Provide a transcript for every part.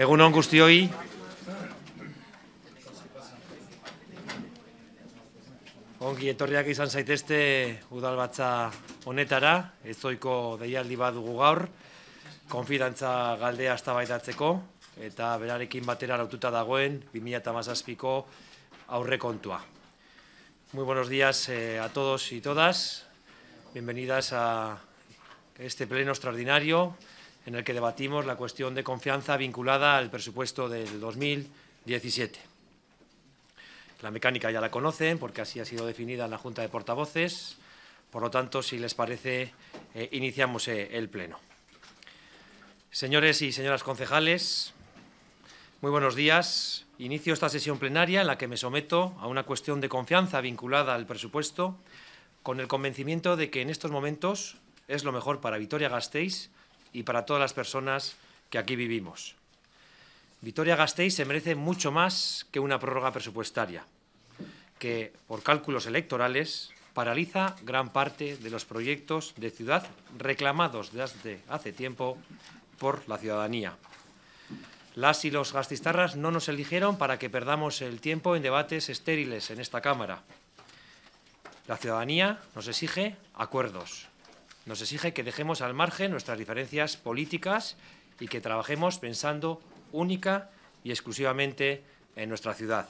Egun on guztioi. Ongi Etorriak izan zaiteste udalbatza honetara, ezoiko deialdi badugu gaur konfidantza galdea eztabaidatzeko eta berarekin batera laututa dagoen 2017ko kontua. Muy buenos días eh, a todos y todas. Bienvenidas a este pleno extraordinario. en el que debatimos la cuestión de confianza vinculada al presupuesto del 2017. La mecánica ya la conocen porque así ha sido definida en la Junta de Portavoces. Por lo tanto, si les parece, eh, iniciamos eh, el pleno. Señores y señoras concejales, muy buenos días. Inicio esta sesión plenaria en la que me someto a una cuestión de confianza vinculada al presupuesto con el convencimiento de que en estos momentos es lo mejor para Vitoria-Gasteiz y para todas las personas que aquí vivimos. Victoria Gasteiz se merece mucho más que una prórroga presupuestaria, que, por cálculos electorales, paraliza gran parte de los proyectos de ciudad reclamados desde hace tiempo por la ciudadanía. Las y los gastistarras no nos eligieron para que perdamos el tiempo en debates estériles en esta Cámara. La ciudadanía nos exige acuerdos, nos exige que dejemos al margen nuestras diferencias políticas y que trabajemos pensando única y exclusivamente en nuestra ciudad.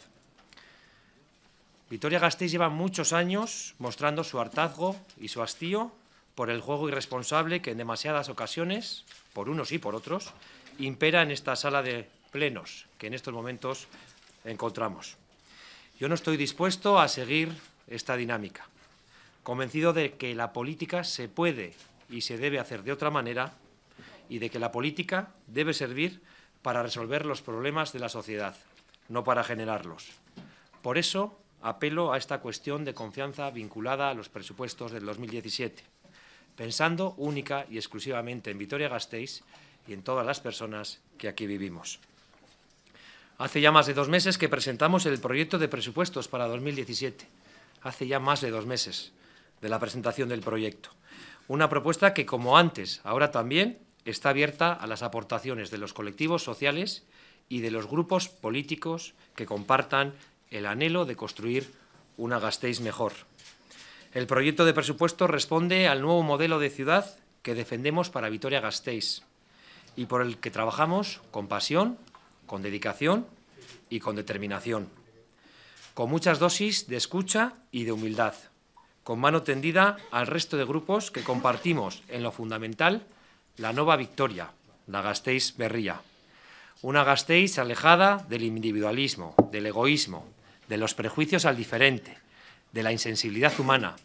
Vitoria Gasteiz lleva muchos años mostrando su hartazgo y su hastío por el juego irresponsable que en demasiadas ocasiones, por unos y por otros, impera en esta sala de plenos que en estos momentos encontramos. Yo no estoy dispuesto a seguir esta dinámica convencido de que la política se puede y se debe hacer de otra manera y de que la política debe servir para resolver los problemas de la sociedad, no para generarlos. Por eso apelo a esta cuestión de confianza vinculada a los presupuestos del 2017, pensando única y exclusivamente en Vitoria-Gasteiz y en todas las personas que aquí vivimos. Hace ya más de dos meses que presentamos el proyecto de presupuestos para 2017. Hace ya más de dos meses de la presentación del proyecto. Una propuesta que, como antes, ahora también está abierta a las aportaciones de los colectivos sociales y de los grupos políticos que compartan el anhelo de construir una Gasteiz mejor. El proyecto de presupuesto responde al nuevo modelo de ciudad que defendemos para Vitoria-Gasteiz y por el que trabajamos con pasión, con dedicación y con determinación, con muchas dosis de escucha y de humildad con mano tendida al resto de grupos que compartimos en lo fundamental la nueva victoria, la Gasteiz Berría. Una Gasteiz alejada del individualismo, del egoísmo, de los prejuicios al diferente, de la insensibilidad humana,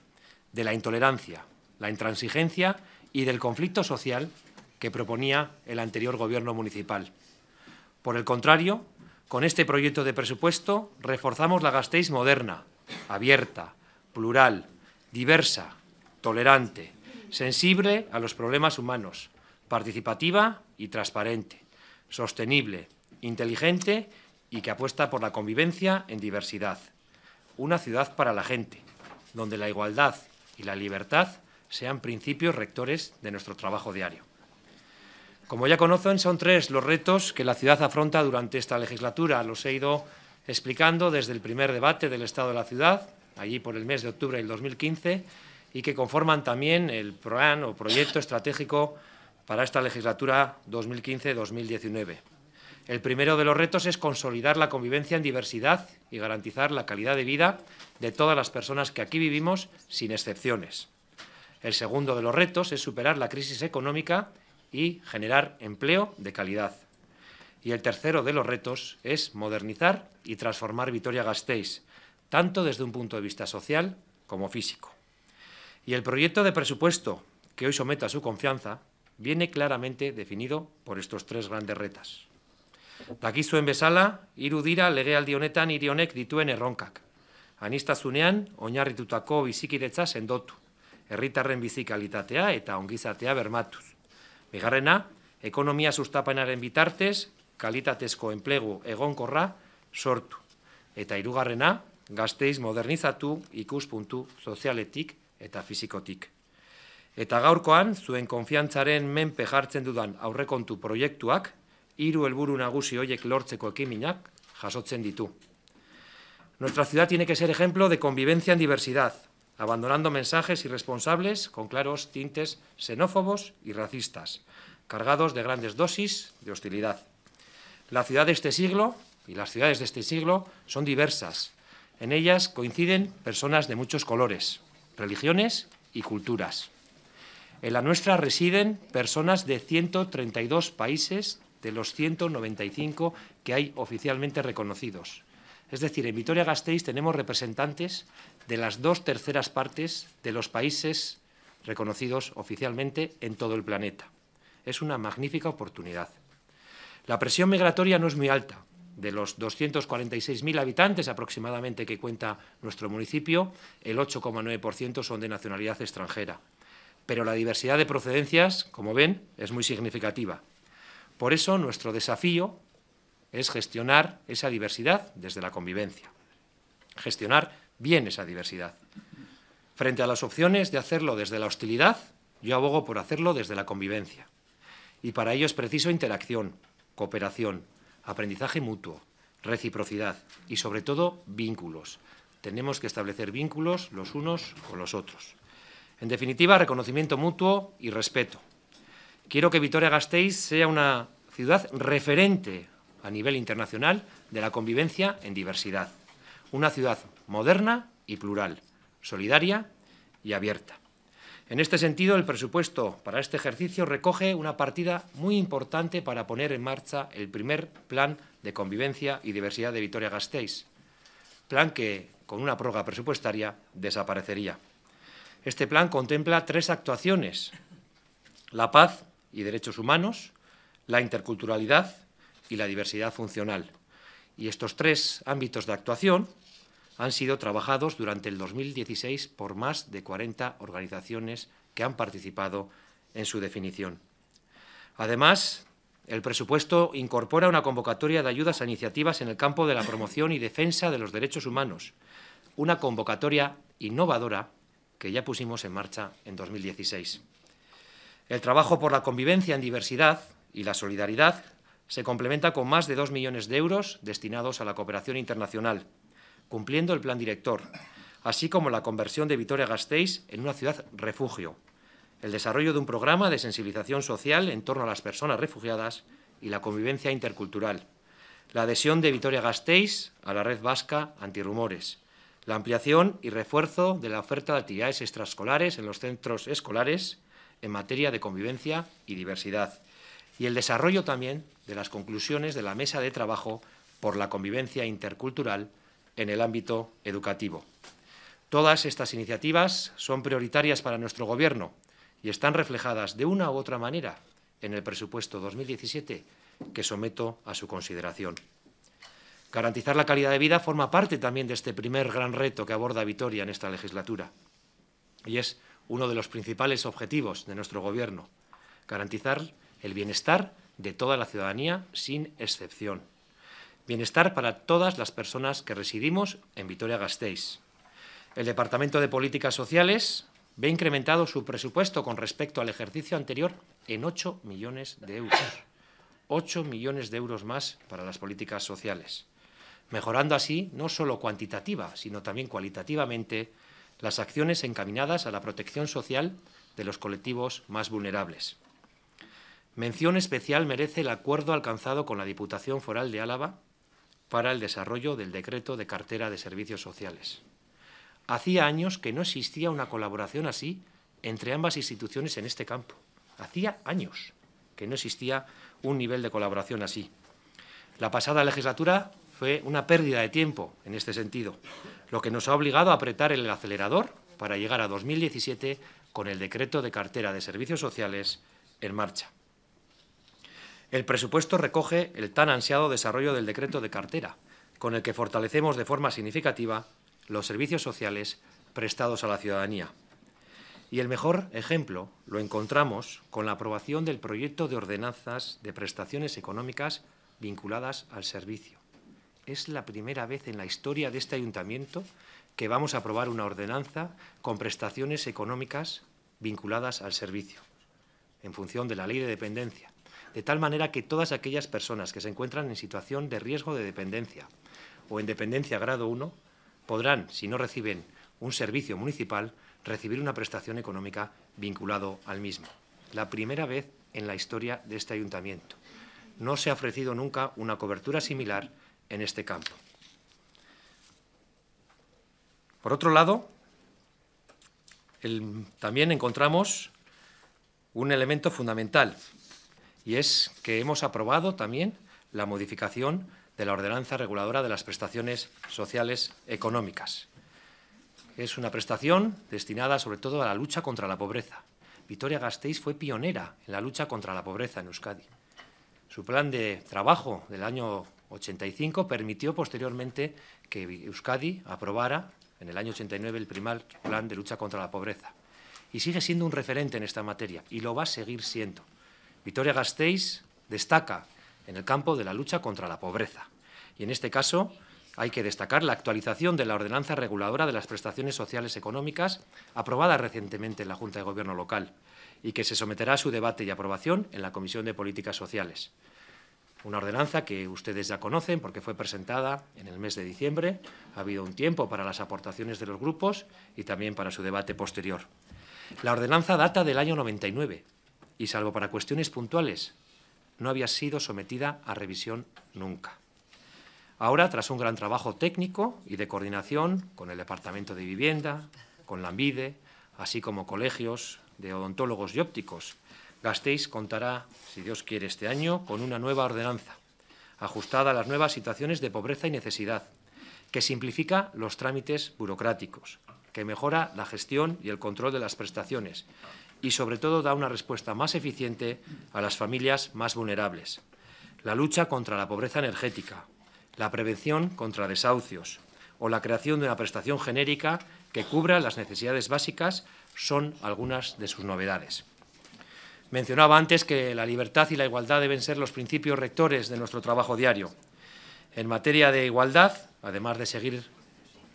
de la intolerancia, la intransigencia y del conflicto social que proponía el anterior gobierno municipal. Por el contrario, con este proyecto de presupuesto reforzamos la Gasteiz moderna, abierta, plural, diversa, tolerante, sensible a los problemas humanos, participativa y transparente, sostenible, inteligente y que apuesta por la convivencia en diversidad. Una ciudad para la gente, donde la igualdad y la libertad sean principios rectores de nuestro trabajo diario. Como ya conocen, son tres los retos que la ciudad afronta durante esta legislatura. Los he ido explicando desde el primer debate del Estado de la Ciudad, allí por el mes de octubre del 2015, y que conforman también el plan o Proyecto Estratégico para esta legislatura 2015-2019. El primero de los retos es consolidar la convivencia en diversidad y garantizar la calidad de vida de todas las personas que aquí vivimos, sin excepciones. El segundo de los retos es superar la crisis económica y generar empleo de calidad. Y el tercero de los retos es modernizar y transformar Vitoria-Gasteiz, tanto desde un punto de vista social como físico. Y el proyecto de presupuesto que hoy someto a su confianza viene claramente definido por estos tres grandes retas. Dakizuen bezala, hiru dira legealdi honetan hiri honek dituen erronkak. Anistazunean oinarritutako bizikiretza sendotu, herritarren kalitatea eta ongizatea bermatuz. Bigarrena, ekonomia sustapenaren bitartez kalitatezko enplegu egonkorra sortu. Eta hirugarrena, gazteiz modernizatu ikuspuntu sozialetik eta fizikotik. Eta gaurkoan, zuen konfiantzaren menpe jartzen dudan aurrekontu proiektuak, hiru helburu nagusi hoiek lortzeko ekiminak jasotzen ditu. Nuestra ciudad tiene que ser ejemplo de convivencia en diversidad, abandonando mensajes irresponsables con claros tintes xenófobos y racistas, cargados de grandes dosis de hostilidad. La ciudad de este siglo y las ciudades de este siglo son diversas, En ellas coinciden personas de muchos colores, religiones y culturas. En la nuestra residen personas de 132 países de los 195 que hay oficialmente reconocidos. Es decir, en Vitoria-Gasteiz tenemos representantes de las dos terceras partes de los países reconocidos oficialmente en todo el planeta. Es una magnífica oportunidad. La presión migratoria no es muy alta, de los 246.000 habitantes aproximadamente que cuenta nuestro municipio, el 8,9% son de nacionalidad extranjera. Pero la diversidad de procedencias, como ven, es muy significativa. Por eso nuestro desafío es gestionar esa diversidad desde la convivencia, gestionar bien esa diversidad. Frente a las opciones de hacerlo desde la hostilidad, yo abogo por hacerlo desde la convivencia. Y para ello es preciso interacción, cooperación, aprendizaje mutuo, reciprocidad y sobre todo vínculos. Tenemos que establecer vínculos los unos con los otros. En definitiva, reconocimiento mutuo y respeto. Quiero que Vitoria-Gasteiz sea una ciudad referente a nivel internacional de la convivencia en diversidad. Una ciudad moderna y plural, solidaria y abierta. En este sentido, el presupuesto para este ejercicio recoge una partida muy importante para poner en marcha el primer plan de convivencia y diversidad de Vitoria-Gasteiz, plan que, con una prórroga presupuestaria, desaparecería. Este plan contempla tres actuaciones, la paz y derechos humanos, la interculturalidad y la diversidad funcional. Y estos tres ámbitos de actuación han sido trabajados durante el 2016 por más de 40 organizaciones que han participado en su definición. Además, el presupuesto incorpora una convocatoria de ayudas a iniciativas en el campo de la promoción y defensa de los derechos humanos, una convocatoria innovadora que ya pusimos en marcha en 2016. El trabajo por la convivencia en diversidad y la solidaridad se complementa con más de 2 millones de euros destinados a la cooperación internacional, cumpliendo el plan director, así como la conversión de Vitoria-Gasteiz en una ciudad refugio, el desarrollo de un programa de sensibilización social en torno a las personas refugiadas y la convivencia intercultural, la adhesión de Vitoria-Gasteiz a la red vasca antirrumores, la ampliación y refuerzo de la oferta de actividades extraescolares en los centros escolares en materia de convivencia y diversidad, y el desarrollo también de las conclusiones de la mesa de trabajo por la convivencia intercultural en el ámbito educativo. Todas estas iniciativas son prioritarias para nuestro Gobierno y están reflejadas de una u otra manera en el presupuesto 2017 que someto a su consideración. Garantizar la calidad de vida forma parte también de este primer gran reto que aborda Vitoria en esta legislatura y es uno de los principales objetivos de nuestro Gobierno, garantizar el bienestar de toda la ciudadanía sin excepción. Bienestar para todas las personas que residimos en Vitoria-Gasteiz. El Departamento de Políticas Sociales ve incrementado su presupuesto con respecto al ejercicio anterior en 8 millones de euros. 8 millones de euros más para las políticas sociales, mejorando así no solo cuantitativa, sino también cualitativamente las acciones encaminadas a la protección social de los colectivos más vulnerables. Mención especial merece el acuerdo alcanzado con la Diputación Foral de Álava para el desarrollo del decreto de cartera de servicios sociales. Hacía años que no existía una colaboración así entre ambas instituciones en este campo. Hacía años que no existía un nivel de colaboración así. La pasada legislatura fue una pérdida de tiempo en este sentido, lo que nos ha obligado a apretar el acelerador para llegar a 2017 con el decreto de cartera de servicios sociales en marcha. El presupuesto recoge el tan ansiado desarrollo del decreto de cartera, con el que fortalecemos de forma significativa los servicios sociales prestados a la ciudadanía. Y el mejor ejemplo lo encontramos con la aprobación del proyecto de ordenanzas de prestaciones económicas vinculadas al servicio. Es la primera vez en la historia de este ayuntamiento que vamos a aprobar una ordenanza con prestaciones económicas vinculadas al servicio, en función de la ley de dependencia, de tal manera que todas aquellas personas que se encuentran en situación de riesgo de dependencia o en dependencia grado 1 podrán, si no reciben un servicio municipal, recibir una prestación económica vinculado al mismo. La primera vez en la historia de este ayuntamiento. No se ha ofrecido nunca una cobertura similar en este campo. Por otro lado, también encontramos un elemento fundamental y es que hemos aprobado también la modificación de la ordenanza reguladora de las prestaciones sociales económicas. Es una prestación destinada sobre todo a la lucha contra la pobreza. Victoria Gasteiz fue pionera en la lucha contra la pobreza en Euskadi. Su plan de trabajo del año 85 permitió posteriormente que Euskadi aprobara en el año 89 el primer plan de lucha contra la pobreza. Y sigue siendo un referente en esta materia y lo va a seguir siendo. Vitoria Gasteiz destaca en el campo de la lucha contra la pobreza. Y en este caso hay que destacar la actualización de la ordenanza reguladora de las prestaciones sociales económicas aprobada recientemente en la Junta de Gobierno local y que se someterá a su debate y aprobación en la Comisión de Políticas Sociales. Una ordenanza que ustedes ya conocen porque fue presentada en el mes de diciembre. Ha habido un tiempo para las aportaciones de los grupos y también para su debate posterior. La ordenanza data del año 99 y salvo para cuestiones puntuales, no había sido sometida a revisión nunca. Ahora, tras un gran trabajo técnico y de coordinación con el Departamento de Vivienda, con la AMBIDE, así como colegios de odontólogos y ópticos, Gasteiz contará, si Dios quiere, este año con una nueva ordenanza, ajustada a las nuevas situaciones de pobreza y necesidad, que simplifica los trámites burocráticos, que mejora la gestión y el control de las prestaciones y sobre todo da una respuesta más eficiente a las familias más vulnerables. La lucha contra la pobreza energética, la prevención contra desahucios o la creación de una prestación genérica que cubra las necesidades básicas son algunas de sus novedades. Mencionaba antes que la libertad y la igualdad deben ser los principios rectores de nuestro trabajo diario. En materia de igualdad, además de seguir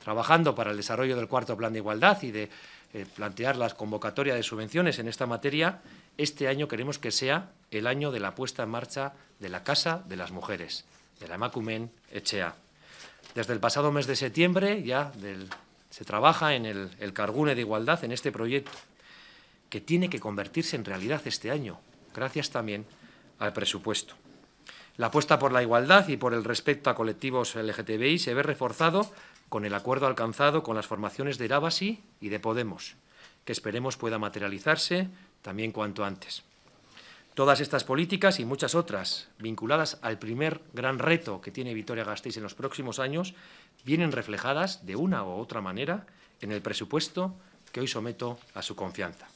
trabajando para el desarrollo del cuarto plan de igualdad y de eh, plantear las convocatorias de subvenciones en esta materia, este año queremos que sea el año de la puesta en marcha de la Casa de las Mujeres, de la Macumen Echea. Desde el pasado mes de septiembre ya se trabaja en el, el Cargune de Igualdad, en este proyecto, que tiene que convertirse en realidad este año, gracias también al presupuesto. La apuesta por la igualdad y por el respeto a colectivos LGTBI se ve reforzado con el acuerdo alcanzado con las formaciones de Irabasi y de Podemos, que esperemos pueda materializarse también cuanto antes. Todas estas políticas y muchas otras vinculadas al primer gran reto que tiene Vitoria-Gasteiz en los próximos años vienen reflejadas de una u otra manera en el presupuesto que hoy someto a su confianza.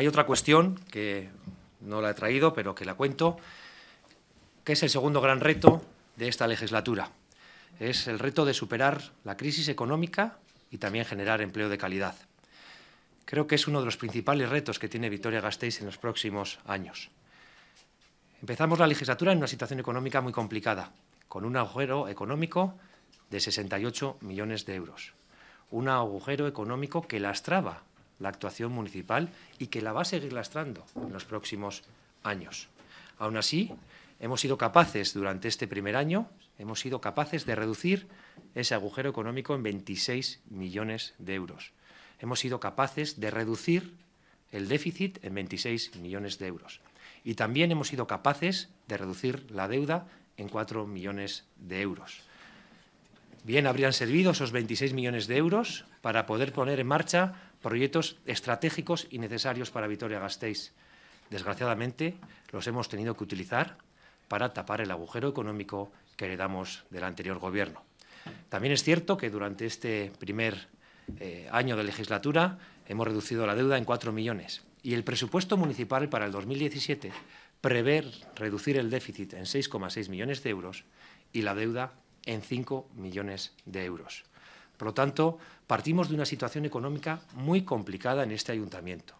Hay otra cuestión que no la he traído, pero que la cuento, que es el segundo gran reto de esta legislatura. Es el reto de superar la crisis económica y también generar empleo de calidad. Creo que es uno de los principales retos que tiene Victoria Gasteiz en los próximos años. Empezamos la legislatura en una situación económica muy complicada, con un agujero económico de 68 millones de euros. Un agujero económico que lastraba la actuación municipal y que la va a seguir lastrando en los próximos años. Aún así, hemos sido capaces durante este primer año, hemos sido capaces de reducir ese agujero económico en 26 millones de euros. Hemos sido capaces de reducir el déficit en 26 millones de euros. Y también hemos sido capaces de reducir la deuda en 4 millones de euros. Bien habrían servido esos 26 millones de euros para poder poner en marcha proyectos estratégicos y necesarios para Vitoria-Gasteiz. Desgraciadamente, los hemos tenido que utilizar para tapar el agujero económico que heredamos del anterior Gobierno. También es cierto que durante este primer eh, año de legislatura hemos reducido la deuda en 4 millones y el presupuesto municipal para el 2017 prevé reducir el déficit en 6,6 millones de euros y la deuda en 5 millones de euros. Por lo tanto, partimos de una situación económica muy complicada en este ayuntamiento.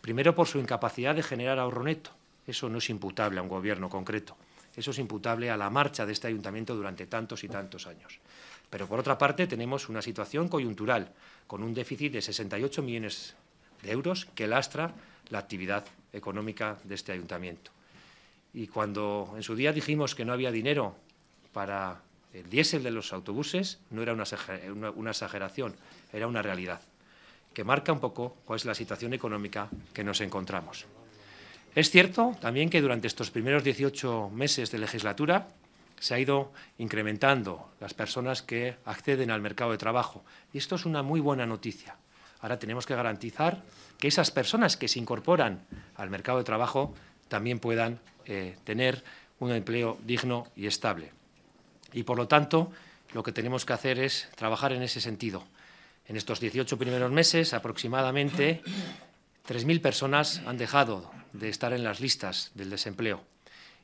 Primero, por su incapacidad de generar ahorro neto. Eso no es imputable a un gobierno concreto. Eso es imputable a la marcha de este ayuntamiento durante tantos y tantos años. Pero, por otra parte, tenemos una situación coyuntural, con un déficit de 68 millones de euros que lastra la actividad económica de este ayuntamiento. Y cuando en su día dijimos que no había dinero para el diésel de los autobuses no era eh, una exageración, era una realidad, que marca un poco cuál es la situación económica que nos encontramos. Es cierto también que durante estos primeros 18 meses de legislatura se ha ido incrementando las personas que acceden al mercado de trabajo. Y esto es una muy buena noticia. Ahora tenemos que garantizar que esas personas que se incorporan al mercado de trabajo también puedan eh, tener un empleo digno y estable. Y por lo tanto, lo que tenemos que hacer es trabajar en ese sentido. En estos 18 primeros meses, aproximadamente 3.000 personas han dejado de estar en las listas del desempleo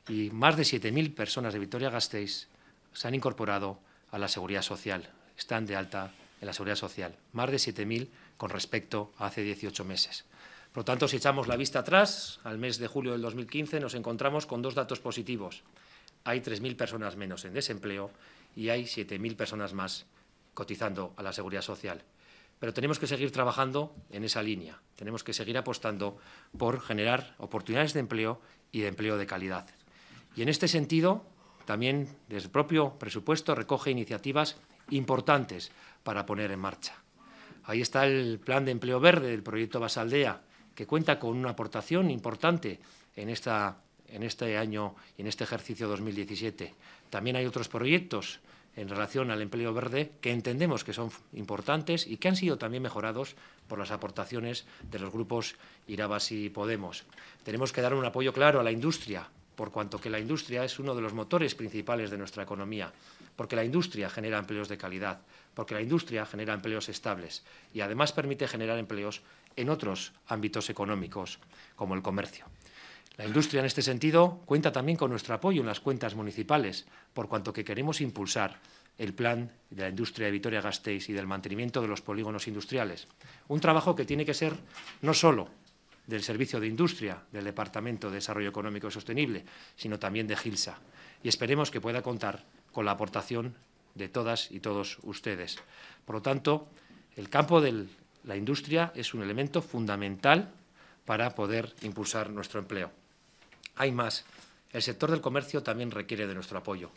y más de 7.000 personas de victoria gasteiz se han incorporado a la seguridad social, están de alta en la seguridad social, más de 7.000 con respecto a hace 18 meses. Por lo tanto, si echamos la vista atrás, al mes de julio del 2015 nos encontramos con dos datos positivos hay 3.000 personas menos en desempleo y hay 7.000 personas más cotizando a la seguridad social. Pero tenemos que seguir trabajando en esa línea, tenemos que seguir apostando por generar oportunidades de empleo y de empleo de calidad. Y en este sentido, también desde el propio presupuesto recoge iniciativas importantes para poner en marcha. Ahí está el plan de empleo verde del proyecto Basaldea, que cuenta con una aportación importante en esta en este año y en este ejercicio 2017. También hay otros proyectos en relación al empleo verde que entendemos que son importantes y que han sido también mejorados por las aportaciones de los grupos Irabas y Podemos. Tenemos que dar un apoyo claro a la industria, por cuanto que la industria es uno de los motores principales de nuestra economía, porque la industria genera empleos de calidad, porque la industria genera empleos estables y además permite generar empleos en otros ámbitos económicos, como el comercio. La industria en este sentido cuenta también con nuestro apoyo en las cuentas municipales, por cuanto que queremos impulsar el plan de la industria de Vitoria-Gasteiz y del mantenimiento de los polígonos industriales. Un trabajo que tiene que ser no solo del Servicio de Industria del Departamento de Desarrollo Económico y Sostenible, sino también de GILSA. Y esperemos que pueda contar con la aportación de todas y todos ustedes. Por lo tanto, el campo de la industria es un elemento fundamental para poder impulsar nuestro empleo. Hay más. El sector del comercio también requiere de nuestro apoyo.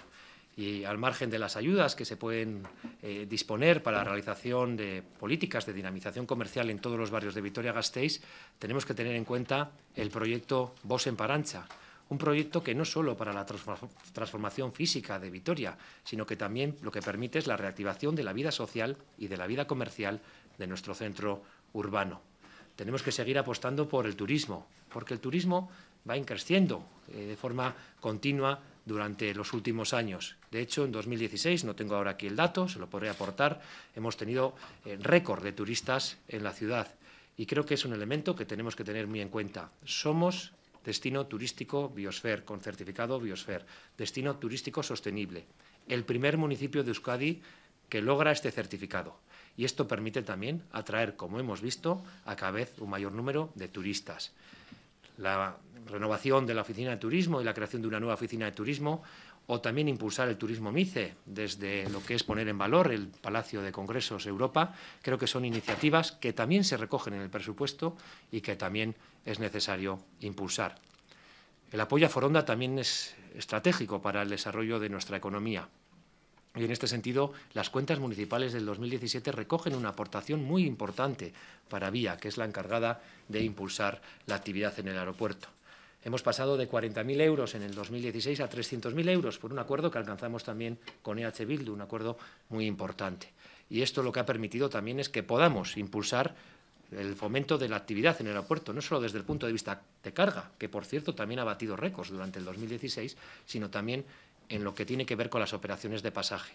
Y al margen de las ayudas que se pueden eh, disponer para la realización de políticas de dinamización comercial en todos los barrios de Vitoria-Gasteiz, tenemos que tener en cuenta el proyecto Vos en Parancha, un proyecto que no solo para la transformación física de Vitoria, sino que también lo que permite es la reactivación de la vida social y de la vida comercial de nuestro centro urbano. Tenemos que seguir apostando por el turismo, porque el turismo ...va creciendo eh, de forma continua durante los últimos años. De hecho, en 2016, no tengo ahora aquí el dato, se lo podré aportar, hemos tenido eh, récord de turistas en la ciudad y creo que es un elemento que tenemos que tener muy en cuenta. Somos destino turístico Biosfer, con certificado Biosfer, destino turístico sostenible, el primer municipio de Euskadi que logra este certificado. Y esto permite también atraer, como hemos visto, a cada vez un mayor número de turistas la renovación de la oficina de turismo y la creación de una nueva oficina de turismo, o también impulsar el turismo MICE, desde lo que es poner en valor el Palacio de Congresos Europa. Creo que son iniciativas que también se recogen en el presupuesto y que también es necesario impulsar. El apoyo a Foronda también es estratégico para el desarrollo de nuestra economía. Y en este sentido, las cuentas municipales del 2017 recogen una aportación muy importante para Vía, que es la encargada de impulsar la actividad en el aeropuerto. Hemos pasado de 40.000 euros en el 2016 a 300.000 euros por un acuerdo que alcanzamos también con EH Bildu, un acuerdo muy importante. Y esto lo que ha permitido también es que podamos impulsar el fomento de la actividad en el aeropuerto, no solo desde el punto de vista de carga, que por cierto también ha batido récords durante el 2016, sino también en lo que tiene que ver con las operaciones de pasaje.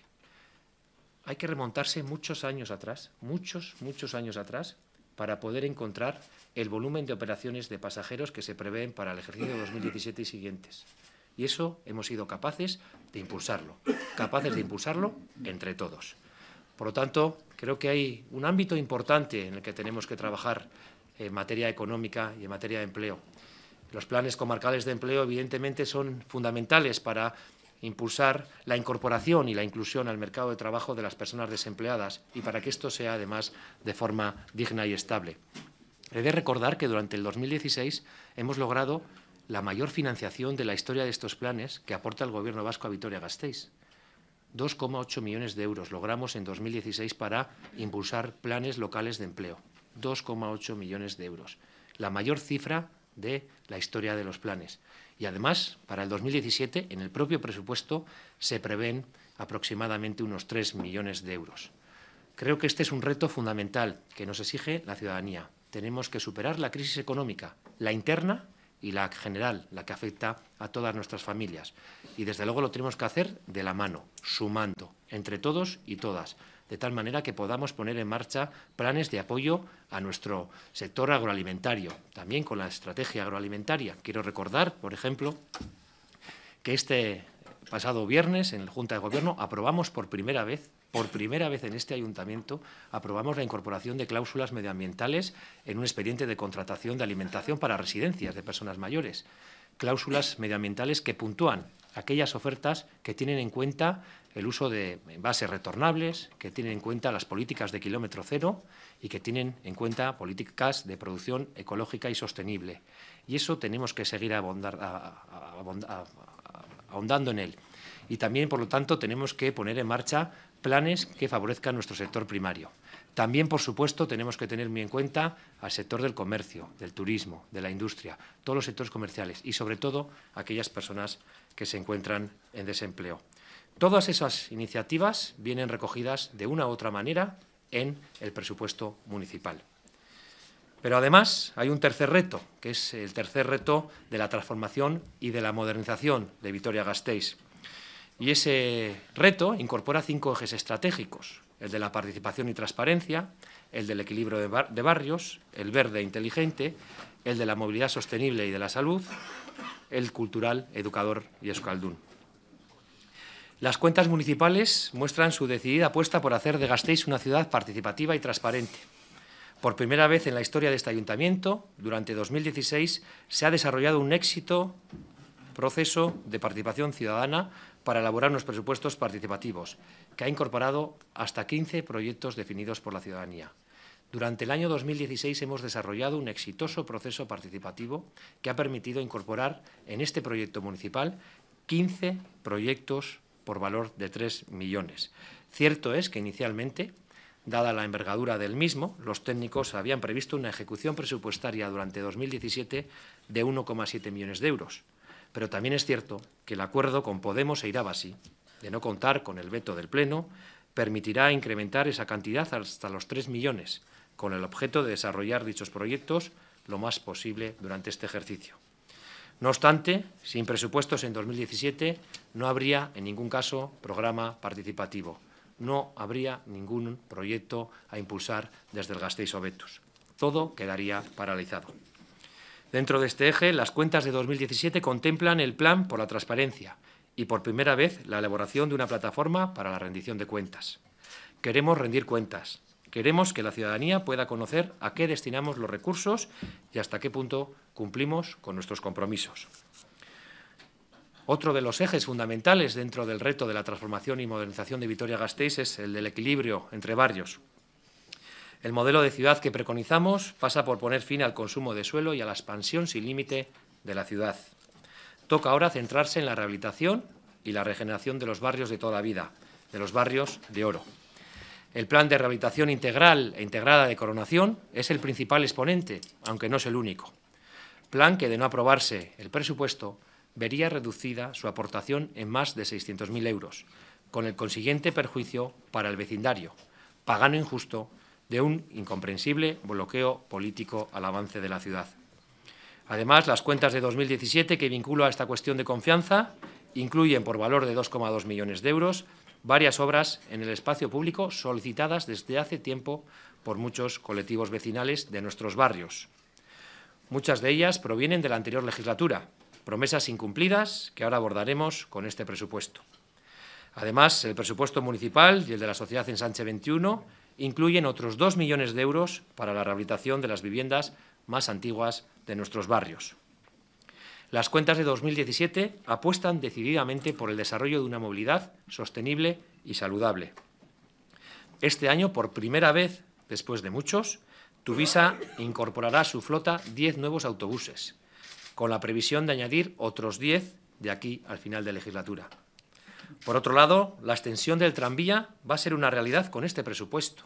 Hay que remontarse muchos años atrás, muchos, muchos años atrás, para poder encontrar el volumen de operaciones de pasajeros que se prevén para el ejercicio 2017 y siguientes. Y eso hemos sido capaces de impulsarlo, capaces de impulsarlo entre todos. Por lo tanto, creo que hay un ámbito importante en el que tenemos que trabajar en materia económica y en materia de empleo. Los planes comarcales de empleo, evidentemente, son fundamentales para impulsar la incorporación y la inclusión al mercado de trabajo de las personas desempleadas y para que esto sea además de forma digna y estable. He de recordar que durante el 2016 hemos logrado la mayor financiación de la historia de estos planes que aporta el Gobierno vasco a Vitoria-Gasteiz. 2,8 millones de euros logramos en 2016 para impulsar planes locales de empleo. 2,8 millones de euros. La mayor cifra de la historia de los planes. Y además, para el 2017, en el propio presupuesto se prevén aproximadamente unos 3 millones de euros. Creo que este es un reto fundamental que nos exige la ciudadanía. Tenemos que superar la crisis económica, la interna y la general, la que afecta a todas nuestras familias. Y desde luego lo tenemos que hacer de la mano, sumando, entre todos y todas, de tal manera que podamos poner en marcha planes de apoyo a nuestro sector agroalimentario, también con la estrategia agroalimentaria. Quiero recordar, por ejemplo, que este pasado viernes en la Junta de Gobierno aprobamos por primera vez por primera vez en este ayuntamiento aprobamos la incorporación de cláusulas medioambientales en un expediente de contratación de alimentación para residencias de personas mayores. Cláusulas medioambientales que puntúan aquellas ofertas que tienen en cuenta el uso de bases retornables, que tienen en cuenta las políticas de kilómetro cero y que tienen en cuenta políticas de producción ecológica y sostenible. Y eso tenemos que seguir ahondando en él. Y también, por lo tanto, tenemos que poner en marcha planes que favorezcan nuestro sector primario. También, por supuesto, tenemos que tener muy en cuenta al sector del comercio, del turismo, de la industria, todos los sectores comerciales y, sobre todo, aquellas personas que se encuentran en desempleo. Todas esas iniciativas vienen recogidas de una u otra manera en el presupuesto municipal. Pero además hay un tercer reto, que es el tercer reto de la transformación y de la modernización de Vitoria-Gasteiz. Y ese reto incorpora cinco ejes estratégicos, el de la participación y transparencia, el del equilibrio de, barrios, el verde inteligente, el de la movilidad sostenible y de la salud, el cultural, educador y escaldún. Las cuentas municipales muestran su decidida apuesta por hacer de Gasteiz una ciudad participativa y transparente. Por primera vez en la historia de este ayuntamiento, durante 2016, se ha desarrollado un éxito proceso de participación ciudadana para elaborar unos presupuestos participativos, que ha incorporado hasta 15 proyectos definidos por la ciudadanía. Durante el año 2016 hemos desarrollado un exitoso proceso participativo que ha permitido incorporar en este proyecto municipal 15 proyectos por valor de 3 millones. Cierto es que inicialmente Dada la envergadura del mismo, los técnicos habían previsto una ejecución presupuestaria durante 2017 de 1,7 millones de euros. Pero también es cierto que el acuerdo con Podemos e Irabasi, de no contar con el veto del Pleno, permitirá incrementar esa cantidad hasta los 3 millones, con el objeto de desarrollar dichos proyectos lo más posible durante este ejercicio. No obstante, sin presupuestos en 2017 no habría en ningún caso programa participativo, no habría ningún proyecto a impulsar desde el Gasteiz Todo quedaría paralizado. Dentro de este eje, las cuentas de 2017 contemplan el plan por la transparencia y por primera vez la elaboración de una plataforma para la rendición de cuentas. Queremos rendir cuentas. Queremos que la ciudadanía pueda conocer a qué destinamos los recursos y hasta qué punto cumplimos con nuestros compromisos. Otro de los ejes fundamentales dentro del reto de la transformación y modernización de Vitoria-Gasteiz es el del equilibrio entre barrios. El modelo de ciudad que preconizamos pasa por poner fin al consumo de suelo y a la expansión sin límite de la ciudad. Toca ahora centrarse en la rehabilitación y la regeneración de los barrios de toda vida, de los barrios de oro. El plan de rehabilitación integral e integrada de Coronación es el principal exponente, aunque no es el único. Plan que, de no aprobarse el presupuesto, vería reducida su aportación en más de 600.000 euros, con el consiguiente perjuicio para el vecindario, pagano injusto de un incomprensible bloqueo político al avance de la ciudad. Además, las cuentas de 2017 que vinculo a esta cuestión de confianza incluyen por valor de 2,2 millones de euros varias obras en el espacio público solicitadas desde hace tiempo por muchos colectivos vecinales de nuestros barrios. Muchas de ellas provienen de la anterior legislatura, promesas incumplidas que ahora abordaremos con este presupuesto. Además, el presupuesto municipal y el de la sociedad en Sánchez 21 incluyen otros 2 millones de euros para la rehabilitación de las viviendas más antiguas de nuestros barrios. Las cuentas de 2017 apuestan decididamente por el desarrollo de una movilidad sostenible y saludable. Este año, por primera vez después de muchos, Tuvisa incorporará a su flota 10 nuevos autobuses, con la previsión de añadir otros 10 de aquí al final de legislatura. Por otro lado, la extensión del tranvía va a ser una realidad con este presupuesto.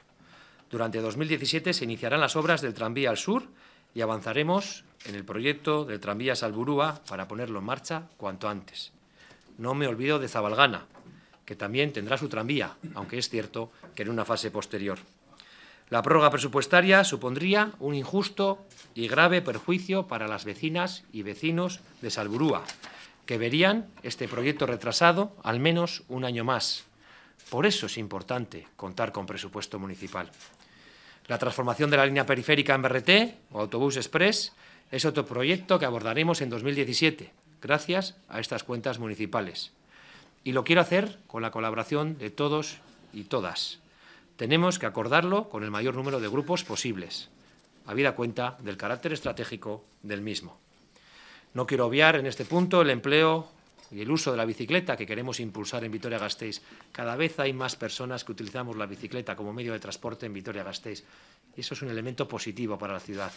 Durante 2017 se iniciarán las obras del tranvía al sur y avanzaremos en el proyecto del tranvía Salburúa para ponerlo en marcha cuanto antes. No me olvido de Zabalgana, que también tendrá su tranvía, aunque es cierto que en una fase posterior. La prórroga presupuestaria supondría un injusto y grave perjuicio para las vecinas y vecinos de Salburúa, que verían este proyecto retrasado al menos un año más. Por eso es importante contar con presupuesto municipal. La transformación de la línea periférica en BRT o autobús express es otro proyecto que abordaremos en 2017, gracias a estas cuentas municipales. Y lo quiero hacer con la colaboración de todos y todas. Tenemos que acordarlo con el mayor número de grupos posibles, habida cuenta del carácter estratégico del mismo. No quiero obviar en este punto el empleo y el uso de la bicicleta que queremos impulsar en Vitoria-Gasteiz. Cada vez hay más personas que utilizamos la bicicleta como medio de transporte en Vitoria-Gasteiz. eso es un elemento positivo para la ciudad.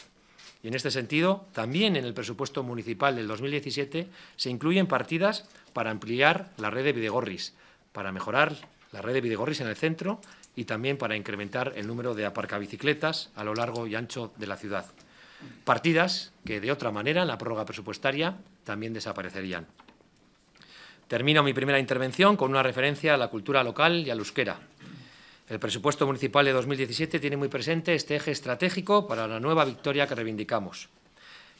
Y en este sentido, también en el presupuesto municipal del 2017 se incluyen partidas para ampliar la red de Videgorris, para mejorar la red de Videgorris en el centro y también para incrementar el número de aparcabicicletas a lo largo y ancho de la ciudad partidas que de otra manera en la prórroga presupuestaria también desaparecerían. Termino mi primera intervención con una referencia a la cultura local y al euskera. El presupuesto municipal de 2017 tiene muy presente este eje estratégico para la nueva victoria que reivindicamos.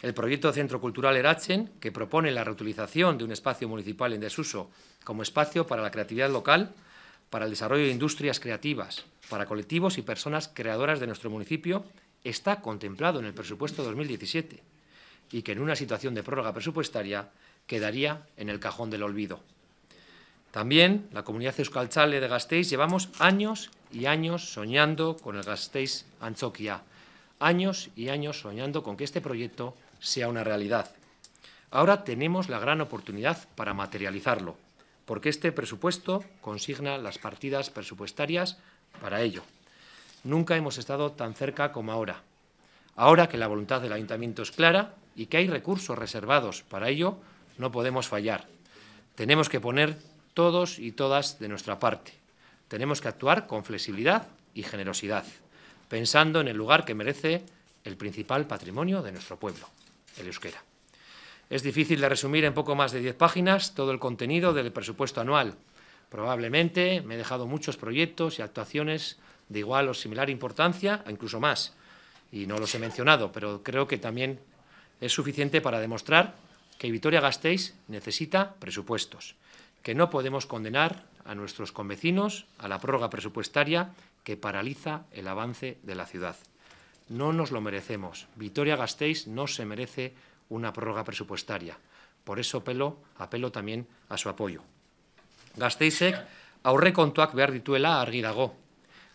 El proyecto Centro Cultural Erachen, que propone la reutilización de un espacio municipal en desuso como espacio para la creatividad local, para el desarrollo de industrias creativas, para colectivos y personas creadoras de nuestro municipio está contemplado en el presupuesto 2017 y que en una situación de prórroga presupuestaria quedaría en el cajón del olvido. También la comunidad euskalchale de Gasteiz llevamos años y años soñando con el Gasteiz Anchoquia, años y años soñando con que este proyecto sea una realidad. Ahora tenemos la gran oportunidad para materializarlo, porque este presupuesto consigna las partidas presupuestarias para ello. Nunca hemos estado tan cerca como ahora. Ahora que la voluntad del ayuntamiento es clara y que hay recursos reservados para ello, no podemos fallar. Tenemos que poner todos y todas de nuestra parte. Tenemos que actuar con flexibilidad y generosidad, pensando en el lugar que merece el principal patrimonio de nuestro pueblo, el euskera. Es difícil de resumir en poco más de 10 páginas todo el contenido del presupuesto anual. Probablemente me he dejado muchos proyectos y actuaciones de igual o similar importancia, incluso más. Y no los he mencionado, pero creo que también es suficiente para demostrar que Vitoria-Gasteiz necesita presupuestos, que no podemos condenar a nuestros convecinos a la prórroga presupuestaria que paraliza el avance de la ciudad. No nos lo merecemos. Vitoria-Gasteiz no se merece una prórroga presupuestaria. Por eso apelo, apelo también a su apoyo. Gasteizek aurrekontuak behar dituela argi dago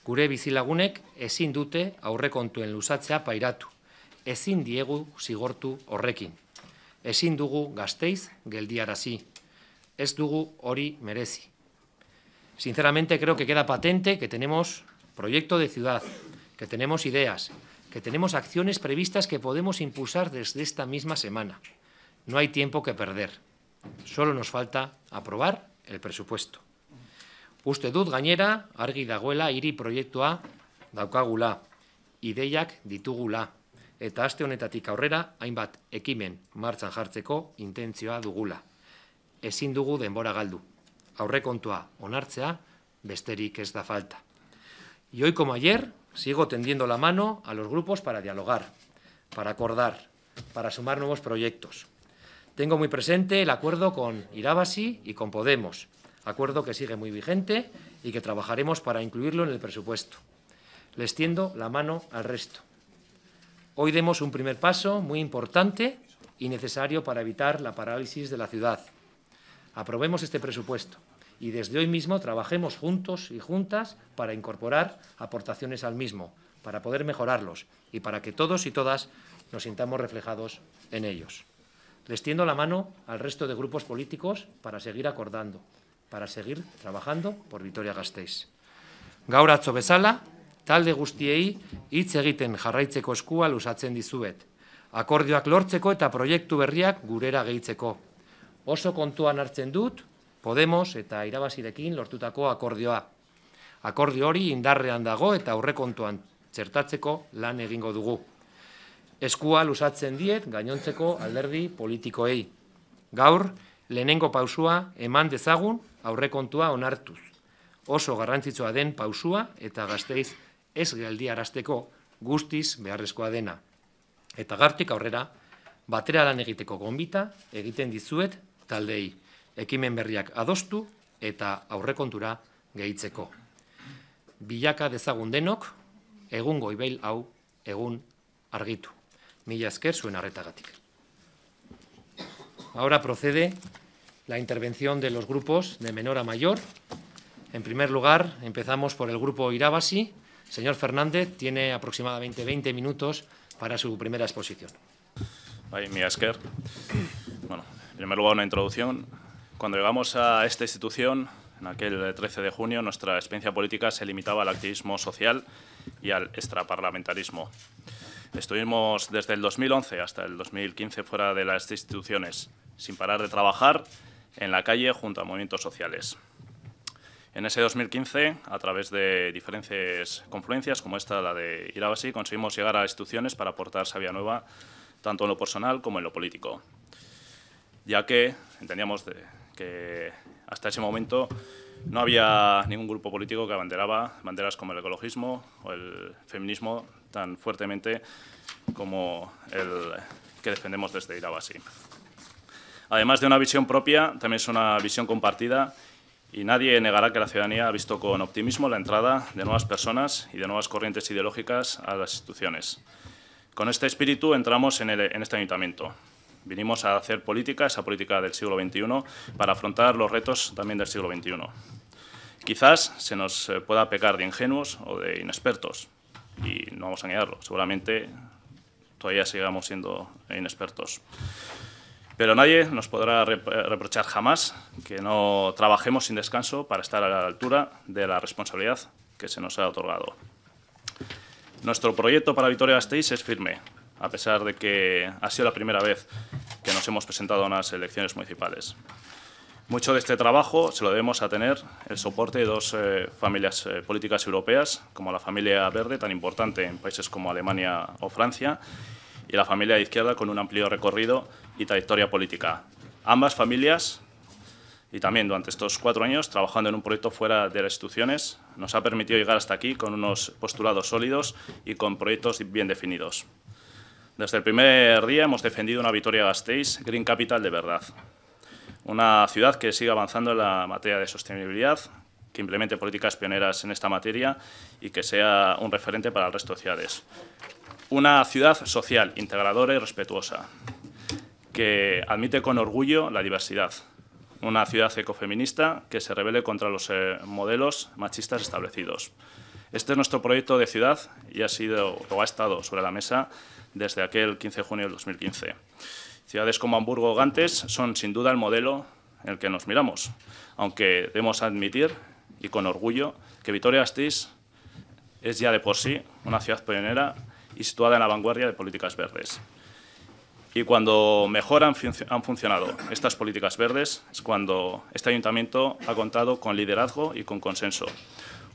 es bizilagunek ezin dute aurrekontuen luzatzea pairatu. Ezin diegu sigortu horrekin. Ezin dugu gasteiz geldiarazi. es dugu ori mereci. Sinceramente creo que queda patente que tenemos proyecto de ciudad, que tenemos ideas, que tenemos acciones previstas que podemos impulsar desde esta misma semana. No hay tiempo que perder. Solo nos falta aprobar el presupuesto. Uste dut gainera argi dagoela hiri proiektua daukagula, ideiak ditugula eta aste honetatik aurrera hainbat ekimen martxan jartzeko intentzioa dugula. Ezin dugu denbora galdu. Aurrekontua onartzea besterik ez da falta. Y hoy como ayer sigo tendiendo la mano a los grupos para dialogar, para acordar, para sumar nuevos proyectos. Tengo muy presente el acuerdo con Irabasi y con Podemos. acuerdo que sigue muy vigente y que trabajaremos para incluirlo en el presupuesto. Les tiendo la mano al resto. Hoy demos un primer paso muy importante y necesario para evitar la parálisis de la ciudad. Aprobemos este presupuesto y desde hoy mismo trabajemos juntos y juntas para incorporar aportaciones al mismo, para poder mejorarlos y para que todos y todas nos sintamos reflejados en ellos. Les tiendo la mano al resto de grupos políticos para seguir acordando, para seguir trabajando por Vitoria Gasteiz. Gaur atzo bezala, talde guztiei hitz egiten jarraitzeko eskua lusatzen dizuet. Akordioak lortzeko eta proiektu berriak gurera gehitzeko. Oso kontuan hartzen dut, Podemos eta irabazirekin lortutako akordioa. Akordio hori indarrean dago eta aurrekontuan txertatzeko lan egingo dugu. Eskua lusatzen diet gainontzeko alderdi politikoei. Gaur, lehenengo pausua eman dezagun aurrekontua onartuz. Oso garrantzitsua den pausua eta gazteiz ez galdi arasteko guztiz beharrezkoa dena. Eta gartik aurrera, batera lan egiteko gombita, egiten dizuet taldei. Ekimen berriak adostu eta aurrekontura gehitzeko. Bilaka dezagun denok, egun goibail hau, egun argitu. Mila esker zuen arretagatik. Ahora procede... la intervención de los grupos de menor a mayor. En primer lugar, empezamos por el grupo Irabasi. Señor Fernández tiene aproximadamente 20 minutos para su primera exposición. Ay, mi asker. Bueno, en primer lugar, una introducción. Cuando llegamos a esta institución, en aquel 13 de junio, nuestra experiencia política se limitaba al activismo social y al extraparlamentarismo. Estuvimos desde el 2011 hasta el 2015 fuera de las instituciones, sin parar de trabajar en la calle junto a movimientos sociales. En ese 2015, a través de diferentes confluencias, como esta, la de Irabasi, conseguimos llegar a instituciones para aportar sabia nueva, tanto en lo personal como en lo político, ya que entendíamos que hasta ese momento no había ningún grupo político que abanderaba banderas como el ecologismo o el feminismo tan fuertemente como el que defendemos desde Irabasi además de una visión propia, también es una visión compartida y nadie negará que la ciudadanía ha visto con optimismo la entrada de nuevas personas y de nuevas corrientes ideológicas a las instituciones. Con este espíritu entramos en, este ayuntamiento. Vinimos a hacer política, esa política del siglo XXI, para afrontar los retos también del siglo XXI. Quizás se nos eh, pueda pecar de ingenuos o de inexpertos, y no vamos a negarlo, seguramente todavía sigamos siendo inexpertos. Pero nadie nos podrá eh, reprochar jamás que no trabajemos sin descanso para estar a la altura de la responsabilidad que se nos ha otorgado. Nuestro proyecto para Vitoria-Gasteiz es firme, a pesar de que ha sido la primera vez que nos hemos presentado a unas elecciones municipales. Mucho de este trabajo se lo debemos a tener el soporte de dos eh, familias eh, políticas europeas, como la familia verde, tan importante en países como Alemania o Francia, y la familia de izquierda, con un amplio recorrido y trayectoria política. Ambas familias, y también durante estos cuatro años, trabajando en un proyecto fuera de las instituciones, nos ha permitido llegar hasta aquí con unos postulados sólidos y con proyectos bien definidos. Desde el primer día hemos defendido una victoria Gasteiz Green Capital de verdad. Una ciudad que siga avanzando en la materia de sostenibilidad, que implemente políticas pioneras en esta materia y que sea un referente para el resto de ciudades. Una ciudad social, integradora y respetuosa que admite con orgullo la diversidad. Una ciudad ecofeminista que se rebele contra los eh, modelos machistas establecidos. Este es nuestro proyecto de ciudad y ha sido o ha estado sobre la mesa desde aquel 15 de junio del 2015. Ciudades como Hamburgo o Gantes son sin duda el modelo en el que nos miramos, aunque debemos admitir y con orgullo que Vitoria-Gasteiz es ya de por sí una ciudad pionera y situada en la vanguardia de políticas verdes. Y cuando mejor han, funcionado estas políticas verdes es cuando este ayuntamiento ha contado con liderazgo y con consenso.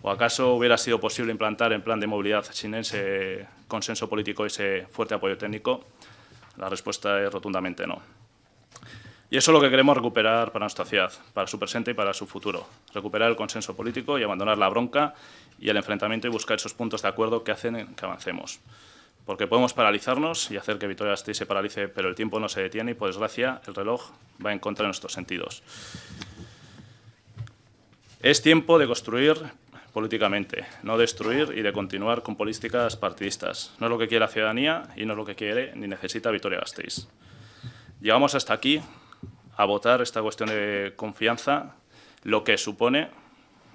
¿O acaso hubiera sido posible implantar en plan de movilidad sin ese consenso político y ese fuerte apoyo técnico? La respuesta es rotundamente no. Y eso es lo que queremos recuperar para nuestra ciudad, para su presente y para su futuro. Recuperar el consenso político y abandonar la bronca y el enfrentamiento y buscar esos puntos de acuerdo que hacen que avancemos porque podemos paralizarnos y hacer que Victoria Gasteiz se paralice, pero el tiempo no se detiene y, por desgracia, el reloj va en contra de nuestros sentidos. Es tiempo de construir políticamente, no destruir y de continuar con políticas partidistas. No es lo que quiere la ciudadanía y no es lo que quiere ni necesita Victoria Gasteiz. Llegamos hasta aquí a votar esta cuestión de confianza, lo que supone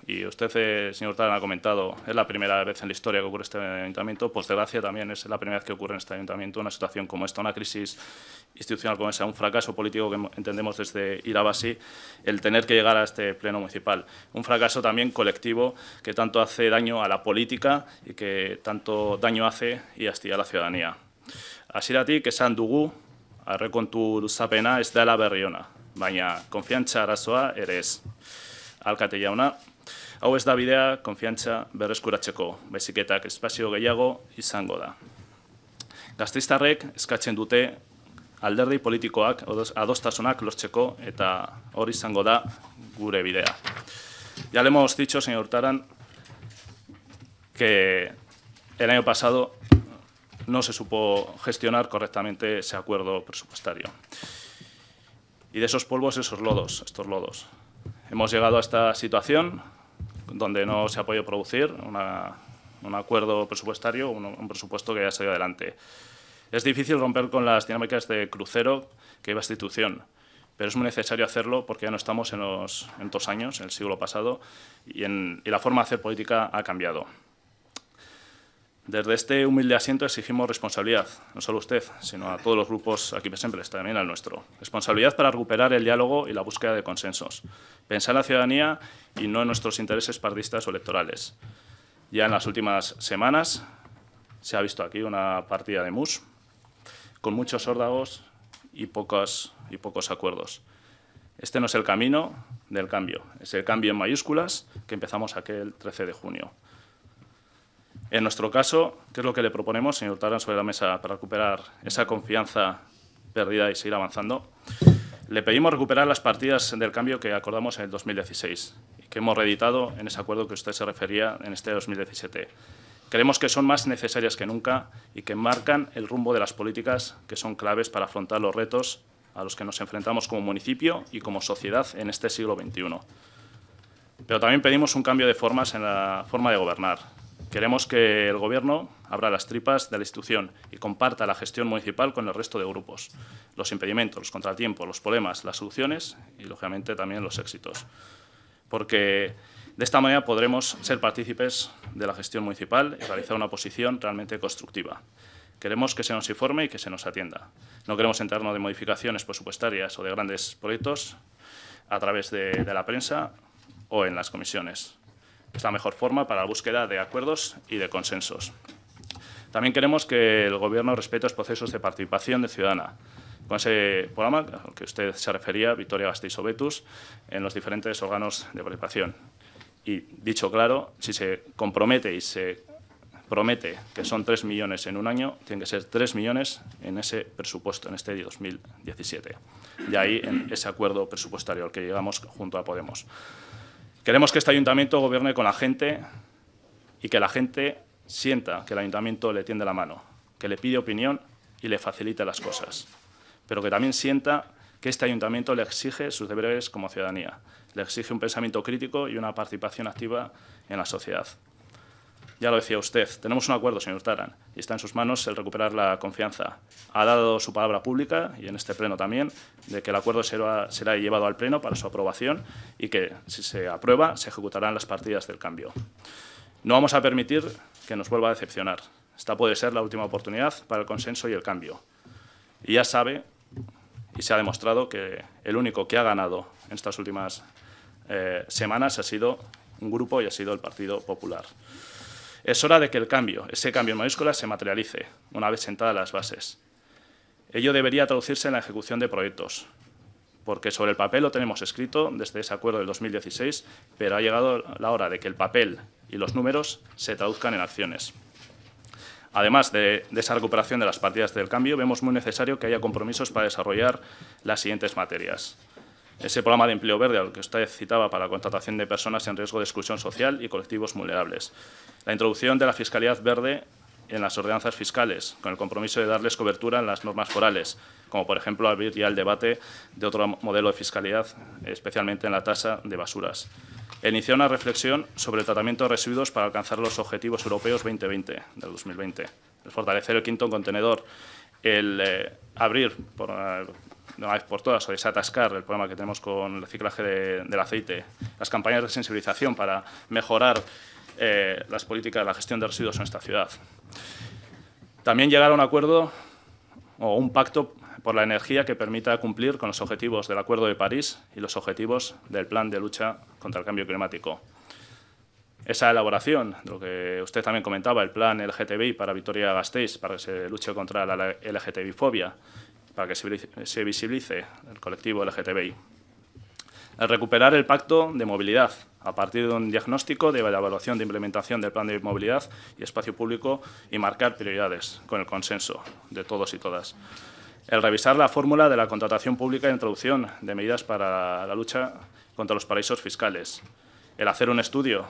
y usted, eh, señor Tarán, ha comentado, es la primera vez en la historia que ocurre este ayuntamiento, pues desgracia también es la primera vez que ocurre en este ayuntamiento una situación como esta, una crisis institucional como esa, un fracaso político que entendemos desde Irabasi, el tener que llegar a este pleno municipal. Un fracaso también colectivo que tanto hace daño a la política y que tanto daño hace y hastía a la ciudadanía. Así Asiratik esan dugu, arrekontu luzapena ez la es la baina konfiantza arazoa confianza ez. eres jauna, Hau ez da bidea, konfiantza berreskuratzeko, baiziketak espazio gehiago izango da. Gazteiztarrek eskatzen dute alderdi politikoak adostasunak lortzeko eta hori izango da gure bidea. Ya le hemos dicho, señor Taran, que el año pasado no se supo gestionar correctamente ese acuerdo presupuestario. Y de esos polvos, esos lodos, estos lodos. Hemos llegado a esta situación, donde no se ha podido producir un acuerdo presupuestario, un, un presupuesto que haya salido adelante. Es difícil romper con las dinámicas de crucero que iba a institución, pero es muy necesario hacerlo porque ya no estamos en, los, en años, en el siglo pasado, y, en, y la forma de hacer política ha cambiado. Desde este humilde asiento exigimos responsabilidad, no solo a usted, sino a todos los grupos aquí presentes, también al nuestro. Responsabilidad para recuperar el diálogo y la búsqueda de consensos. Pensar en la ciudadanía y no en nuestros intereses partidistas o electorales. Ya en las últimas semanas se ha visto aquí una partida de mus con muchos órdagos y pocos, y pocos acuerdos. Este no es el camino del cambio, es el cambio en mayúsculas que empezamos aquel 13 de junio. En nuestro caso, ¿qué es lo que le proponemos, señor Tarán, sobre la mesa para recuperar esa confianza perdida y seguir avanzando? Le pedimos recuperar las partidas del cambio que acordamos en el 2016 y que hemos reeditado en ese acuerdo que usted se refería en este 2017. Creemos que son más necesarias que nunca y que marcan el rumbo de las políticas que son claves para afrontar los retos a los que nos enfrentamos como municipio y como sociedad en este siglo XXI. Pero también pedimos un cambio de formas en la forma de gobernar, Queremos que el Gobierno abra las tripas de la institución y comparta la gestión municipal con el resto de grupos, los impedimentos, los contratiempos, los problemas, las soluciones y, lógicamente, también los éxitos. Porque de esta manera podremos ser partícipes de la gestión municipal y realizar una posición realmente constructiva. Queremos que se nos informe y que se nos atienda. No queremos enterarnos de modificaciones presupuestarias o de grandes proyectos a través de, de la prensa o en las comisiones es la mejor forma para la búsqueda de acuerdos y de consensos. También queremos que el Gobierno respete los procesos de participación de ciudadana. Con ese programa al que usted se refería, Victoria Gasteiz Betus, en los diferentes órganos de participación. Y dicho claro, si se compromete y se promete que son tres millones en un año, tienen que ser 3 millones en ese presupuesto, en este 2017. De ahí en ese acuerdo presupuestario al que llegamos junto a Podemos. Queremos que este ayuntamiento gobierne con la gente y que la gente sienta que el ayuntamiento le tiende la mano, que le pide opinión y le facilita las cosas, pero que también sienta que este ayuntamiento le exige sus deberes como ciudadanía, le exige un pensamiento crítico y una participación activa en la sociedad. Ya lo decía usted, tenemos un acuerdo, señor Taran, y está en sus manos el recuperar la confianza. Ha dado su palabra pública, y en este pleno también, de que el acuerdo será, llevado al pleno para su aprobación y que, si se aprueba, se ejecutarán las partidas del cambio. No vamos a permitir que nos vuelva a decepcionar. Esta puede ser la última oportunidad para el consenso y el cambio. Y ya sabe, y se ha demostrado, que el único que ha ganado en estas últimas eh, semanas ha sido un grupo y ha sido el Partido Popular. Es hora de que el cambio, ese cambio en mayúsculas, se materialice, una vez sentadas las bases. Ello debería traducirse en la ejecución de proyectos, porque sobre el papel lo tenemos escrito desde ese acuerdo del 2016, pero ha llegado la hora de que el papel y los números se traduzcan en acciones. Además de, esa recuperación de las partidas del cambio, vemos muy necesario que haya compromisos para desarrollar las siguientes materias ese programa de empleo verde al que usted citaba para la contratación de personas en riesgo de exclusión social y colectivos vulnerables. La introducción de la fiscalidad verde en las ordenanzas fiscales, con el compromiso de darles cobertura en las normas forales, como por ejemplo abrir ya el debate de otro modelo de fiscalidad, especialmente en la tasa de basuras. Iniciar una reflexión sobre el tratamiento de residuos para alcanzar los objetivos europeos 2020, del 2020. El fortalecer el quinto contenedor, el eh, abrir por, eh, de una vez por todas o desatascar el problema que tenemos con el reciclaje del aceite, las campañas de sensibilización para mejorar eh, las políticas de la gestión de residuos en esta ciudad. También llegar a un acuerdo o un pacto por la energía que permita cumplir con los objetivos del Acuerdo de París y los objetivos del Plan de Lucha contra el Cambio Climático. Esa elaboración, de lo que usted también comentaba, el plan LGTBI para Victoria gasteiz para que se luche contra la LGTBI-fobia, que se visibilice el colectivo LGTBI. El recuperar el pacto de movilidad a partir de un diagnóstico de evaluación de implementación del plan de movilidad y espacio público y marcar prioridades con el consenso de todos y todas. El revisar la fórmula de la contratación pública e introducción de medidas para la lucha contra los paraísos fiscales. El hacer un estudio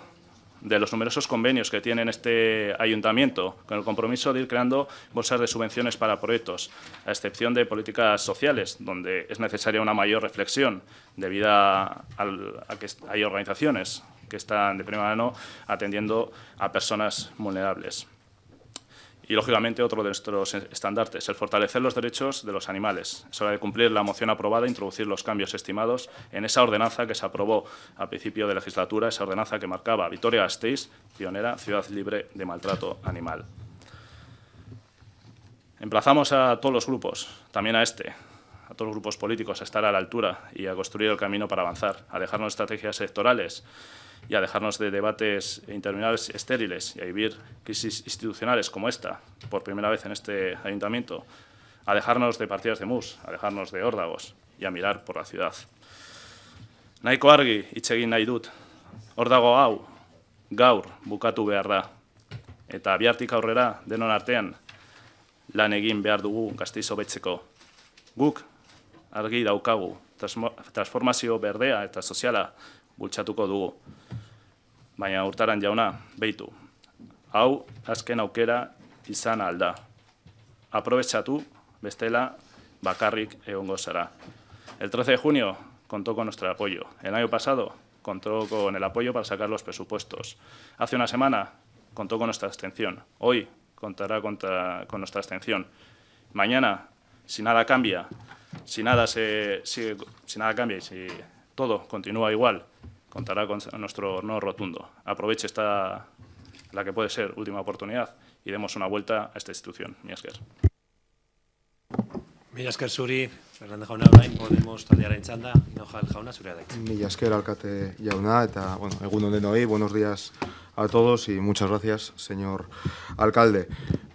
de los numerosos convenios que tiene este ayuntamiento, con el compromiso de ir creando bolsas de subvenciones para proyectos, a excepción de políticas sociales, donde es necesaria una mayor reflexión debido a, a que hay organizaciones que están de primera mano atendiendo a personas vulnerables. Y, lógicamente, otro de nuestros estandartes, el fortalecer los derechos de los animales. Es hora de cumplir la moción aprobada e introducir los cambios estimados en esa ordenanza que se aprobó a principio de legislatura, esa ordenanza que marcaba Vitoria-Gasteiz, pionera, ciudad libre de maltrato animal. Emplazamos a todos los grupos, también a este, a todos los grupos políticos a estar a la altura y a construir el camino para avanzar, a dejarnos estrategias electorales. y dejarnos de debates interminables estériles y a vivir crisis institucionales como esta, por primera vez en este ayuntamiento, a dejarnos de partidas de mus, a dejarnos de órdagos y a mirar por la ciudad. Naiko argi, itxegin nahi dut, hordago hau, gaur bukatu behar da, eta biartik aurrera denon artean lan egin behar dugu gazteizo betzeko. Guk argi daukagu, transformazio berdea eta soziala bultxatuko dugu. Mañana urtaran jauna, beitu. Au, azken aukera izan alda. tú, bestela, bakarrik egongo será. El 13 de junio contó con nuestro apoyo. El año pasado contó con el apoyo para sacar los presupuestos. Hace una semana contó con nuestra abstención. Hoy contará con nuestra abstención. Mañana, si nada cambia, si nada, se, si nada cambia y si todo continúa igual, contará con nuestro no rotundo. Aproveche esta, la que puede ser última oportunidad, y demos una vuelta a esta institución. Suri. Fernando jauna, orain Podemos taldearen txanda, jauna, zurea da. de esker, alkate bueno, egun hoy, buenos días a todos y muchas gracias, señor alcalde.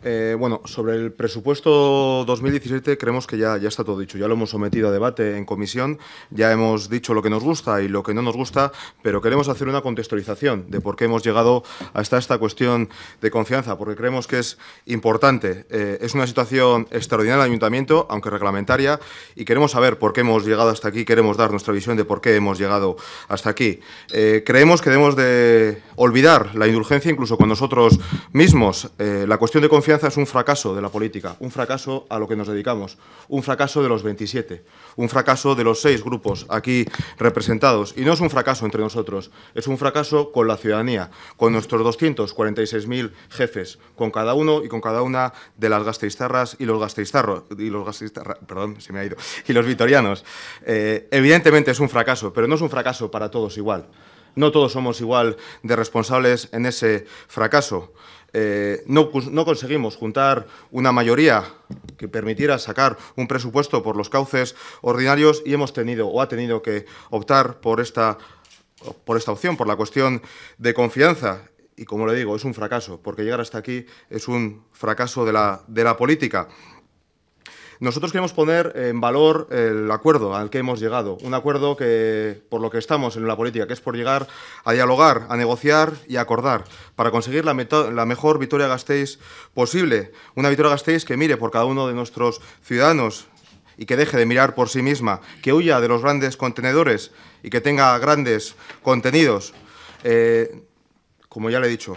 Eh, bueno, sobre el presupuesto 2017 creemos que ya, ya está todo dicho, ya lo hemos sometido a debate en comisión, ya hemos dicho lo que nos gusta y lo que no nos gusta, pero queremos hacer una contextualización de por qué hemos llegado hasta esta cuestión de confianza, porque creemos que es importante. Eh, es una situación extraordinaria del ayuntamiento, aunque reglamentaria, y queremos saber por qué hemos llegado hasta aquí, queremos dar nuestra visión de por qué hemos llegado hasta aquí. Eh, creemos que debemos de olvidar la indulgencia incluso con nosotros mismos. Eh, la cuestión de confianza es un fracaso de la política, un fracaso a lo que nos dedicamos, un fracaso de los 27, un fracaso de los seis grupos aquí representados. Y no es un fracaso entre nosotros, es un fracaso con la ciudadanía, con nuestros 246.000 jefes, con cada uno y con cada una de las gasteizarras y los gasteizarros. y los perdón, se me ha ido, y los victorianos... Eh, evidentemente es un fracaso, pero no es un fracaso para todos igual. No todos somos igual de responsables en ese fracaso. Eh, no, conseguimos juntar una mayoría que permitiera sacar un presupuesto por los cauces ordinarios y hemos tenido o ha tenido que optar por esta, por esta opción, por la cuestión de confianza y como le digo, es un fracaso, porque llegar hasta aquí es un fracaso de la, de la política. Nosotros queremos poner en valor el acuerdo al que hemos llegado, un acuerdo que por lo que estamos en la política, que es por llegar a dialogar, a negociar y acordar para conseguir la, mejor victoria Gasteiz posible, una victoria Gasteiz que mire por cada uno de nuestros ciudadanos y que deje de mirar por sí misma, que huya de los grandes contenedores y que tenga grandes contenidos. Eh, como ya le he dicho,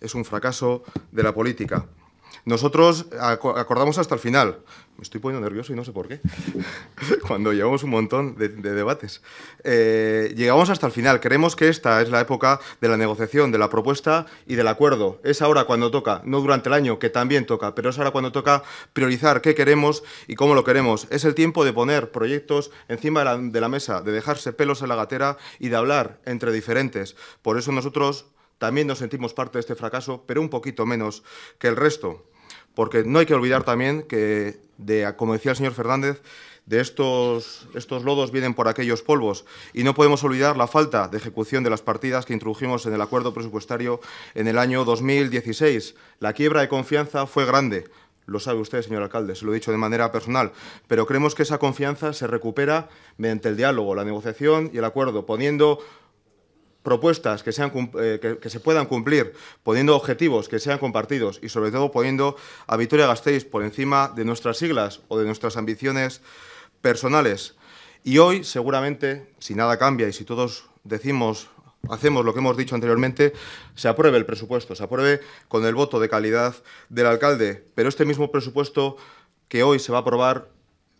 es un fracaso de la política. Nosotros acordamos hasta el final, me estoy poniendo nervioso y no sé por qué, cuando llevamos un montón de, debates. Eh, llegamos hasta el final. Creemos que esta es la época de la negociación, de la propuesta y del acuerdo. Es ahora cuando toca, no durante el año, que también toca, pero es ahora cuando toca priorizar qué queremos y cómo lo queremos. Es el tiempo de poner proyectos encima de la, de la mesa, de dejarse pelos en la gatera y de hablar entre diferentes. Por eso nosotros también nos sentimos parte de este fracaso, pero un poquito menos que el resto porque no hay que olvidar también que, como decía el señor Fernández, de estos, estos lodos vienen por aquellos polvos y no podemos olvidar la falta de ejecución de las partidas que introdujimos en el acuerdo presupuestario en el año 2016. La quiebra de confianza fue grande, lo sabe usted, señor alcalde, se lo he dicho de manera personal, pero creemos que esa confianza se recupera mediante el diálogo, la negociación y el acuerdo, poniendo propuestas que, sean, eh, que, que, se puedan cumplir, poniendo objetivos que sean compartidos y sobre todo poniendo a Victoria Gasteiz por encima de nuestras siglas o de nuestras ambiciones personales. Y hoy, seguramente, si nada cambia y si todos decimos, hacemos lo que hemos dicho anteriormente, se apruebe el presupuesto, se apruebe con el voto de calidad del alcalde. Pero este mismo presupuesto que hoy se va a aprobar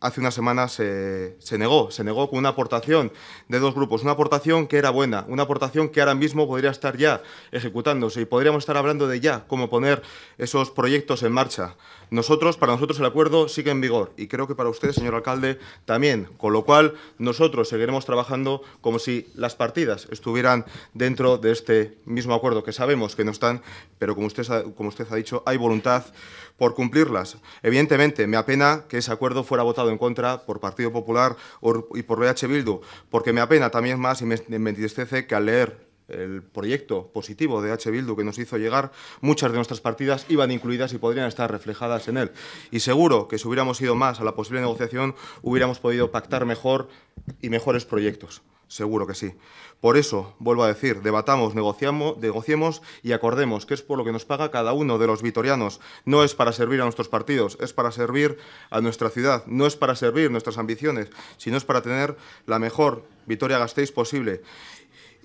hace una semana se, negó, se negó con una aportación de dos grupos, una aportación que era buena, una aportación que ahora mismo podría estar ya ejecutándose y podríamos estar hablando de ya cómo poner esos proyectos en marcha. Nosotros, para nosotros el acuerdo sigue en vigor y creo que para usted, señor alcalde, también. Con lo cual, nosotros seguiremos trabajando como si las partidas estuvieran dentro de este mismo acuerdo, que sabemos que no están, pero como usted, como usted ha dicho, hay voluntad por cumplirlas. Evidentemente, me apena que ese acuerdo fuera votado en contra por Partido Popular y por BH Bildu, porque me apena también más y me entristece que al leer el proyecto positivo de H. Bildu que nos hizo llegar, muchas de nuestras partidas iban incluidas y podrían estar reflejadas en él. Y seguro que si hubiéramos ido más a la posible negociación, hubiéramos podido pactar mejor y mejores proyectos. Seguro que sí. Por eso, vuelvo a decir, debatamos, negociamos, negociemos y acordemos que es por lo que nos paga cada uno de los vitorianos. No es para servir a nuestros partidos, es para servir a nuestra ciudad, no es para servir nuestras ambiciones, sino es para tener la mejor Vitoria Gasteiz posible.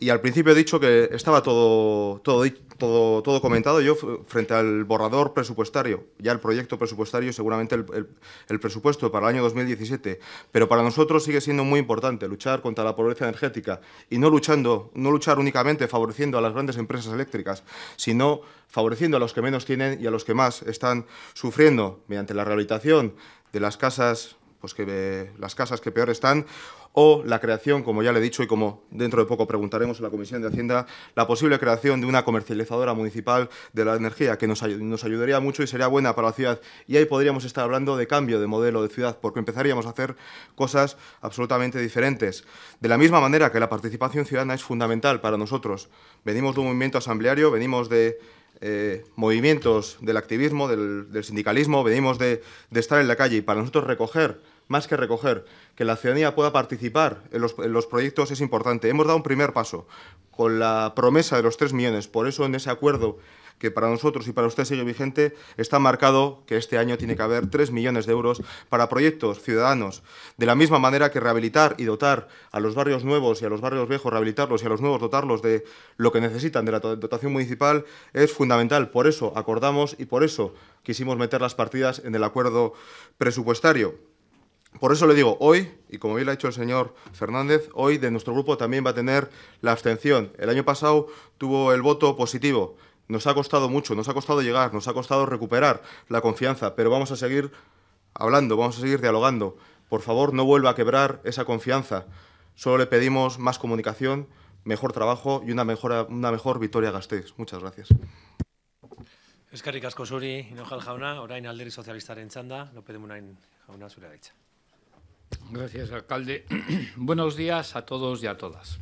Y al principio he dicho que estaba todo, todo, todo, todo comentado yo frente al borrador presupuestario, ya el proyecto presupuestario, seguramente el, presupuesto para el año 2017. Pero para nosotros sigue siendo muy importante luchar contra la pobreza energética y no, luchando, no luchar únicamente favoreciendo a las grandes empresas eléctricas, sino favoreciendo a los que menos tienen y a los que más están sufriendo mediante la rehabilitación de las casas pues que eh, las casas que peor están o la creación, como ya le he dicho y como dentro de poco preguntaremos en la Comisión de Hacienda, la posible creación de una comercializadora municipal de la energía, que nos, ayudaría mucho y sería buena para la ciudad. Y ahí podríamos estar hablando de cambio de modelo de ciudad, porque empezaríamos a hacer cosas absolutamente diferentes. De la misma manera que la participación ciudadana es fundamental para nosotros. Venimos de un movimiento asambleario, venimos de eh, movimientos del activismo, del, sindicalismo, venimos de, estar en la calle y para nosotros recoger más que recoger, que la ciudadanía pueda participar en los, proyectos es importante. Hemos dado un primer paso con la promesa de los tres millones, por eso en ese acuerdo que para nosotros y para usted sigue vigente, está marcado que este año tiene que haber tres millones de euros para proyectos ciudadanos. De la misma manera que rehabilitar y dotar a los barrios nuevos y a los barrios viejos, rehabilitarlos y a los nuevos dotarlos de lo que necesitan de la dotación municipal, es fundamental. Por eso acordamos y por eso quisimos meter las partidas en el acuerdo presupuestario. Por eso le digo, hoy, y como bien lo ha dicho el señor Fernández, hoy de nuestro grupo también va a tener la abstención. El año pasado tuvo el voto positivo. Nos ha costado mucho, nos ha costado llegar, nos ha costado recuperar la confianza, pero vamos a seguir hablando, vamos a seguir dialogando. Por favor, no vuelva a quebrar esa confianza. Solo le pedimos más comunicación, mejor trabajo y una, mejora, una mejor victoria a Gasteiz. Muchas gracias. jauna, orain jauna Gracias, alcalde. Buenos días a todos y a todas.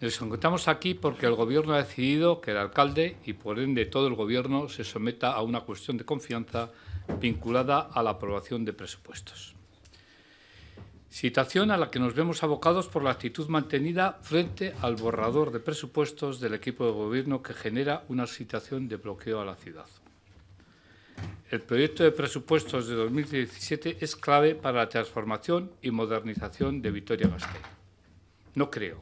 Nos encontramos aquí porque el Gobierno ha decidido que el alcalde y por ende todo el Gobierno se someta a una cuestión de confianza vinculada a la aprobación de presupuestos. Situación a la que nos vemos abocados por la actitud mantenida frente al borrador de presupuestos del equipo de Gobierno que genera una situación de bloqueo a la ciudad. El proyecto de presupuestos de 2017 es clave para la transformación y modernización de Vitoria-Gasteiz. No creo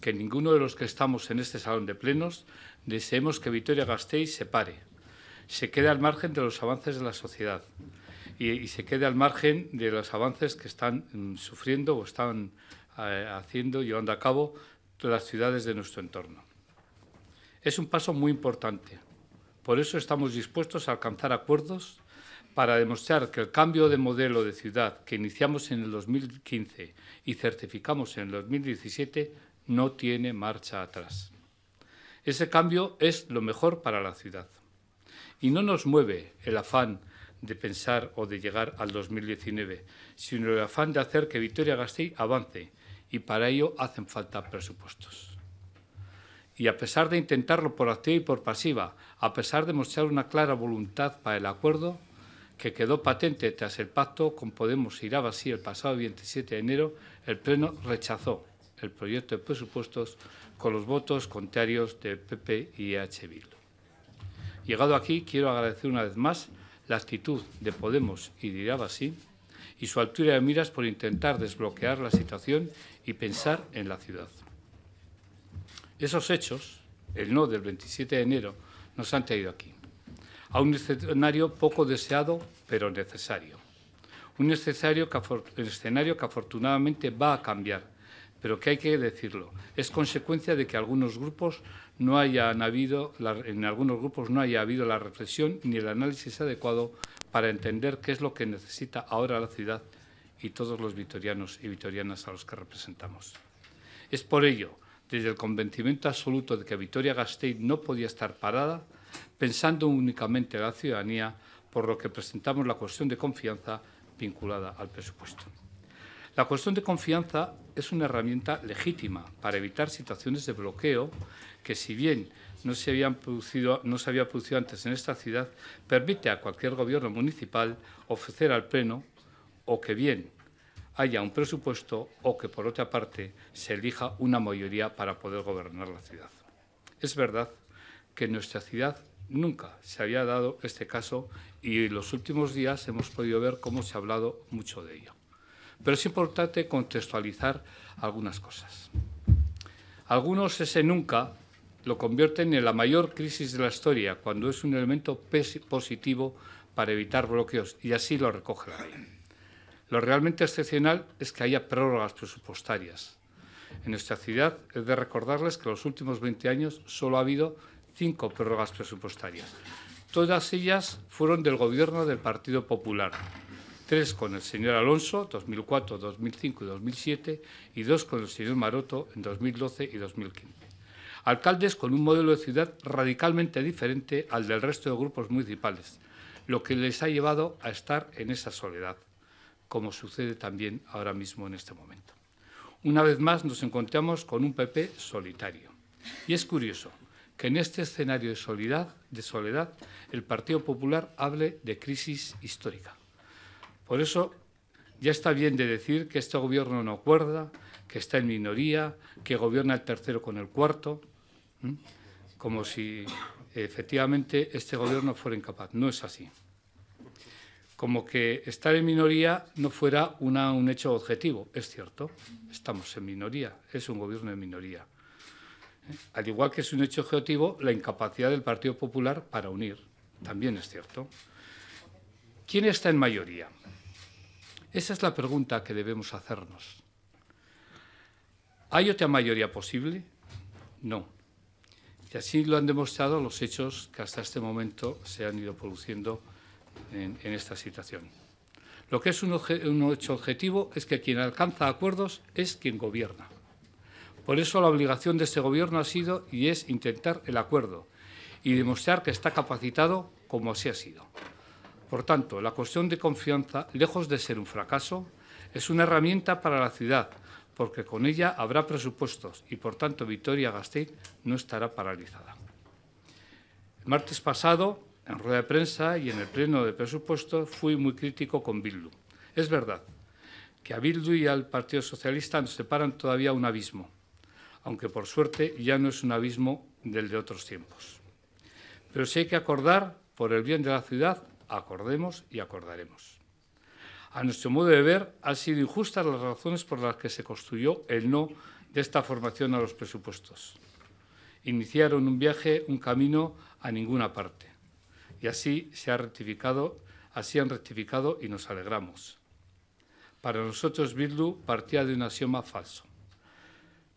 que ninguno de los que estamos en este salón de plenos deseemos que Vitoria-Gasteiz se pare, se quede al margen de los avances de la sociedad y, se quede al margen de los avances que están mm, sufriendo o están eh, haciendo, llevando a cabo las ciudades de nuestro entorno. Es un paso muy importante por eso estamos dispuestos a alcanzar acuerdos para demostrar que el cambio de modelo de ciudad que iniciamos en el 2015 y certificamos en el 2017 no tiene marcha atrás. Ese cambio es lo mejor para la ciudad. Y no nos mueve el afán de pensar o de llegar al 2019, sino el afán de hacer que Victoria gasteiz avance y para ello hacen falta presupuestos y a pesar de intentarlo por activa y por pasiva, a pesar de mostrar una clara voluntad para el acuerdo, que quedó patente tras el pacto con Podemos y así el pasado 27 de enero, el Pleno rechazó el proyecto de presupuestos con los votos contrarios de PP y EH Llegado aquí, quiero agradecer una vez más la actitud de Podemos y de así y su altura de miras por intentar desbloquear la situación y pensar en la ciudad. Esos hechos, el no del 27 de enero, nos han traído aquí, a un escenario poco deseado, pero necesario. Un escenario que, afortunadamente va a cambiar, pero que hay que decirlo, es consecuencia de que algunos grupos no hayan habido, en algunos grupos no haya habido la reflexión ni el análisis adecuado para entender qué es lo que necesita ahora la ciudad y todos los vitorianos y vitorianas a los que representamos. Es por ello desde el convencimiento absoluto de que Vitoria-Gasteiz no podía estar parada, pensando únicamente en la ciudadanía, por lo que presentamos la cuestión de confianza vinculada al presupuesto. La cuestión de confianza es una herramienta legítima para evitar situaciones de bloqueo que, si bien no se, habían producido, no se había producido antes en esta ciudad, permite a cualquier gobierno municipal ofrecer al Pleno o que bien haya un presupuesto o que, por otra parte, se elija una mayoría para poder gobernar la ciudad. Es verdad que en nuestra ciudad nunca se había dado este caso y en los últimos días hemos podido ver cómo se ha hablado mucho de ello. Pero es importante contextualizar algunas cosas. Algunos ese nunca lo convierten en la mayor crisis de la historia, cuando es un elemento positivo para evitar bloqueos, y así lo recoge la ley. Lo realmente excepcional es que haya prórrogas presupuestarias. En nuestra ciudad es de recordarles que en los últimos 20 años solo ha habido cinco prórrogas presupuestarias. Todas ellas fueron del gobierno del Partido Popular. Tres con el señor Alonso, 2004, 2005 y 2007, y dos con el señor Maroto en 2012 y 2015. Alcaldes con un modelo de ciudad radicalmente diferente al del resto de grupos municipales, lo que les ha llevado a estar en esa soledad como sucede también ahora mismo en este momento. Una vez más nos encontramos con un PP solitario. Y es curioso que en este escenario de soledad, de soledad el Partido Popular hable de crisis histórica. Por eso ya está bien de decir que este gobierno no acuerda, que está en minoría, que gobierna el tercero con el cuarto, como si efectivamente este gobierno fuera incapaz. No es así como que estar en minoría no fuera un hecho objetivo. Es cierto, estamos en minoría, es un gobierno de minoría. ¿Eh? Al igual que es un hecho objetivo la incapacidad del Partido Popular para unir, también es cierto. ¿Quién está en mayoría? Esa es la pregunta que debemos hacernos. ¿Hay otra mayoría posible? No. Y así lo han demostrado los hechos que hasta este momento se han ido produciendo en, esta situación. Lo que es un, hecho objetivo es que quien alcanza acuerdos es quien gobierna. Por eso la obligación de este Gobierno ha sido y es intentar el acuerdo y demostrar que está capacitado como así ha sido. Por tanto, la cuestión de confianza, lejos de ser un fracaso, es una herramienta para la ciudad, porque con ella habrá presupuestos y, por tanto, Victoria gasteiz no estará paralizada. El martes pasado en rueda de prensa y en el pleno de presupuesto fui muy crítico con Bildu. Es verdad que a Bildu y al Partido Socialista nos separan todavía un abismo, aunque por suerte ya no es un abismo del de otros tiempos. Pero si hay que acordar, por el bien de la ciudad, acordemos y acordaremos. A nuestro modo de ver, han sido injustas las razones por las que se construyó el no de esta formación a los presupuestos. Iniciaron un viaje, un camino a ninguna parte y así se ha rectificado, así han rectificado y nos alegramos. Para nosotros Bildu partía de un axioma falso.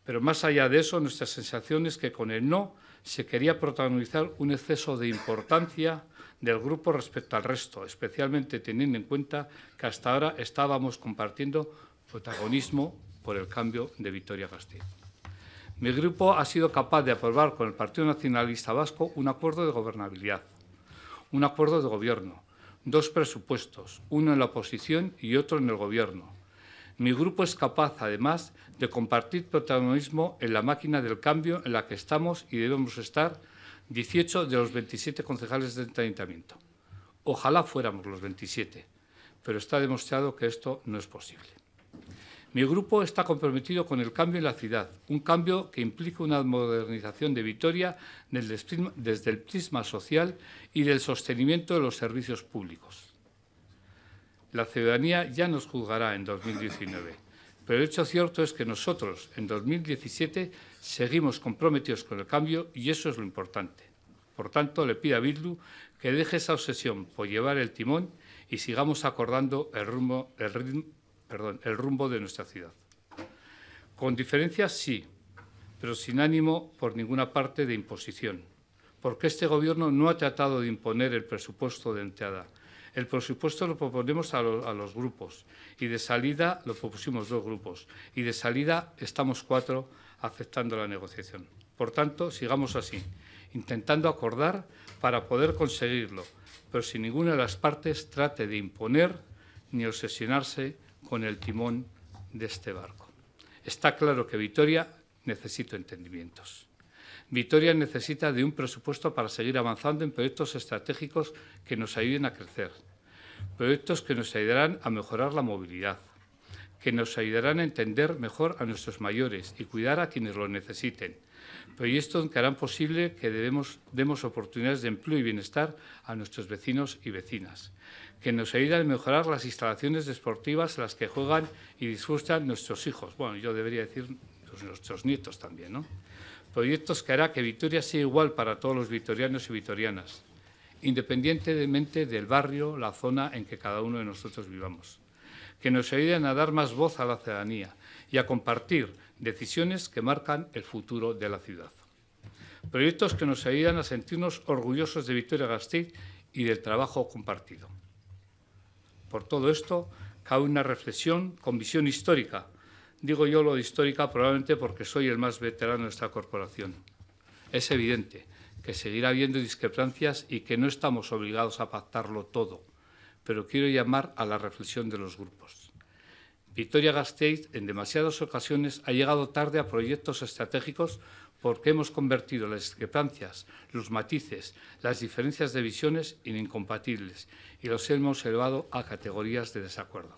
Pero más allá de eso, nuestra sensación es que con el no se quería protagonizar un exceso de importancia del grupo respecto al resto, especialmente teniendo en cuenta que hasta ahora estábamos compartiendo protagonismo por el cambio de Victoria Castillo. Mi grupo ha sido capaz de aprobar con el Partido Nacionalista Vasco un acuerdo de gobernabilidad un acuerdo de gobierno, dos presupuestos, uno en la oposición y otro en el gobierno. Mi grupo es capaz, además, de compartir protagonismo en la máquina del cambio en la que estamos y debemos estar 18 de los 27 concejales del ayuntamiento. Ojalá fuéramos los 27, pero está demostrado que esto no es posible. Mi grupo está comprometido con el cambio en la ciudad, un cambio que implica una modernización de Vitoria desde el prisma social y del sostenimiento de los servicios públicos. La ciudadanía ya nos juzgará en 2019, pero el hecho cierto es que nosotros, en 2017, seguimos comprometidos con el cambio y eso es lo importante. Por tanto, le pido a Bildu que deje esa obsesión por llevar el timón y sigamos acordando el rumbo, el ritmo, perdón, el rumbo de nuestra ciudad. Con diferencias sí, pero sin ánimo por ninguna parte de imposición, porque este Gobierno no ha tratado de imponer el presupuesto de entrada. El presupuesto lo proponemos a, a los grupos y de salida lo propusimos dos grupos y de salida estamos cuatro aceptando la negociación. Por tanto, sigamos así, intentando acordar para poder conseguirlo, pero sin ninguna de las partes trate de imponer ni obsesionarse con el timón de este barco. Está claro que Vitoria necesita entendimientos. Vitoria necesita de un presupuesto para seguir avanzando en proyectos estratégicos que nos ayuden a crecer, proyectos que nos ayudarán a mejorar la movilidad, que nos ayudarán a entender mejor a nuestros mayores y cuidar a quienes lo necesiten. Proyectos que harán posible que demos oportunidades de empleo y bienestar a nuestros vecinos y vecinas, que nos ayuden a mejorar las instalaciones deportivas en las que juegan y disfrutan nuestros hijos. Bueno, yo debería decir pues, nuestros nietos también, ¿no? Proyectos que hará que Victoria sea igual para todos los victorianos y victorianas, independientemente del barrio, la zona en que cada uno de nosotros vivamos que nos ayuden a dar más voz a la ciudadanía y a compartir decisiones que marcan el futuro de la ciudad. Proyectos que nos ayudan a sentirnos orgullosos de Victoria gasteiz y del trabajo compartido. Por todo esto, cabe una reflexión con visión histórica. Digo yo lo de histórica probablemente porque soy el más veterano de esta corporación. Es evidente que seguirá habiendo discrepancias y que no estamos obligados a pactarlo todo pero quiero llamar a la reflexión de los grupos. Victoria Gasteiz en demasiadas ocasiones ha llegado tarde a proyectos estratégicos porque hemos convertido las discrepancias, los matices, las diferencias de visiones en incompatibles y los hemos elevado a categorías de desacuerdo.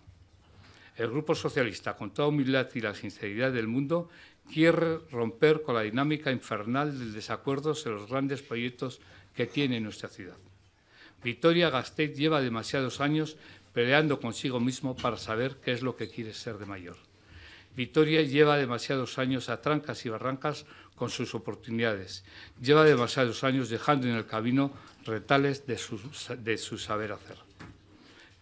El Grupo Socialista, con toda humildad y la sinceridad del mundo, quiere romper con la dinámica infernal del desacuerdo en los grandes proyectos que tiene nuestra ciudad. Victoria gasteiz lleva demasiados años peleando consigo mismo para saber qué es lo que quiere ser de mayor. Victoria lleva demasiados años a trancas y barrancas con sus oportunidades. Lleva demasiados años dejando en el camino retales de su, de su saber hacer.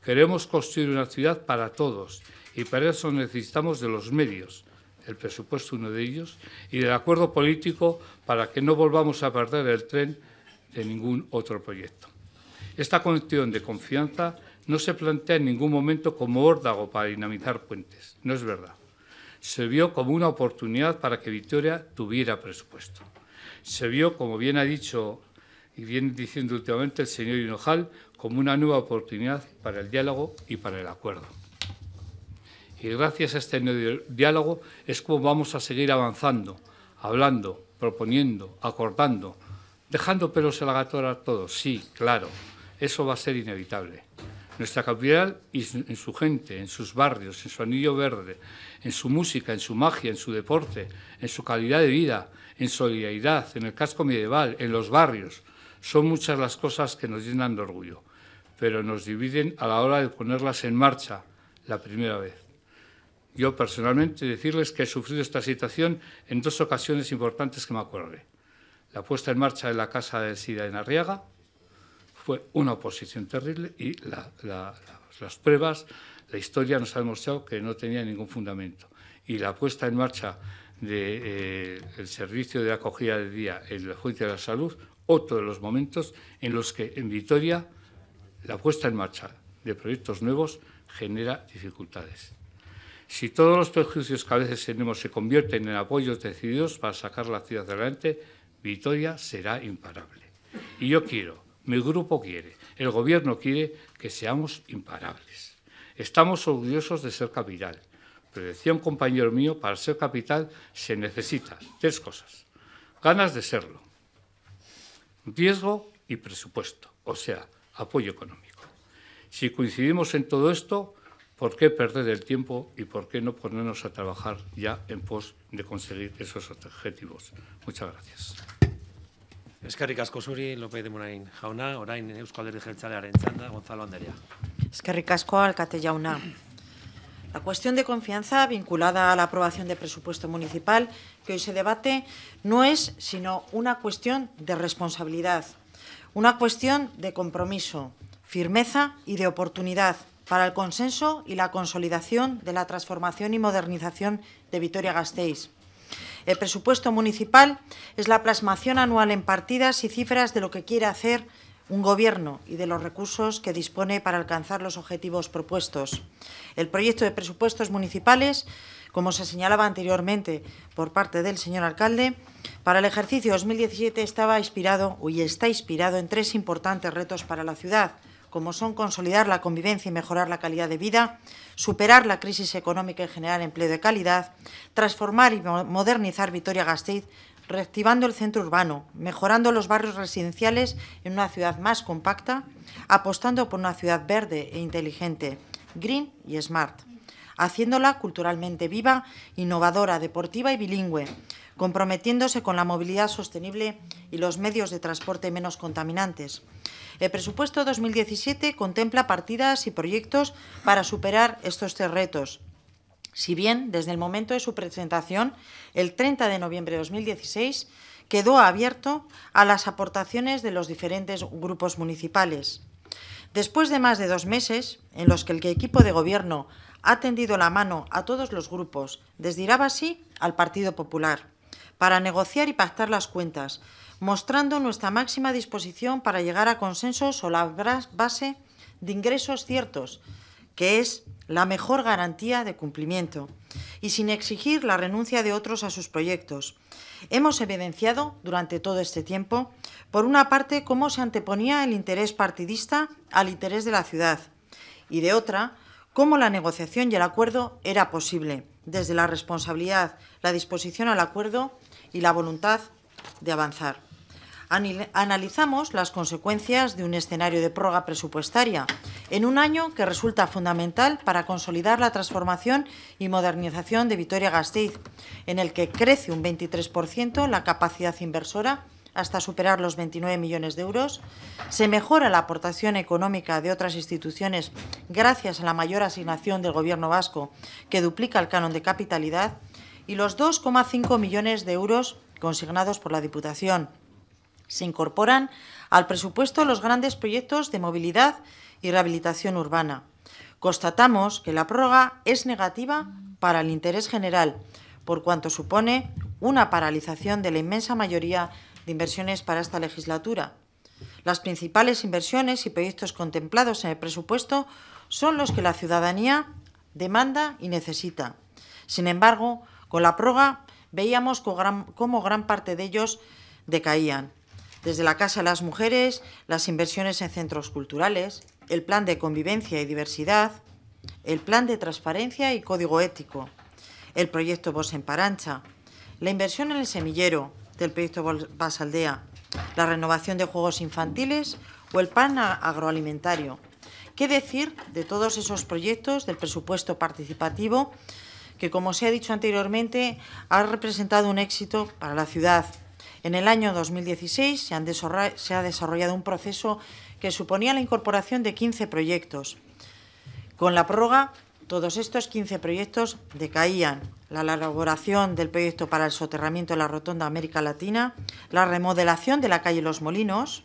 Queremos construir una ciudad para todos y para eso necesitamos de los medios, el presupuesto uno de ellos, y del acuerdo político para que no volvamos a perder el tren de ningún otro proyecto. Esta cuestión de confianza no se plantea en ningún momento como órdago para dinamizar puentes, no es verdad. Se vio como una oportunidad para que Victoria tuviera presupuesto. Se vio, como bien ha dicho y viene diciendo últimamente el señor Hinojal, como una nueva oportunidad para el diálogo y para el acuerdo. Y gracias a este nuevo diálogo es como vamos a seguir avanzando, hablando, proponiendo, acordando, dejando pelos en la gatora a todos, sí, claro, eso va a ser inevitable. Nuestra capital y en su gente, en sus barrios, en su anillo verde, en su música, en su magia, en su deporte, en su calidad de vida, en solidaridad, en el casco medieval, en los barrios. Son muchas las cosas que nos llenan de orgullo, pero nos dividen a la hora de ponerlas en marcha la primera vez. Yo personalmente decirles que he sufrido esta situación en dos ocasiones importantes que me acuerdo. La puesta en marcha de la Casa de SIDA en Arriaga, fue una oposición terrible y las pruebas, la historia nos ha demostrado que no tenía ningún fundamento. Y la puesta en marcha del de, eh, servicio de acogida de día en la Junta de la Salud, otro de los momentos en los que en Vitoria la puesta en marcha de proyectos nuevos genera dificultades. Si todos los prejuicios que a veces tenemos se convierten en apoyos decididos para sacar la ciudad adelante, Vitoria será imparable. Y yo quiero mi grupo quiere, el gobierno quiere que seamos imparables. Estamos orgullosos de ser capital, pero decía un compañero mío, para ser capital se necesitan tres cosas. Ganas de serlo, riesgo y presupuesto, o sea, apoyo económico. Si coincidimos en todo esto, ¿por qué perder el tiempo y por qué no ponernos a trabajar ya en pos de conseguir esos objetivos? Muchas gracias. Eskerrik asko Suri, López de Munain, jauna, orain Gonzalo Anderea. Eskerrik asko, jauna. La cuestión de confianza vinculada a la aprobación del presupuesto municipal que hoy se debate no es sino una cuestión de responsabilidad, una cuestión de compromiso, firmeza y de oportunidad para el consenso y la consolidación de la transformación y modernización de Vitoria-Gasteiz el presupuesto municipal es la plasmación anual en partidas y cifras de lo que quiere hacer un Gobierno y de los recursos que dispone para alcanzar los objetivos propuestos. El proyecto de presupuestos municipales, como se señalaba anteriormente por parte del señor alcalde, para el ejercicio 2017 estaba inspirado y está inspirado en tres importantes retos para la ciudad – como son consolidar la convivencia y mejorar la calidad de vida, superar la crisis económica y generar empleo de calidad, transformar y modernizar Vitoria-Gasteiz, reactivando el centro urbano, mejorando los barrios residenciales en una ciudad más compacta, apostando por una ciudad verde e inteligente, green y smart haciéndola culturalmente viva, innovadora, deportiva y bilingüe, comprometiéndose con la movilidad sostenible y los medios de transporte menos contaminantes. El presupuesto 2017 contempla partidas y proyectos para superar estos tres retos. Si bien, desde el momento de su presentación, el 30 de noviembre de 2016, quedó abierto a las aportaciones de los diferentes grupos municipales. Después de más de dos meses, en los que el equipo de gobierno ha tendido la mano a todos los grupos, desde Irabasi al Partido Popular, para negociar y pactar las cuentas, mostrando nuestra máxima disposición para llegar a consensos o la base de ingresos ciertos, que es la mejor garantía de cumplimiento, y sin exigir la renuncia de otros a sus proyectos. Hemos evidenciado durante todo este tiempo, por una parte, cómo se anteponía el interés partidista al interés de la ciudad, y de otra, cómo la negociación y el acuerdo era posible, desde la responsabilidad, la disposición al acuerdo y la voluntad de avanzar. Analizamos las consecuencias de un escenario de prórroga presupuestaria en un año que resulta fundamental para consolidar la transformación y modernización de Vitoria-Gasteiz, en el que crece un 23% la capacidad inversora hasta superar los 29 millones de euros. Se mejora la aportación económica de otras instituciones gracias a la mayor asignación del Gobierno vasco, que duplica el canon de capitalidad y los 2,5 millones de euros consignados por la Diputación. Se incorporan al presupuesto los grandes proyectos de movilidad y rehabilitación urbana. Constatamos que la prórroga es negativa para el interés general, por cuanto supone una paralización de la inmensa mayoría de inversiones para esta legislatura. Las principales inversiones y proyectos contemplados en el presupuesto son los que la ciudadanía demanda y necesita. Sin embargo, con la proga veíamos cómo gran parte de ellos decaían. Desde la Casa de las Mujeres, las inversiones en centros culturales, el plan de convivencia y diversidad, el plan de transparencia y código ético, el proyecto Voz en Parancha, la inversión en el semillero del proyecto Basaldea, la renovación de juegos infantiles o el pan agroalimentario. ¿Qué decir de todos esos proyectos del presupuesto participativo que, como se ha dicho anteriormente, ha representado un éxito para la ciudad. En el año 2016 se, ha desarrollado un proceso que suponía la incorporación de 15 proyectos. Con la prórroga, todos estos 15 proyectos decaían. La elaboración del proyecto para el soterramiento de la Rotonda América Latina, la remodelación de la calle Los Molinos,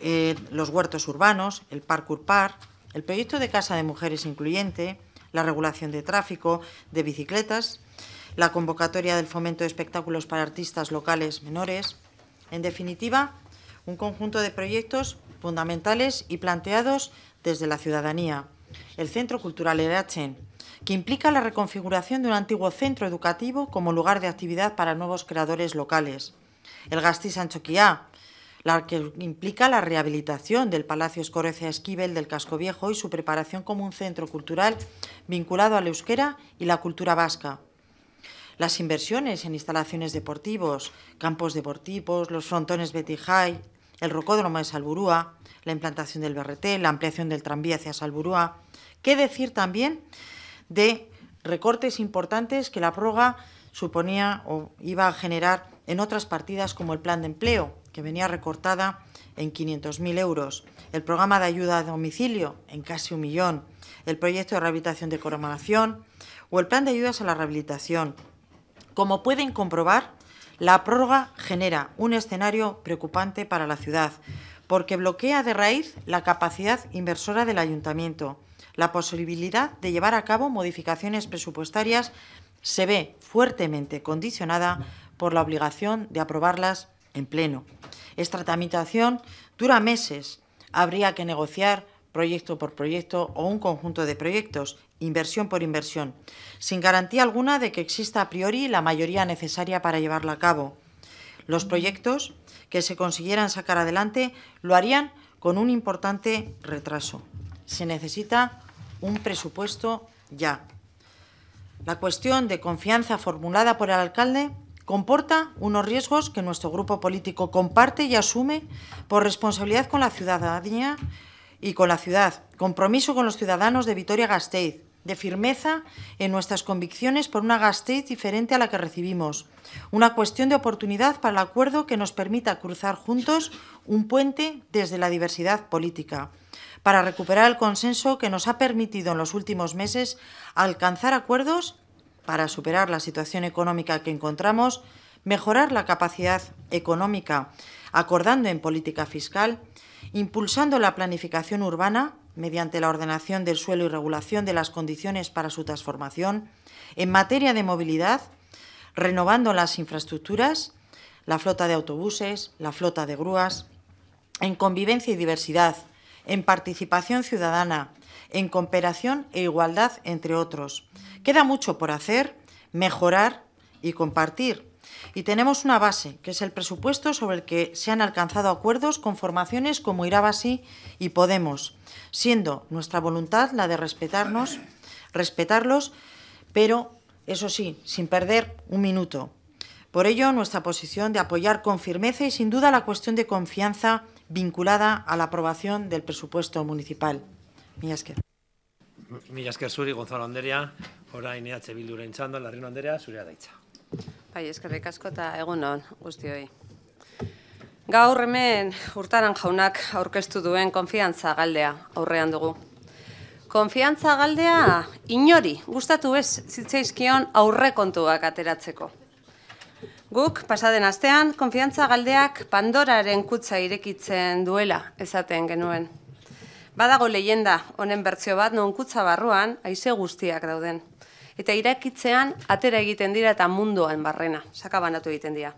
eh, los huertos urbanos, el Parque Urpar, el proyecto de Casa de Mujeres Incluyente, la regulación de tráfico de bicicletas, la convocatoria del fomento de espectáculos para artistas locales menores. En definitiva, un conjunto de proyectos fundamentales y planteados desde la ciudadanía. El Centro Cultural Erachen, que implica la reconfiguración de un antiguo centro educativo como lugar de actividad para nuevos creadores locales. El Gastis Sanchoquiá, la que implica la rehabilitación del Palacio Escorecia Esquivel del Casco Viejo y su preparación como un centro cultural vinculado a la euskera y la cultura vasca. Las inversiones en instalaciones deportivos, campos deportivos, los frontones Betijay, el rocódromo de Salburúa, la implantación del BRT, la ampliación del tranvía hacia Salburúa. ¿Qué decir también de recortes importantes que la prórroga suponía o iba a generar en otras partidas como el plan de empleo, que venía recortada en 500.000 euros, el programa de ayuda a domicilio en casi un millón, el proyecto de rehabilitación de coronación o el plan de ayudas a la rehabilitación. Como pueden comprobar, la prórroga genera un escenario preocupante para la ciudad, porque bloquea de raíz la capacidad inversora del ayuntamiento. La posibilidad de llevar a cabo modificaciones presupuestarias se ve fuertemente condicionada por la obligación de aprobarlas en pleno. Esta tramitación dura meses. Habría que negociar proyecto por proyecto o un conjunto de proyectos, inversión por inversión, sin garantía alguna de que exista a priori la mayoría necesaria para llevarla a cabo. Los proyectos que se consiguieran sacar adelante lo harían con un importante retraso. Se necesita un presupuesto ya. La cuestión de confianza formulada por el alcalde comporta unos riesgos que nuestro grupo político comparte y asume por responsabilidad con la ciudadanía y con la ciudad, compromiso con los ciudadanos de Vitoria-Gasteiz, de firmeza en nuestras convicciones por una Gasteiz diferente a la que recibimos, una cuestión de oportunidad para el acuerdo que nos permita cruzar juntos un puente desde la diversidad política para recuperar el consenso que nos ha permitido en los últimos meses alcanzar acuerdos para superar la situación económica que encontramos, mejorar la capacidad económica acordando en política fiscal, impulsando la planificación urbana mediante la ordenación del suelo y regulación de las condiciones para su transformación, en materia de movilidad, renovando las infraestructuras, la flota de autobuses, la flota de grúas, en convivencia y diversidad, en participación ciudadana, en cooperación e igualdad, entre otros, Queda mucho por hacer, mejorar y compartir. Y tenemos una base, que es el presupuesto sobre el que se han alcanzado acuerdos con formaciones como Irabasi y Podemos, siendo nuestra voluntad la de respetarnos, respetarlos, pero eso sí, sin perder un minuto. Por ello, nuestra posición de apoyar con firmeza y sin duda la cuestión de confianza vinculada a la aprobación del presupuesto municipal. Millasker. Sur y Gonzalo Anderia. Horain, ehatze bilduren txando, larri nondera, zurea daitza. Bai, eskerrik asko eta egun hon, guzti hoi. Gaur hemen urtaran jaunak aurkeztu duen konfiantza galdea aurrean dugu. Konfiantza galdea inori gustatu ez zitzaizkion aurre kontuak ateratzeko. Guk, pasaden astean, konfiantza galdeak pandoraren kutza irekitzen duela, ezaten genuen. Badago lehenda, honen bertzio bat non kutza barruan, aize guztiak dauden eta irakitzean atera egiten dira eta munduan barrena, sakabanatu egiten dira.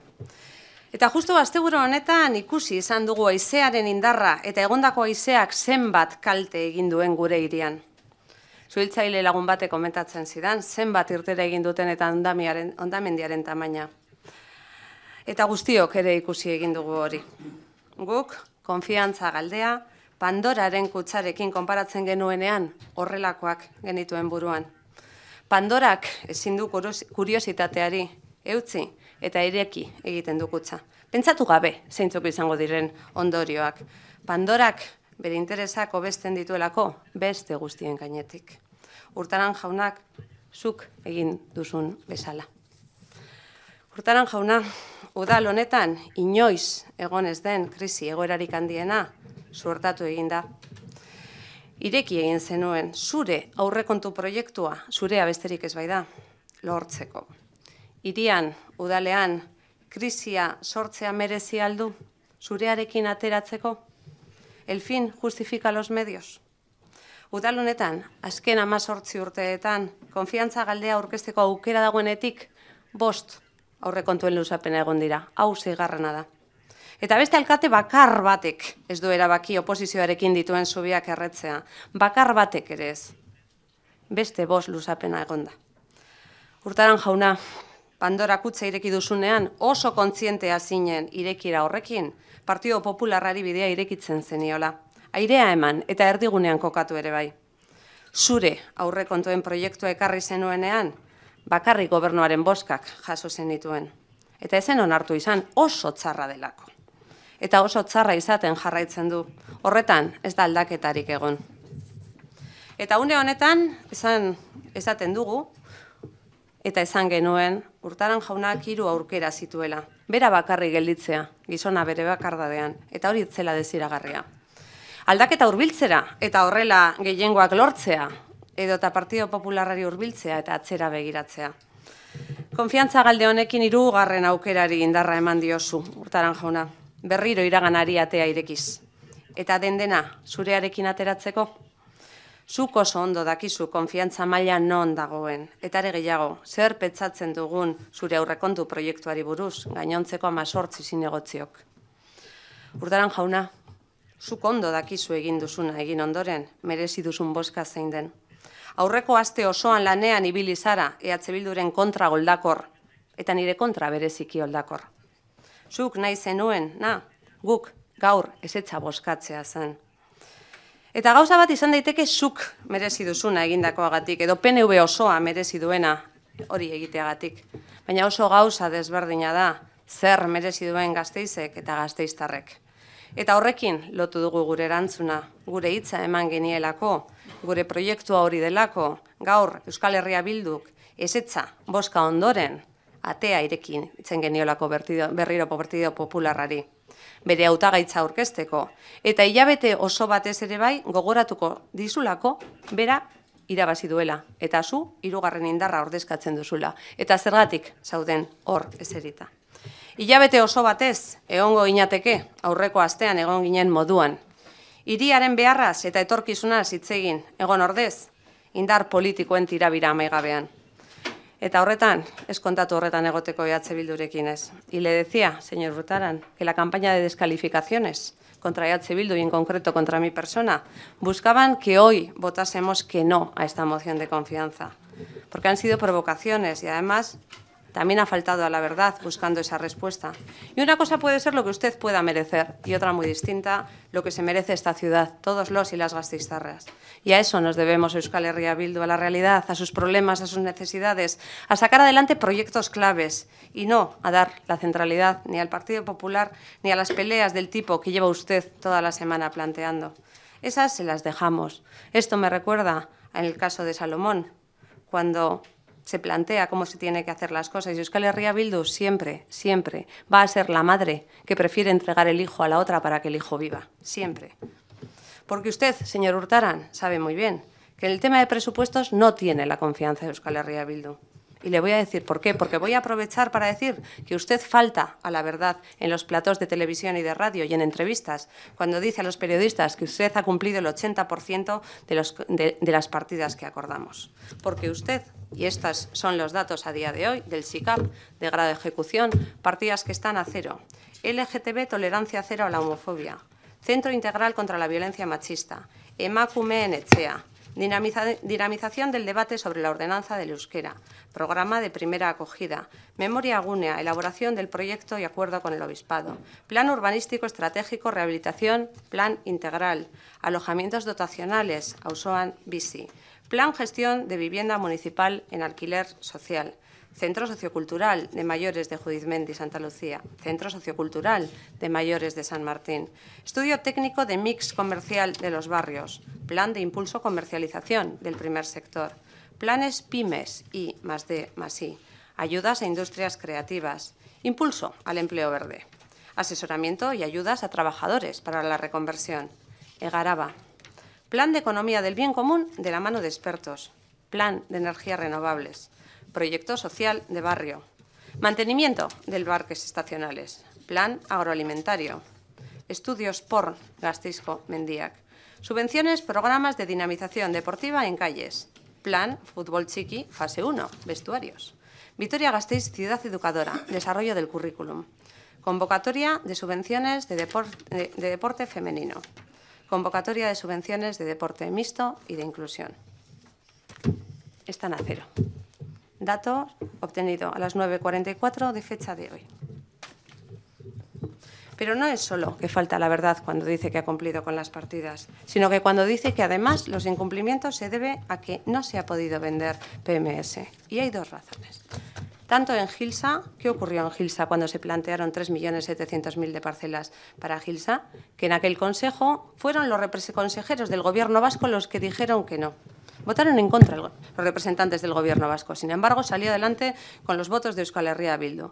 Eta justu asteburu honetan ikusi izan dugu aizearen indarra eta egondako aizeak zenbat kalte egin duen gure irian. Zuhiltzaile lagun bate komentatzen zidan, zenbat irtera egin duten eta ondamiaren, ondamendiaren tamaina. Eta guztiok ere ikusi egin dugu hori. Guk, konfiantza galdea, Pandoraren kutsarekin konparatzen genuenean horrelakoak genituen buruan. Pandorak ezin du kuriositateari eutzi eta ireki egiten dukutza. Pentsatu gabe zeintzuk izango diren ondorioak. Pandorak bere interesak hobesten dituelako beste guztien gainetik. Urtaran jaunak zuk egin duzun bezala. Urtaran jauna, udal honetan inoiz egon ez den krisi egoerarik handiena egin eginda Ireki egin zenuen zure aurrekontu proiektua, zurea besterik ez bai da, lortzeko. Irian, udalean, krisia sortzea merezi aldu, zurearekin ateratzeko, el justifika los medios. Udalunetan, azken ama sortzi urteetan, konfiantza galdea aurkezteko aukera dagoenetik, bost aurrekontuen luzapena egon dira, hau zigarrena da. Eta beste alkate bakar batek ez du erabaki oposizioarekin dituen zubiak erretzea. Bakar batek ere ez. Beste bos luzapena egonda. Urtaran jauna, Pandora kutze ireki duzunean oso kontzientea zinen irekira horrekin, Partido Popularari bidea irekitzen zeniola. Airea eman eta erdigunean kokatu ere bai. Zure aurre kontuen proiektua ekarri zenuenean, bakarri gobernuaren boskak jaso zenituen. Eta ezen onartu izan oso txarra delako eta oso txarra izaten jarraitzen du. Horretan, ez da aldaketarik egon. Eta une honetan, esan ezaten dugu, eta esan genuen, urtaran jaunak hiru aurkera zituela. Bera bakarri gelditzea, gizona bere bakardadean, eta hori itzela deziragarria. Aldaketa urbiltzera, eta horrela gehiengoak lortzea, edo eta Partido Popularari urbiltzea eta atzera begiratzea. Konfiantza galde honekin garren aukerari indarra eman diozu, urtaran jauna berriro iraganari atea irekiz. Eta dendena, zurearekin ateratzeko? Zuk oso ondo dakizu konfiantza maila non dagoen. Eta ere gehiago, zer petzatzen dugun zure aurrekontu proiektuari buruz, gainontzeko amazortzi zinegotziok. Urdaran jauna, zuk ondo dakizu egin duzuna egin ondoren, merezi duzun boska zein den. Aurreko aste osoan lanean ibili zara, ehatze bilduren kontra goldakor, eta nire kontra bereziki oldakor zuk nahi zenuen, na, guk gaur ezetza boskatzea zen. Eta gauza bat izan daiteke zuk merezi duzuna egindakoagatik, edo PNV osoa merezi duena hori egiteagatik. Baina oso gauza desberdina da zer merezi duen gazteizek eta gazteiztarrek. Eta horrekin lotu dugu gure erantzuna, gure hitza eman genielako, gure proiektua hori delako, gaur Euskal Herria Bilduk ezetza boska ondoren, atea irekin itzen geniolako berriro partido popularrari. Bere hautagaitza aurkezteko eta hilabete oso batez ere bai gogoratuko dizulako bera irabazi duela eta zu hirugarren indarra ordezkatzen duzula eta zergatik zauden hor eserita. Hilabete oso batez egongo inateke aurreko astean egon ginen moduan. Hiriaren beharraz eta etorkizunaz hitz egon ordez indar politikoen tirabira amaigabean. Eta es kontatu horretan egoteko e Y le decía, señor Rutaran, que la campaña de descalificaciones contra EH Bildu y en concreto contra mi persona, buscaban que hoy votásemos que no a esta moción de confianza, porque han sido provocaciones y además también ha faltado a la verdad buscando esa respuesta. Y una cosa puede ser lo que usted pueda merecer y otra muy distinta, lo que se merece esta ciudad, todos los y las gastizarras. Y a eso nos debemos Euskal Herria Bildu, a la realidad, a sus problemas, a sus necesidades, a sacar adelante proyectos claves y no a dar la centralidad ni al Partido Popular ni a las peleas del tipo que lleva usted toda la semana planteando. Esas se las dejamos. Esto me recuerda en el caso de Salomón, cuando se plantea cómo se tiene que hacer las cosas. Y Euskal Herria Bildu siempre, siempre va a ser la madre que prefiere entregar el hijo a la otra para que el hijo viva. Siempre. Porque usted, señor Hurtaran, sabe muy bien que el tema de presupuestos no tiene la confianza de Euskal Herria Bildu. Y le voy a decir por qué. Porque voy a aprovechar para decir que usted falta a la verdad en los platos de televisión y de radio y en entrevistas, cuando dice a los periodistas que usted ha cumplido el 80% de, las partidas que acordamos. Porque usted, y estos son los datos a día de hoy del SICAP, de grado de ejecución, partidas que están a cero. LGTB, tolerancia cero a la homofobia. Centro Integral contra la Violencia Machista, EMACUME en dinamización del debate sobre la ordenanza del euskera, programa de primera acogida, memoria agúnea, elaboración del proyecto y acuerdo con el obispado, plan urbanístico estratégico, rehabilitación, plan integral, alojamientos dotacionales, Ausoan Bici, plan gestión de vivienda municipal en alquiler social, Centro Sociocultural de Mayores de Judizmendi, Santa Lucía. Centro Sociocultural de Mayores de San Martín. Estudio técnico de mix comercial de los barrios. Plan de impulso comercialización del primer sector. Planes pymes y más de más I. Ayudas a industrias creativas. Impulso al empleo verde. Asesoramiento y ayudas a trabajadores para la reconversión. Egaraba. Plan de economía del bien común de la mano de expertos. Plan de energías renovables proyecto social de barrio, mantenimiento del parques estacionales, plan agroalimentario, estudios por Gastisco Mendiac, subvenciones, programas de dinamización deportiva en calles, plan fútbol chiqui, fase 1, vestuarios. Victoria Gasteiz, ciudad educadora, desarrollo del currículum. Convocatoria de subvenciones de, de deporte femenino. Convocatoria de subvenciones de deporte mixto y de inclusión. Están a cero. Dato obtenido a las 9.44 de fecha de hoy. Pero no es solo que falta la verdad cuando dice que ha cumplido con las partidas, sino que cuando dice que además los incumplimientos se debe a que no se ha podido vender PMS. Y hay dos razones. Tanto en Gilsa, ¿qué ocurrió en Gilsa cuando se plantearon 3.700.000 de parcelas para Gilsa? Que en aquel consejo fueron los consejeros del gobierno vasco los que dijeron que no. Votaron en contra los representantes del Gobierno vasco. Sin embargo, salió adelante con los votos de Euskal Herria Bildu.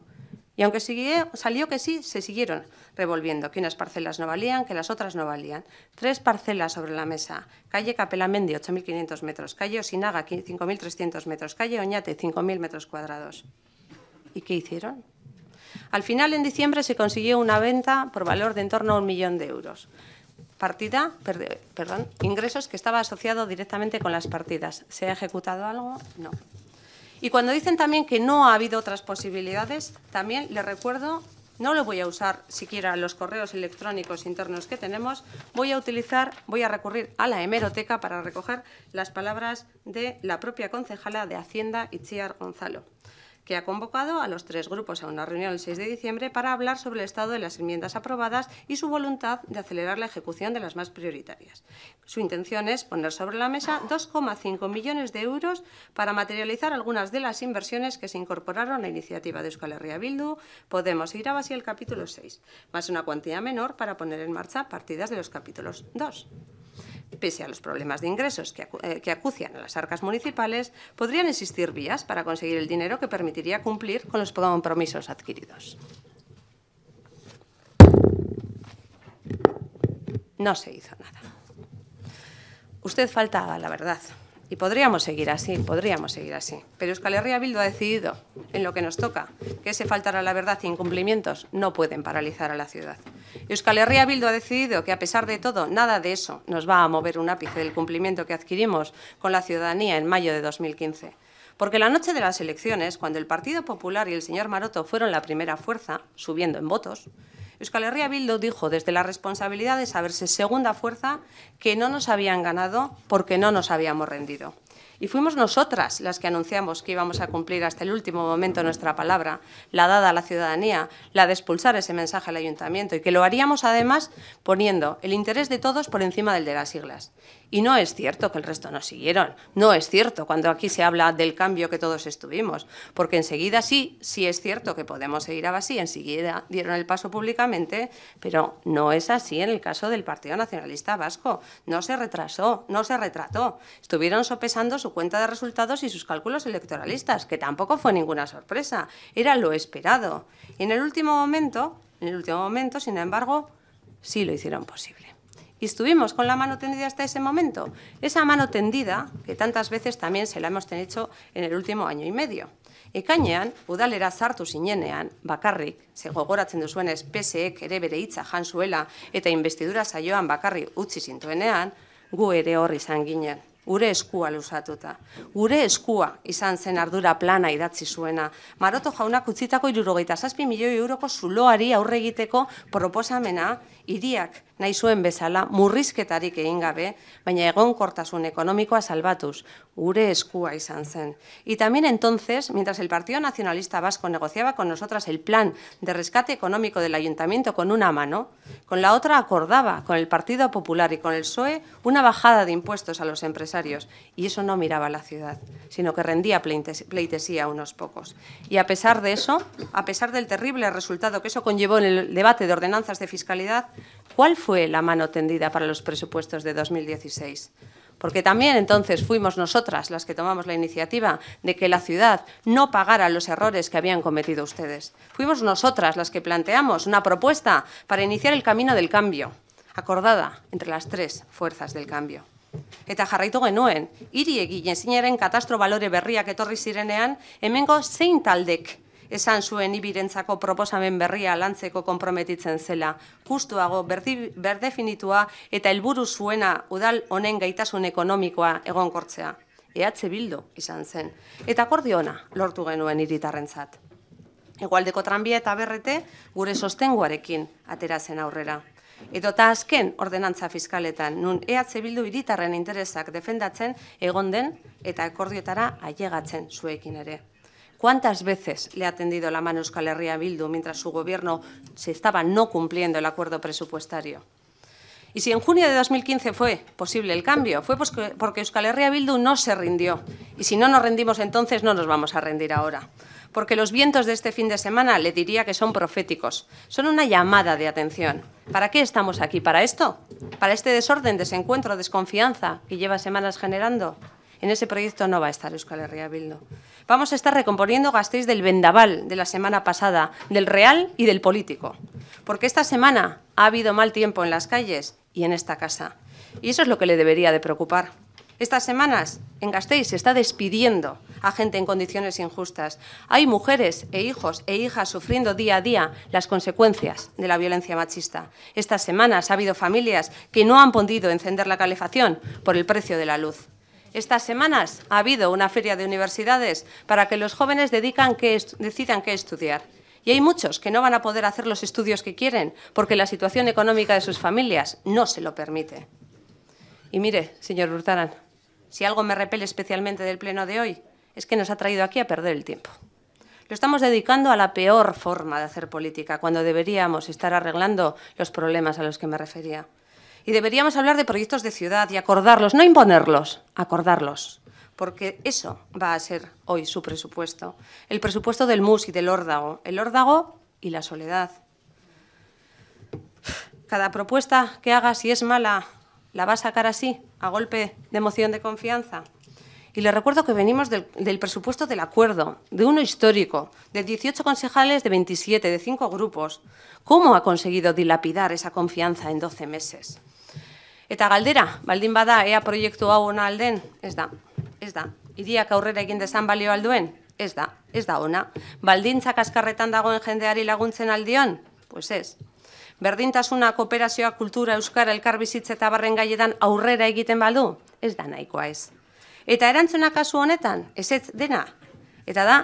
Y aunque salió que sí, se siguieron revolviendo, que unas parcelas no valían, que las otras no valían. Tres parcelas sobre la mesa. Calle Capelamendi, 8.500 metros. Calle Osinaga, 5.300 metros. Calle Oñate, 5.000 metros cuadrados. ¿Y qué hicieron? Al final, en diciembre, se consiguió una venta por valor de en torno a un millón de euros partida, perdón, ingresos que estaba asociado directamente con las partidas. ¿Se ha ejecutado algo? No. Y cuando dicen también que no ha habido otras posibilidades, también les recuerdo, no lo voy a usar siquiera los correos electrónicos internos que tenemos, voy a utilizar, voy a recurrir a la hemeroteca para recoger las palabras de la propia concejala de Hacienda, Itziar Gonzalo que ha convocado a los tres grupos a una reunión el 6 de diciembre para hablar sobre el estado de las enmiendas aprobadas y su voluntad de acelerar la ejecución de las más prioritarias. Su intención es poner sobre la mesa 2,5 millones de euros para materializar algunas de las inversiones que se incorporaron a la iniciativa de Euskal Herria Bildu, Podemos y a y el capítulo 6, más una cuantía menor para poner en marcha partidas de los capítulos 2. Pese a los problemas de ingresos eh, que, acucian a las arcas municipales, podrían existir vías para conseguir el dinero que permitiría cumplir con los compromisos adquiridos. No se hizo nada. Usted faltaba, la verdad. Y podríamos seguir así, podríamos seguir así. Pero Euskal Herria Bildu ha decidido, en lo que nos toca, que ese faltar a la verdad y incumplimientos no pueden paralizar a la ciudad. Euskal Herria Bildu ha decidido que, a pesar de todo, nada de eso nos va a mover un ápice del cumplimiento que adquirimos con la ciudadanía en mayo de 2015. Porque la noche de las elecciones, cuando el Partido Popular y el señor Maroto fueron la primera fuerza, subiendo en votos, Euskal Herria Bildo dijo desde la responsabilidad de saberse segunda fuerza que no nos habían ganado porque no nos habíamos rendido. Y fuimos nosotras las que anunciamos que íbamos a cumplir hasta el último momento nuestra palabra, la dada a la ciudadanía, la de expulsar ese mensaje al ayuntamiento y que lo haríamos además poniendo el interés de todos por encima del de las siglas. Y no es cierto que el resto no siguieron, no es cierto cuando aquí se habla del cambio que todos estuvimos, porque enseguida sí, sí es cierto que Podemos seguir a Basí, enseguida dieron el paso públicamente, pero no es así en el caso del Partido Nacionalista Vasco, no se retrasó, no se retrató, estuvieron sopesando su cuenta de resultados y sus cálculos electoralistas, que tampoco fue ninguna sorpresa, era lo esperado. Y en el último momento, en el último momento, sin embargo, sí lo hicieron posible. y estuvimos con la mano tendida hasta ese momento. Esa mano tendida, que tantas veces también se la hemos tenido en el último año y medio. Ekainean, udalera sartu sinenean, bakarrik, ze gogoratzen duzuen espeseek ere bere hitza jan zuela eta investidura saioan bakarrik utzi sintuenean, gu ere hor izan ginen, gure eskua lusatuta. Gure eskua izan zen ardura plana idatzi zuena. Maroto jaunak utzitako irurogeita zazpi milioi euroko zuloari aurre egiteko proposamena iriak nahi bezala murrizketarik egin baina egonkortasun económico salbatuz, gure eskua izan Y también entonces, mientras el Partido Nacionalista Vasco negociaba con nosotras el plan de rescate económico del ayuntamiento con una mano, con la otra acordaba con el Partido Popular y con el PSOE una bajada de impuestos a los empresarios, y eso no miraba a la ciudad, sino que rendía pleitesía a unos pocos. Y a pesar de eso, a pesar del terrible resultado que eso conllevó en el debate de ordenanzas de fiscalidad, ¿cuál fue fue la mano tendida para los presupuestos de 2016 porque también entonces fuimos nosotras las que tomamos la iniciativa de que la ciudad no pagara los errores que habían cometido ustedes. Fuimos nosotras las que planteamos una propuesta para iniciar el camino del cambio, acordada entre las tres fuerzas del cambio. Eta jarraitu genuen, hiri egin zinaren katastro balore berriak etorri zirenean, hemengo zein taldek esan zuen ibirentzako proposamen berria lantzeko konprometitzen zela. Justuago berdi, berdefinitua eta helburu zuena udal honen gaitasun ekonomikoa egonkortzea. Eatze bildu izan zen. Eta akordiona lortu genuen zat. Egoaldeko tranbia eta berrete gure sostenguarekin atera zen aurrera. Edo ta azken ordenantza fiskaletan, nun eatze bildu iritarren interesak defendatzen egon den eta akordiotara ailegatzen zuekin ere. ¿Cuántas veces le ha tendido la mano Euskal Herria Bildu mientras su gobierno se estaba no cumpliendo el acuerdo presupuestario? Y si en junio de 2015 fue posible el cambio, fue pues porque Euskal Herria Bildu no se rindió. Y si no nos rendimos entonces, no nos vamos a rendir ahora. Porque los vientos de este fin de semana le diría que son proféticos, son una llamada de atención. ¿Para qué estamos aquí? ¿Para esto? ¿Para este desorden, desencuentro, desconfianza que lleva semanas generando? En ese proyecto no va a estar Euskal Herria Bildu. Vamos a estar recomponiendo Gasteiz del vendaval de la semana pasada, del real y del político. Porque esta semana ha habido mal tiempo en las calles y en esta casa. Y eso es lo que le debería de preocupar. Estas semanas en Gasteiz se está despidiendo a gente en condiciones injustas. Hay mujeres e hijos e hijas sufriendo día a día las consecuencias de la violencia machista. Estas semanas ha habido familias que no han podido encender la calefacción por el precio de la luz. Estas semanas ha habido una feria de universidades para que los jóvenes decidan qué estudiar. Y hay muchos que no van a poder hacer los estudios que quieren porque la situación económica de sus familias no se lo permite. Y mire, señor Hurtaran, si algo me repele especialmente del pleno de hoy, es que nos ha traído aquí a perder el tiempo. Lo estamos dedicando a la peor forma de hacer política, cuando deberíamos estar arreglando los problemas a los que me refería. Y deberíamos hablar de proyectos de ciudad y acordarlos, no imponerlos, acordarlos. Porque eso va a ser hoy su presupuesto. El presupuesto del MUS y del órdago. El órdago y la soledad. Cada propuesta que haga, si es mala, la va a sacar así, a golpe de emoción de confianza. Y le recuerdo que venimos del, del, presupuesto del acuerdo, de uno histórico, de 18 concejales, de 27, de 5 grupos. ¿Cómo ha conseguido dilapidar esa confianza en 12 meses? Eta galdera, baldin bada, ea proiektu hau ona alden, ez da, ez da. Iriak aurrera egin dezan balio alduen, ez da, ez da ona. Baldintzak askarretan dagoen jendeari laguntzen aldion, pues ez. Berdintasuna, kooperazioa, kultura, euskara, elkarbizitze eta barren gaietan aurrera egiten baldu, ez da nahikoa ez. Eta erantzuna kasu honetan, ez ez dena. Eta da,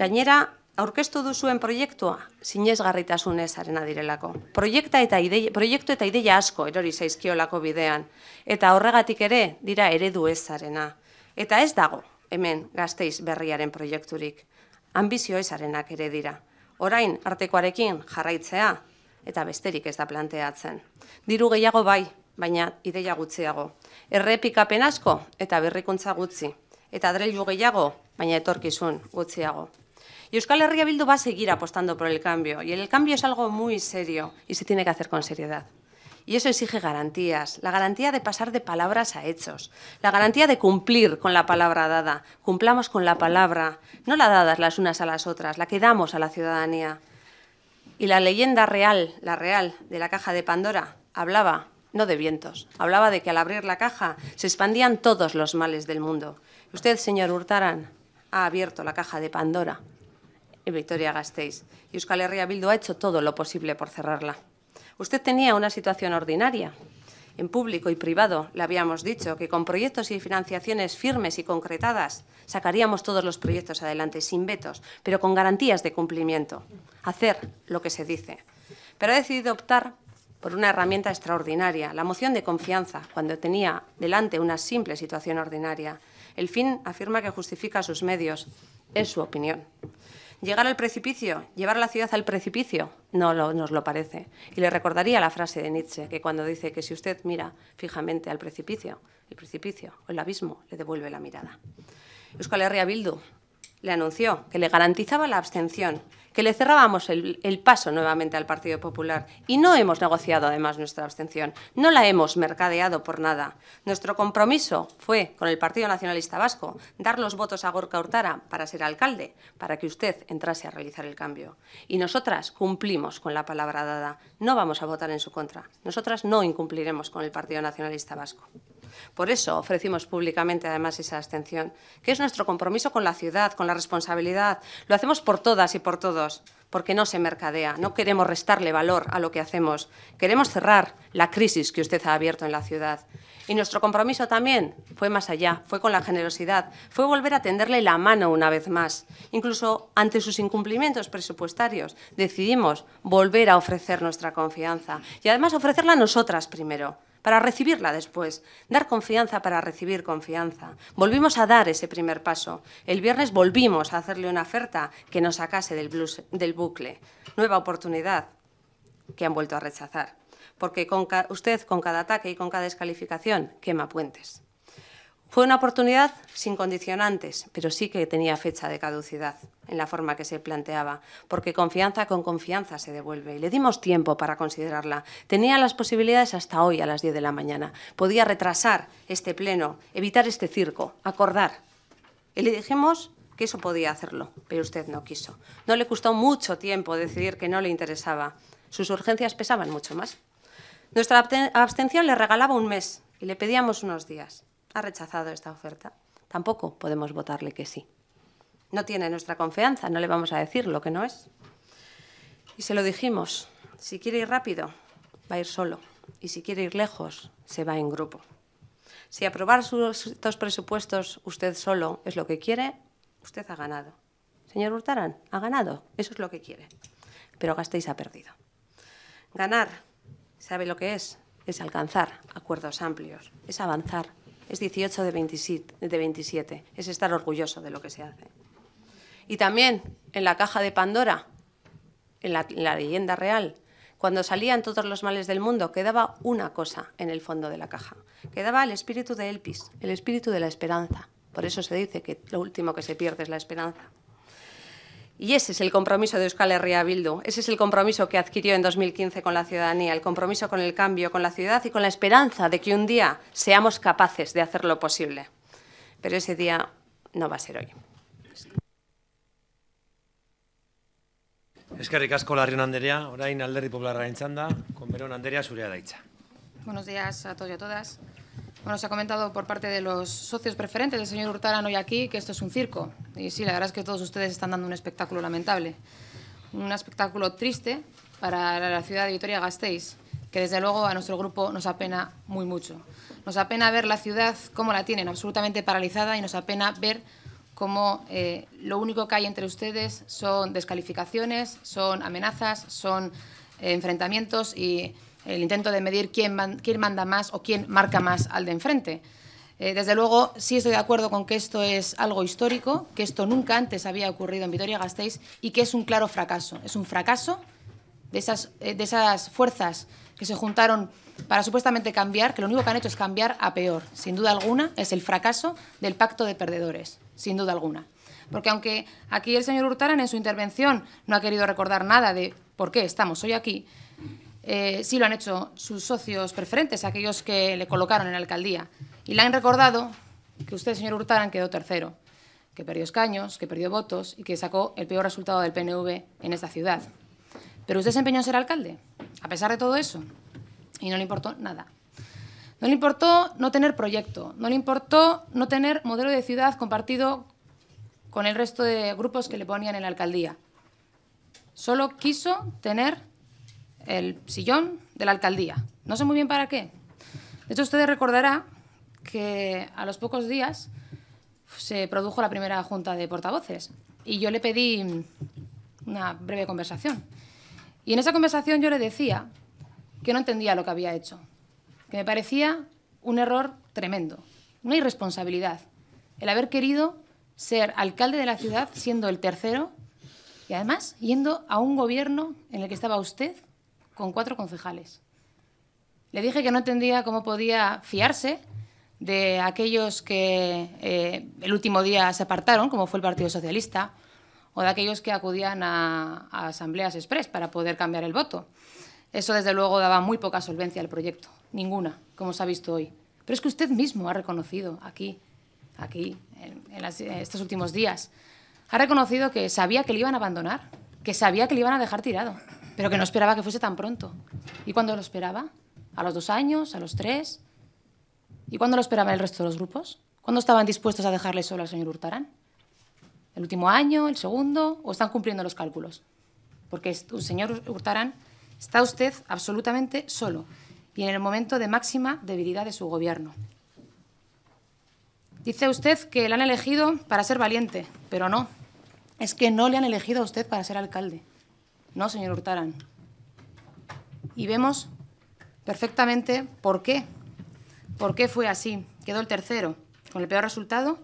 gainera, aurkeztu duzuen proiektua sinezgarritasun ezaren adirelako. Proiekta eta proiektu eta ideia asko erori zaizkiolako bidean, eta horregatik ere dira eredu ezarena. Eta ez dago, hemen gazteiz berriaren proiekturik, ambizio ezarenak ere dira. Orain, artekoarekin jarraitzea, eta besterik ez da planteatzen. Diru gehiago bai, baina ideia gutxiago. Errepikapen asko eta berrikuntza gutxi. Eta drelu gehiago, baina etorkizun gutxiago. Y Euskal Herria Bildu va a seguir apostando por el cambio. Y el cambio es algo muy serio y se tiene que hacer con seriedad. Y eso exige garantías, la garantía de pasar de palabras a hechos, la garantía de cumplir con la palabra dada. Cumplamos con la palabra, no la dadas las unas a las otras, la que damos a la ciudadanía. Y la leyenda real, la real de la caja de Pandora, hablaba no de vientos, hablaba de que al abrir la caja se expandían todos los males del mundo. Usted, señor Hurtaran, ha abierto la caja de Pandora Victoria Gasteiz. Y Euskal Herria Bildu ha hecho todo lo posible por cerrarla. Usted tenía una situación ordinaria. En público y privado le habíamos dicho que con proyectos y financiaciones firmes y concretadas sacaríamos todos los proyectos adelante sin vetos, pero con garantías de cumplimiento. Hacer lo que se dice. Pero ha decidido optar por una herramienta extraordinaria, la moción de confianza, cuando tenía delante una simple situación ordinaria. El fin afirma que justifica sus medios. Es su opinión. Llegar al precipicio, llevar a la ciudad al precipicio, no nos lo parece. Y le recordaría la frase de Nietzsche, que cuando dice que si usted mira fijamente al precipicio, el precipicio o el abismo le devuelve la mirada. Euskal Herria Bildu le anunció que le garantizaba la abstención que le cerrábamos el, el, paso nuevamente al Partido Popular y no hemos negociado además nuestra abstención, no la hemos mercadeado por nada. Nuestro compromiso fue con el Partido Nacionalista Vasco dar los votos a Gorka Hurtara para ser alcalde, para que usted entrase a realizar el cambio. Y nosotras cumplimos con la palabra dada, no vamos a votar en su contra, nosotras no incumpliremos con el Partido Nacionalista Vasco. Por eso ofrecimos públicamente además esa abstención, que es nuestro compromiso con la ciudad, con la responsabilidad. Lo hacemos por todas y por todos, porque no se mercadea, no queremos restarle valor a lo que hacemos. Queremos cerrar la crisis que usted ha abierto en la ciudad. Y nuestro compromiso también fue más allá, fue con la generosidad, fue volver a tenderle la mano una vez más. Incluso ante sus incumplimientos presupuestarios decidimos volver a ofrecer nuestra confianza y además ofrecerla a nosotras primero para recibirla después, dar confianza para recibir confianza. Volvimos a dar ese primer paso. El viernes volvimos a hacerle una oferta que nos sacase del, del bucle. Nueva oportunidad que han vuelto a rechazar. Porque con usted con cada ataque y con cada descalificación quema puentes. Fue una oportunidad sin condicionantes, pero sí que tenía fecha de caducidad en la forma que se planteaba, porque confianza con confianza se devuelve y le dimos tiempo para considerarla. Tenía las posibilidades hasta hoy a las 10 de la mañana. Podía retrasar este pleno, evitar este circo, acordar. Y le dijimos que eso podía hacerlo, pero usted no quiso. No le costó mucho tiempo decidir que no le interesaba. Sus urgencias pesaban mucho más. Nuestra abstención le regalaba un mes y le pedíamos unos días ha rechazado esta oferta. Tampoco podemos votarle que sí. No tiene nuestra confianza, no le vamos a decir lo que no es. Y se lo dijimos, si quiere ir rápido, va a ir solo. Y si quiere ir lejos, se va en grupo. Si aprobar sus, dos presupuestos usted solo es lo que quiere, usted ha ganado. Señor Hurtarán, ha ganado, eso es lo que quiere. Pero gastéis ha perdido. Ganar, sabe lo que es, es alcanzar acuerdos amplios, es avanzar, es 18 de 27, de 27. Es estar orgulloso de lo que se hace. Y también en la caja de Pandora, en la, en la leyenda real, cuando salían todos los males del mundo, quedaba una cosa en el fondo de la caja. Quedaba el espíritu de Elpis, el espíritu de la esperanza. Por eso se dice que lo último que se pierde es la esperanza. Y ese es el compromiso de Euskal Herria Bildu, ese es el compromiso que adquirió en 2015 con la ciudadanía, el compromiso con el cambio, con la ciudad y con la esperanza de que un día seamos capaces de hacer lo posible. Pero ese día no va a ser hoy. asko orain alderdi Buenos días a todos y a todas. Bueno, se ha comentado por parte de los socios preferentes, del señor Hurtado hoy aquí, que esto es un circo. Y sí, la verdad es que todos ustedes están dando un espectáculo lamentable. Un espectáculo triste para la ciudad de Vitoria-Gasteiz, que desde luego a nuestro grupo nos apena muy mucho. Nos apena ver la ciudad como la tienen, absolutamente paralizada, y nos apena ver cómo eh, lo único que hay entre ustedes son descalificaciones, son amenazas, son eh, enfrentamientos y el intento de medir quién, manda más o quién marca más al de enfrente. Eh, desde luego, sí estoy de acuerdo con que esto es algo histórico, que esto nunca antes había ocurrido en Vitoria-Gasteiz y que es un claro fracaso. Es un fracaso de esas, eh, de esas fuerzas que se juntaron para supuestamente cambiar, que lo único que han hecho es cambiar a peor. Sin duda alguna, es el fracaso del pacto de perdedores, sin duda alguna. Porque aunque aquí el señor Hurtaran en su intervención no ha querido recordar nada de por qué estamos hoy aquí, eh, sí lo han hecho sus socios preferentes, aquellos que le colocaron en la alcaldía. Y le han recordado que usted, señor Hurtaran, quedó tercero, que perdió escaños, que perdió votos y que sacó el peor resultado del PNV en esta ciudad. Pero usted se empeñó en ser alcalde, a pesar de todo eso, y no le importó nada. No le importó no tener proyecto, no le importó no tener modelo de ciudad compartido con el resto de grupos que le ponían en la alcaldía. Solo quiso tener el sillón de la alcaldía. No sé muy bien para qué. De hecho, ustedes recordará que a los pocos días se produjo la primera junta de portavoces y yo le pedí una breve conversación. Y en esa conversación yo le decía que no entendía lo que había hecho, que me parecía un error tremendo, una irresponsabilidad, el haber querido ser alcalde de la ciudad siendo el tercero y además yendo a un gobierno en el que estaba usted con cuatro concejales. Le dije que no entendía cómo podía fiarse de aquellos que eh, el último día se apartaron, como fue el Partido Socialista, o de aquellos que acudían a, asambleas express para poder cambiar el voto. Eso, desde luego, daba muy poca solvencia al proyecto, ninguna, como se ha visto hoy. Pero es que usted mismo ha reconocido aquí, aquí, en, estos últimos días, ha reconocido que sabía que le iban a abandonar, que sabía que le iban a dejar tirado. Pero que no esperaba que fuese tan pronto. ¿Y cuándo lo esperaba? ¿A los dos años? ¿A los tres? ¿Y cuándo lo esperaba el resto de los grupos? ¿Cuándo estaban dispuestos a dejarle solo al señor Hurtarán? ¿El último año? ¿El segundo? ¿O están cumpliendo los cálculos? Porque, señor Hurtarán, está usted absolutamente solo y en el momento de máxima debilidad de su gobierno. Dice usted que le han elegido para ser valiente, pero no. Es que no le han elegido a usted para ser alcalde. No, señor Hurtaran. Y vemos perfectamente por qué. ¿Por qué fue así? Quedó el tercero, con el peor resultado,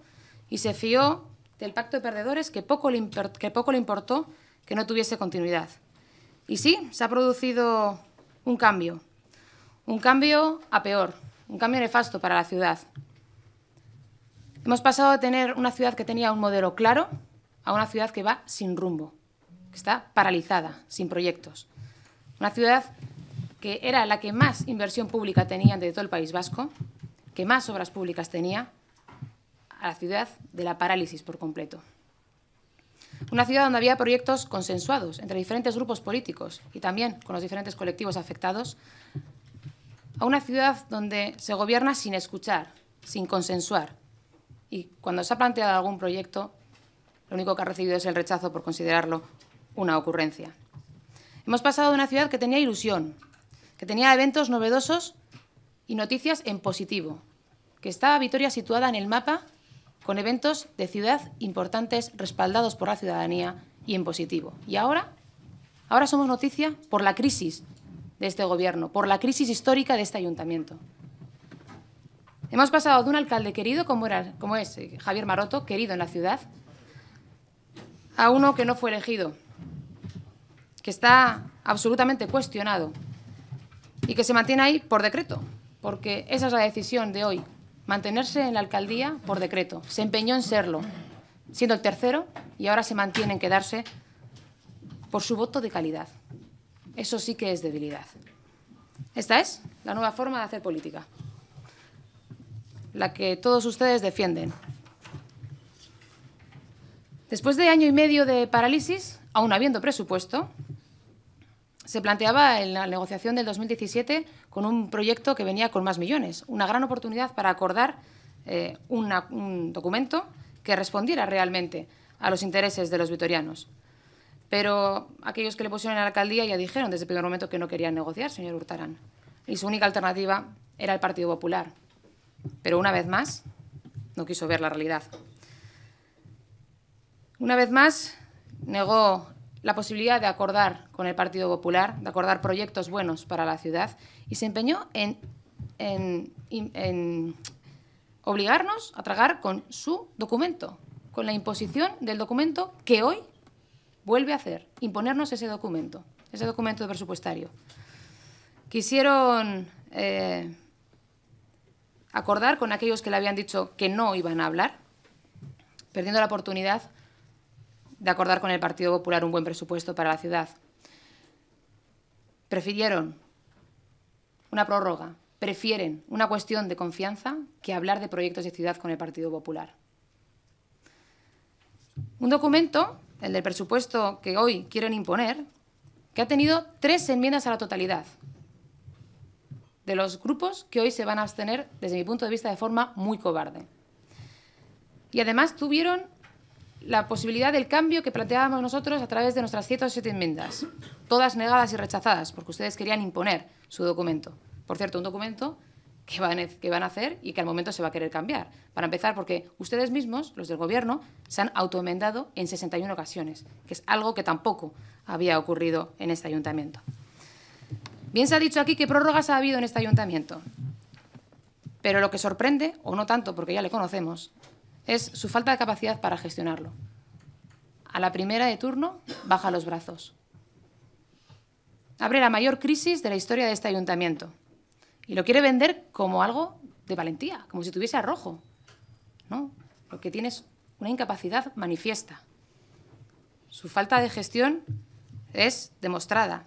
y se fió del pacto de perdedores que poco le, que poco le importó que no tuviese continuidad. Y sí, se ha producido un cambio. Un cambio a peor, un cambio nefasto para la ciudad. Hemos pasado de tener una ciudad que tenía un modelo claro a una ciudad que va sin rumbo está paralizada, sin proyectos. Una ciudad que era la que más inversión pública tenía de todo el País Vasco, que más obras públicas tenía, a la ciudad de la parálisis por completo. Una ciudad donde había proyectos consensuados entre diferentes grupos políticos y también con los diferentes colectivos afectados, a una ciudad donde se gobierna sin escuchar, sin consensuar. Y cuando se ha planteado algún proyecto, lo único que ha recibido es el rechazo por considerarlo una ocurrencia. Hemos pasado de una ciudad que tenía ilusión, que tenía eventos novedosos y noticias en positivo, que estaba Vitoria situada en el mapa con eventos de ciudad importantes respaldados por la ciudadanía y en positivo. Y ahora, ahora somos noticia por la crisis de este gobierno, por la crisis histórica de este ayuntamiento. Hemos pasado de un alcalde querido, como, era, como es eh, Javier Maroto, querido en la ciudad, a uno que no fue elegido que está absolutamente cuestionado y que se mantiene ahí por decreto, porque esa es la decisión de hoy, mantenerse en la alcaldía por decreto. Se empeñó en serlo, siendo el tercero, y ahora se mantiene en quedarse por su voto de calidad. Eso sí que es debilidad. Esta es la nueva forma de hacer política, la que todos ustedes defienden. Después de año y medio de parálisis, aún habiendo presupuesto, se planteaba en la negociación del 2017 con un proyecto que venía con más millones, una gran oportunidad para acordar eh, un documento que respondiera realmente a los intereses de los vitorianos. Pero aquellos que le pusieron en la alcaldía ya dijeron desde el primer momento que no querían negociar, señor Hurtarán, y su única alternativa era el Partido Popular. Pero una vez más, no quiso ver la realidad. Una vez más, negó la posibilidad de acordar con el Partido Popular, de acordar proyectos buenos para la ciudad, y se empeñó en, obligarnos a tragar con su documento, con la imposición del documento que hoy vuelve a hacer, imponernos ese documento, ese documento presupuestario. Quisieron eh, acordar con aquellos que le habían dicho que no iban a hablar, perdiendo la oportunidad de acordar con el Partido Popular un buen presupuesto para la ciudad. Prefirieron una prórroga, prefieren una cuestión de confianza que hablar de proyectos de ciudad con el Partido Popular. Un documento, el del presupuesto que hoy quieren imponer, que ha tenido tres enmiendas a la totalidad de los grupos que hoy se van a abstener, desde mi punto de vista, de forma muy cobarde. Y además tuvieron la posibilidad del cambio que planteábamos nosotros a través de nuestras 107 enmiendas, todas negadas y rechazadas, porque ustedes querían imponer su documento. Por cierto, un documento que van, que van a hacer y que al momento se va a querer cambiar. Para empezar, porque ustedes mismos, los del Gobierno, se han autoenmendado en 61 ocasiones, que es algo que tampoco había ocurrido en este ayuntamiento. Bien se ha dicho aquí que prórrogas ha habido en este ayuntamiento, pero lo que sorprende, o no tanto porque ya le conocemos, es su falta de capacidad para gestionarlo. A la primera de turno, baja los brazos. Abre la mayor crisis de la historia de este ayuntamiento y lo quiere vender como algo de valentía, como si tuviese arrojo. No, lo que una incapacidad manifiesta. Su falta de gestión es demostrada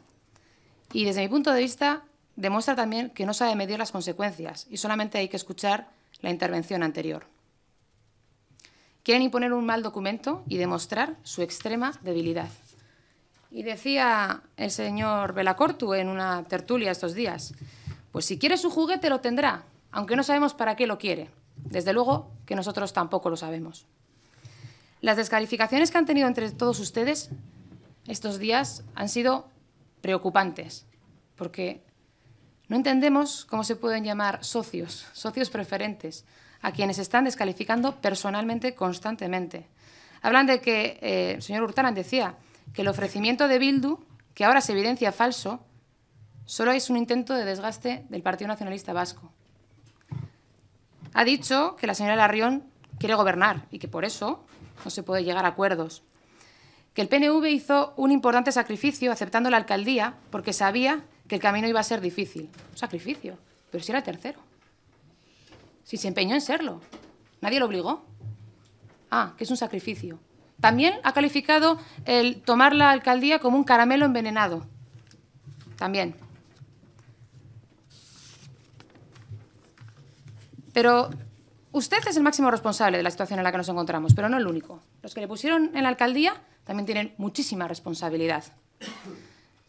y desde mi punto de vista demuestra también que no sabe medir las consecuencias y solamente hay que escuchar la intervención anterior. Quieren imponer un mal documento y demostrar su extrema debilidad. Y decía el señor Belacortu en una tertulia estos días, pues si quiere su juguete lo tendrá, aunque no sabemos para qué lo quiere. Desde luego que nosotros tampoco lo sabemos. Las descalificaciones que han tenido entre todos ustedes estos días han sido preocupantes, porque no entendemos cómo se pueden llamar socios, socios preferentes, a quienes están descalificando personalmente constantemente. Hablan de que, eh, el señor Urtaran decía, que el ofrecimiento de Bildu, que ahora se evidencia falso, solo es un intento de desgaste del Partido Nacionalista Vasco. Ha dicho que la señora Larrión quiere gobernar y que por eso no se puede llegar a acuerdos. Que el PNV hizo un importante sacrificio aceptando la alcaldía porque sabía que el camino iba a ser difícil. Un sacrificio, pero si era tercero. Si se empeñó en serlo. Nadie lo obligó. Ah, que es un sacrificio. También ha calificado el tomar la alcaldía como un caramelo envenenado. También. Pero usted es el máximo responsable de la situación en la que nos encontramos, pero no el único. Los que le pusieron en la alcaldía también tienen muchísima responsabilidad.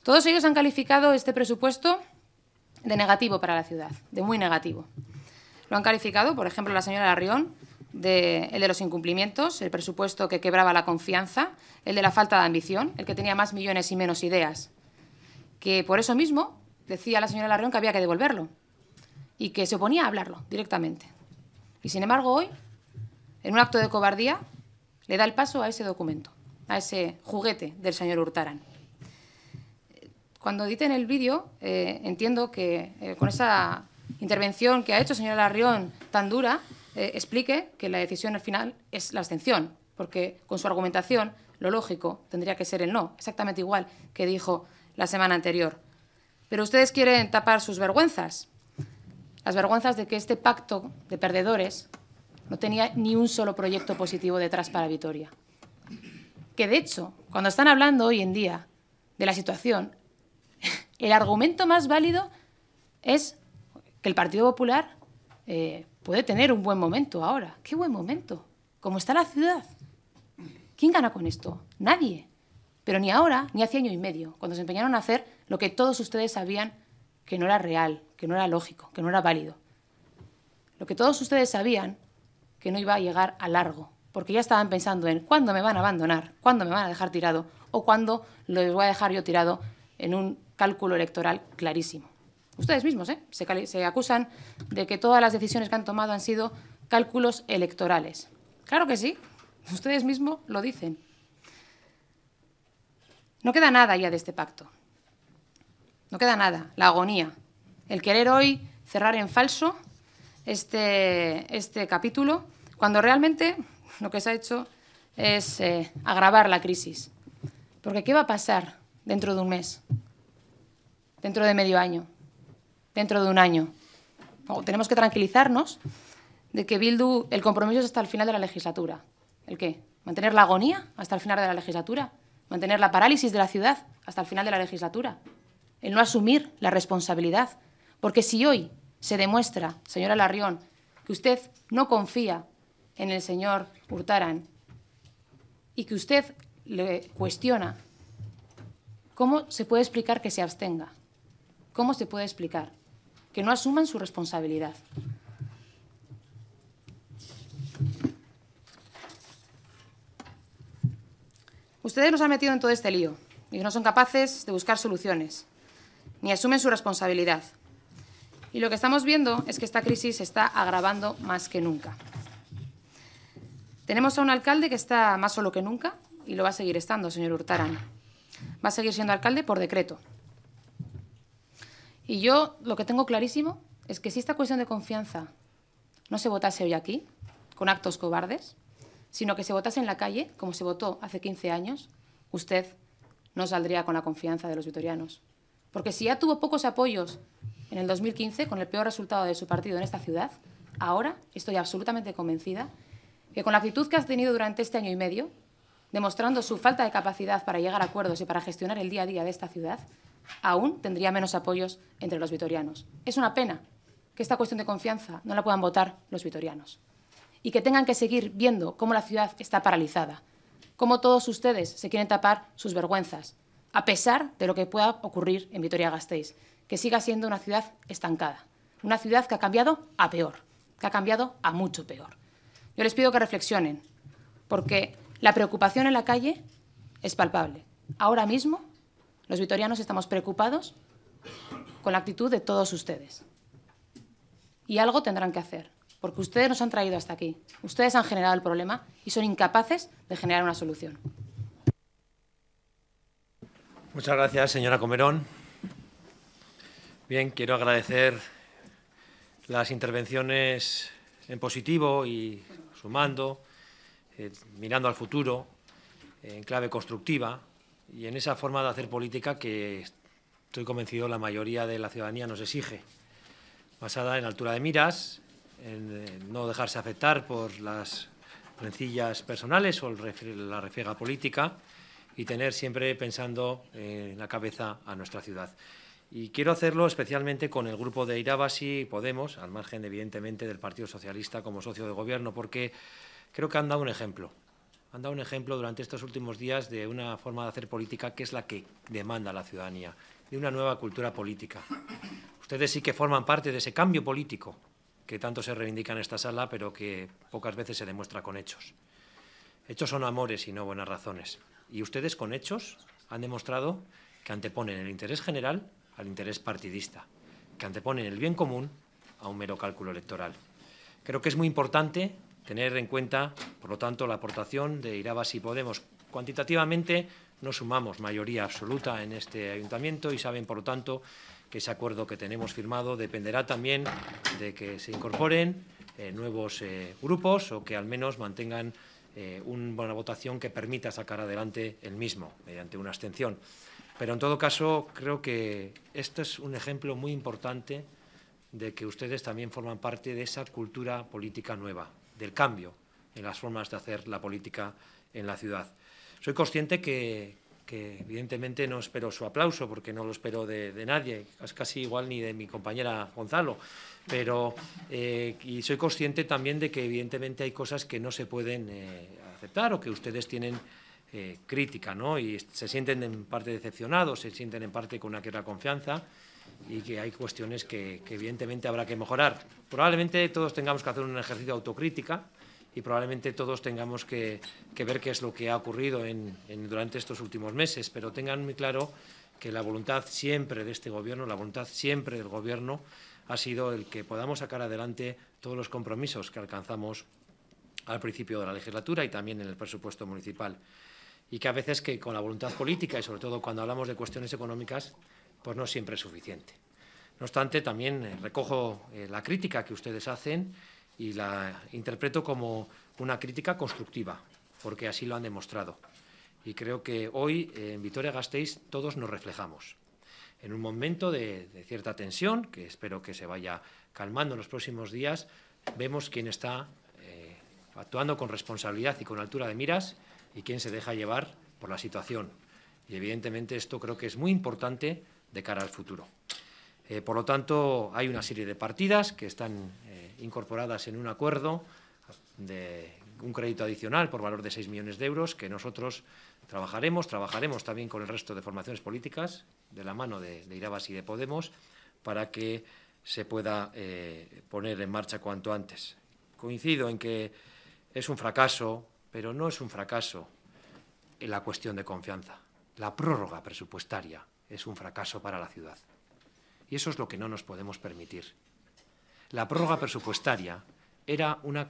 Todos ellos han calificado este presupuesto de negativo para la ciudad, de muy negativo. Lo han calificado, por ejemplo, la señora Larrión, de, el de los incumplimientos, el presupuesto que quebraba la confianza, el de la falta de ambición, el que tenía más millones y menos ideas. Que por eso mismo decía la señora Larrión que había que devolverlo y que se oponía a hablarlo directamente. Y sin embargo, hoy, en un acto de cobardía, le da el paso a ese documento, a ese juguete del señor Hurtaran. Cuando editen el vídeo, eh, entiendo que eh, con esa intervención que ha hecho señora Larrión tan dura eh, explique que la decisión al final es la abstención, porque con su argumentación lo lógico tendría que ser el no, exactamente igual que dijo la semana anterior. Pero ustedes quieren tapar sus vergüenzas, las vergüenzas de que este pacto de perdedores no tenía ni un solo proyecto positivo detrás para Vitoria. Que de hecho, cuando están hablando hoy en día de la situación, el argumento más válido es que el Partido Popular eh, puede tener un buen momento ahora. ¡Qué buen momento! ¿Cómo está la ciudad. ¿Quién gana con esto? Nadie. Pero ni ahora, ni hace año y medio, cuando se empeñaron a hacer lo que todos ustedes sabían que no era real, que no era lógico, que no era válido. Lo que todos ustedes sabían que no iba a llegar a largo, porque ya estaban pensando en cuándo me van a abandonar, cuándo me van a dejar tirado o cuándo los voy a dejar yo tirado en un cálculo electoral clarísimo. Ustedes mismos ¿eh? se, acusan de que todas las decisiones que han tomado han sido cálculos electorales. Claro que sí, ustedes mismos lo dicen. No queda nada ya de este pacto. No queda nada, la agonía. El querer hoy cerrar en falso este, este capítulo, cuando realmente lo que se ha hecho es eh, agravar la crisis. Porque ¿qué va a pasar dentro de un mes? Dentro de medio año? dentro de un año. tenemos que tranquilizarnos de que Bildu, el compromiso es hasta el final de la legislatura. ¿El qué? ¿Mantener la agonía hasta el final de la legislatura? ¿Mantener la parálisis de la ciudad hasta el final de la legislatura? ¿El no asumir la responsabilidad? Porque si hoy se demuestra, señora Larrión, que usted no confía en el señor Hurtaran y que usted le cuestiona, ¿cómo se puede explicar que se abstenga? ¿Cómo se puede explicar? que no asuman su responsabilidad. Ustedes nos han metido en todo este lío y no son capaces de buscar soluciones, ni asumen su responsabilidad. Y lo que estamos viendo es que esta crisis se está agravando más que nunca. Tenemos a un alcalde que está más solo que nunca y lo va a seguir estando, señor Hurtaran. Va a seguir siendo alcalde por decreto, y yo lo que tengo clarísimo es que si esta cuestión de confianza no se votase hoy aquí, con actos cobardes, sino que se votase en la calle, como se votó hace 15 años, usted no saldría con la confianza de los vitorianos. Porque si ya tuvo pocos apoyos en el 2015, con el peor resultado de su partido en esta ciudad, ahora estoy absolutamente convencida que con la actitud que has tenido durante este año y medio, demostrando su falta de capacidad para llegar a acuerdos y para gestionar el día a día de esta ciudad, aún tendría menos apoyos entre los vitorianos. Es una pena que esta cuestión de confianza no la puedan votar los vitorianos y que tengan que seguir viendo cómo la ciudad está paralizada, cómo todos ustedes se quieren tapar sus vergüenzas, a pesar de lo que pueda ocurrir en Vitoria-Gasteiz, que siga siendo una ciudad estancada, una ciudad que ha cambiado a peor, que ha cambiado a mucho peor. Yo les pido que reflexionen, porque la preocupación en la calle es palpable. Ahora mismo los vitorianos estamos preocupados con la actitud de todos ustedes. Y algo tendrán que hacer, porque ustedes nos han traído hasta aquí. Ustedes han generado el problema y son incapaces de generar una solución. Muchas gracias, señora Comerón. Bien, quiero agradecer las intervenciones en positivo y sumando, eh, mirando al futuro, en clave constructiva, y en esa forma de hacer política que estoy convencido la mayoría de la ciudadanía nos exige, basada en altura de miras, en no dejarse afectar por las rencillas personales o la refriega política y tener siempre pensando en la cabeza a nuestra ciudad. Y quiero hacerlo especialmente con el grupo de Irabasi y Podemos, al margen evidentemente del Partido Socialista como socio de gobierno, porque creo que han dado un ejemplo han dado un ejemplo durante estos últimos días de una forma de hacer política que es la que demanda la ciudadanía, de una nueva cultura política. Ustedes sí que forman parte de ese cambio político que tanto se reivindica en esta sala, pero que pocas veces se demuestra con hechos. Hechos son amores y no buenas razones. Y ustedes con hechos han demostrado que anteponen el interés general al interés partidista, que anteponen el bien común a un mero cálculo electoral. Creo que es muy importante tener en cuenta, por lo tanto, la aportación de Irabas y Podemos. Cuantitativamente no sumamos mayoría absoluta en este ayuntamiento y saben, por lo tanto, que ese acuerdo que tenemos firmado dependerá también de que se incorporen eh, nuevos eh, grupos o que al menos mantengan eh, una votación que permita sacar adelante el mismo mediante una abstención. Pero en todo caso, creo que este es un ejemplo muy importante de que ustedes también forman parte de esa cultura política nueva, del cambio en las formas de hacer la política en la ciudad. Soy consciente que, evidentemente no espero su aplauso porque no lo espero de, nadie, nadie, casi igual ni de mi compañera Gonzalo, pero eh, y soy consciente también de que evidentemente hay cosas que no se pueden eh, aceptar o que ustedes tienen eh, crítica, Y se sienten en parte decepcionados, se sienten en parte con una que confianza y que hay cuestiones que, evidentemente habrá que mejorar. Probablemente todos tengamos que hacer un ejercicio de autocrítica y probablemente todos tengamos que, ver qué es lo que ha ocurrido durante estos últimos meses, pero tengan muy claro que la voluntad siempre de este Gobierno, la voluntad siempre del Gobierno ha sido el que podamos sacar adelante todos los compromisos que alcanzamos al principio de la legislatura y también en el presupuesto municipal. Y que a veces que con la voluntad política y sobre todo cuando hablamos de cuestiones económicas pues no siempre es suficiente. No obstante, también eh, recojo eh, la crítica que ustedes hacen y la interpreto como una crítica constructiva, porque así lo han demostrado. Y creo que hoy eh, en Vitoria-Gasteiz todos nos reflejamos. En un momento de, cierta tensión, que espero que se vaya calmando en los próximos días, vemos quién está actuando con responsabilidad y con altura de miras y quién se deja llevar por la situación. Y evidentemente esto creo que es muy importante de cara al futuro. Eh, por lo tanto, hay una serie de partidas que están eh, incorporadas en un acuerdo de un crédito adicional por valor de 6 millones de euros que nosotros trabajaremos, trabajaremos también con el resto de formaciones políticas de la mano de, Irabas y de Podemos para que se pueda eh, poner en marcha cuanto antes. Coincido en que es un fracaso, pero no es un fracaso en la cuestión de confianza. La prórroga presupuestaria es un fracaso para la ciudad. Y eso es lo que no nos podemos permitir. La prórroga presupuestaria era una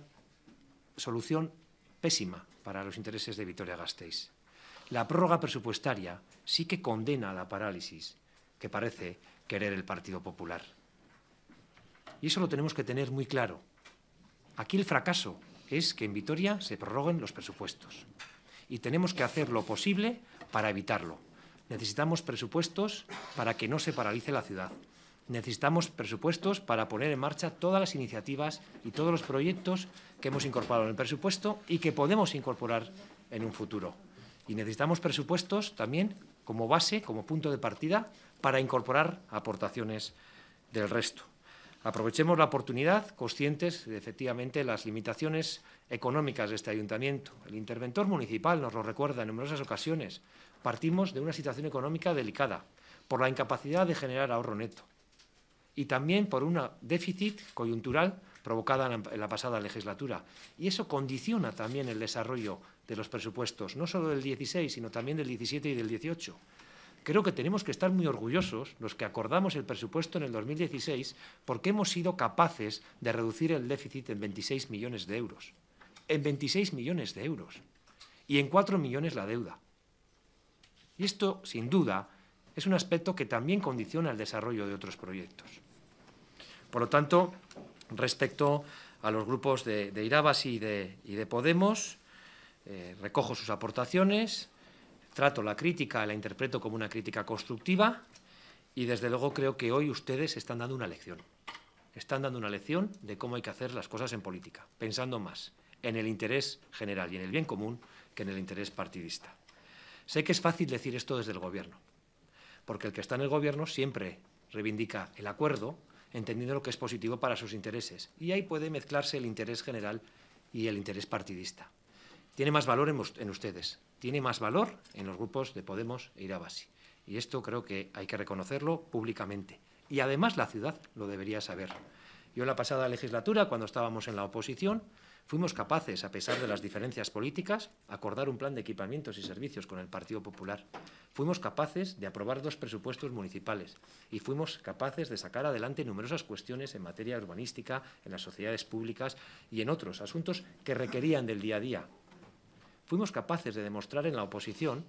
solución pésima para los intereses de Vitoria-Gasteiz. La prórroga presupuestaria sí que condena a la parálisis que parece querer el Partido Popular. Y eso lo tenemos que tener muy claro. Aquí el fracaso es que en Vitoria se prorroguen los presupuestos. Y tenemos que hacer lo posible para evitarlo. Necesitamos presupuestos para que no se paralice la ciudad. Necesitamos presupuestos para poner en marcha todas las iniciativas y todos los proyectos que hemos incorporado en el presupuesto y que podemos incorporar en un futuro. Y necesitamos presupuestos también como base, como punto de partida, para incorporar aportaciones del resto. Aprovechemos la oportunidad, conscientes de efectivamente las limitaciones económicas de este ayuntamiento. El interventor municipal nos lo recuerda en numerosas ocasiones. Partimos de una situación económica delicada, por la incapacidad de generar ahorro neto y también por un déficit coyuntural provocado en la pasada legislatura. Y eso condiciona también el desarrollo de los presupuestos, no solo del 16, sino también del 17 y del 18. Creo que tenemos que estar muy orgullosos los que acordamos el presupuesto en el 2016 porque hemos sido capaces de reducir el déficit en 26 millones de euros. En 26 millones de euros. Y en 4 millones la deuda. Y esto, sin duda, es un aspecto que también condiciona el desarrollo de otros proyectos. Por lo tanto, respecto a los grupos de, Irabas y de, Podemos, eh, recojo sus aportaciones, trato la crítica, la interpreto como una crítica constructiva y desde luego creo que hoy ustedes están dando una lección. Están dando una lección de cómo hay que hacer las cosas en política, pensando más en el interés general y en el bien común que en el interés partidista. Sé que es fácil decir esto desde el gobierno, porque el que está en el gobierno siempre reivindica el acuerdo, entendiendo lo que es positivo para sus intereses. Y ahí puede mezclarse el interés general y el interés partidista. Tiene más valor en, ustedes, tiene más valor en los grupos de Podemos e Irabasi. Y esto creo que hay que reconocerlo públicamente. Y además la ciudad lo debería saber. Yo la pasada legislatura, cuando estábamos en la oposición, fuimos capaces, a pesar de las diferencias políticas, acordar un plan de equipamientos y servicios con el Partido Popular. Fuimos capaces de aprobar dos presupuestos municipales y fuimos capaces de sacar adelante numerosas cuestiones en materia urbanística, en las sociedades públicas y en otros asuntos que requerían del día a día. Fuimos capaces de demostrar en la oposición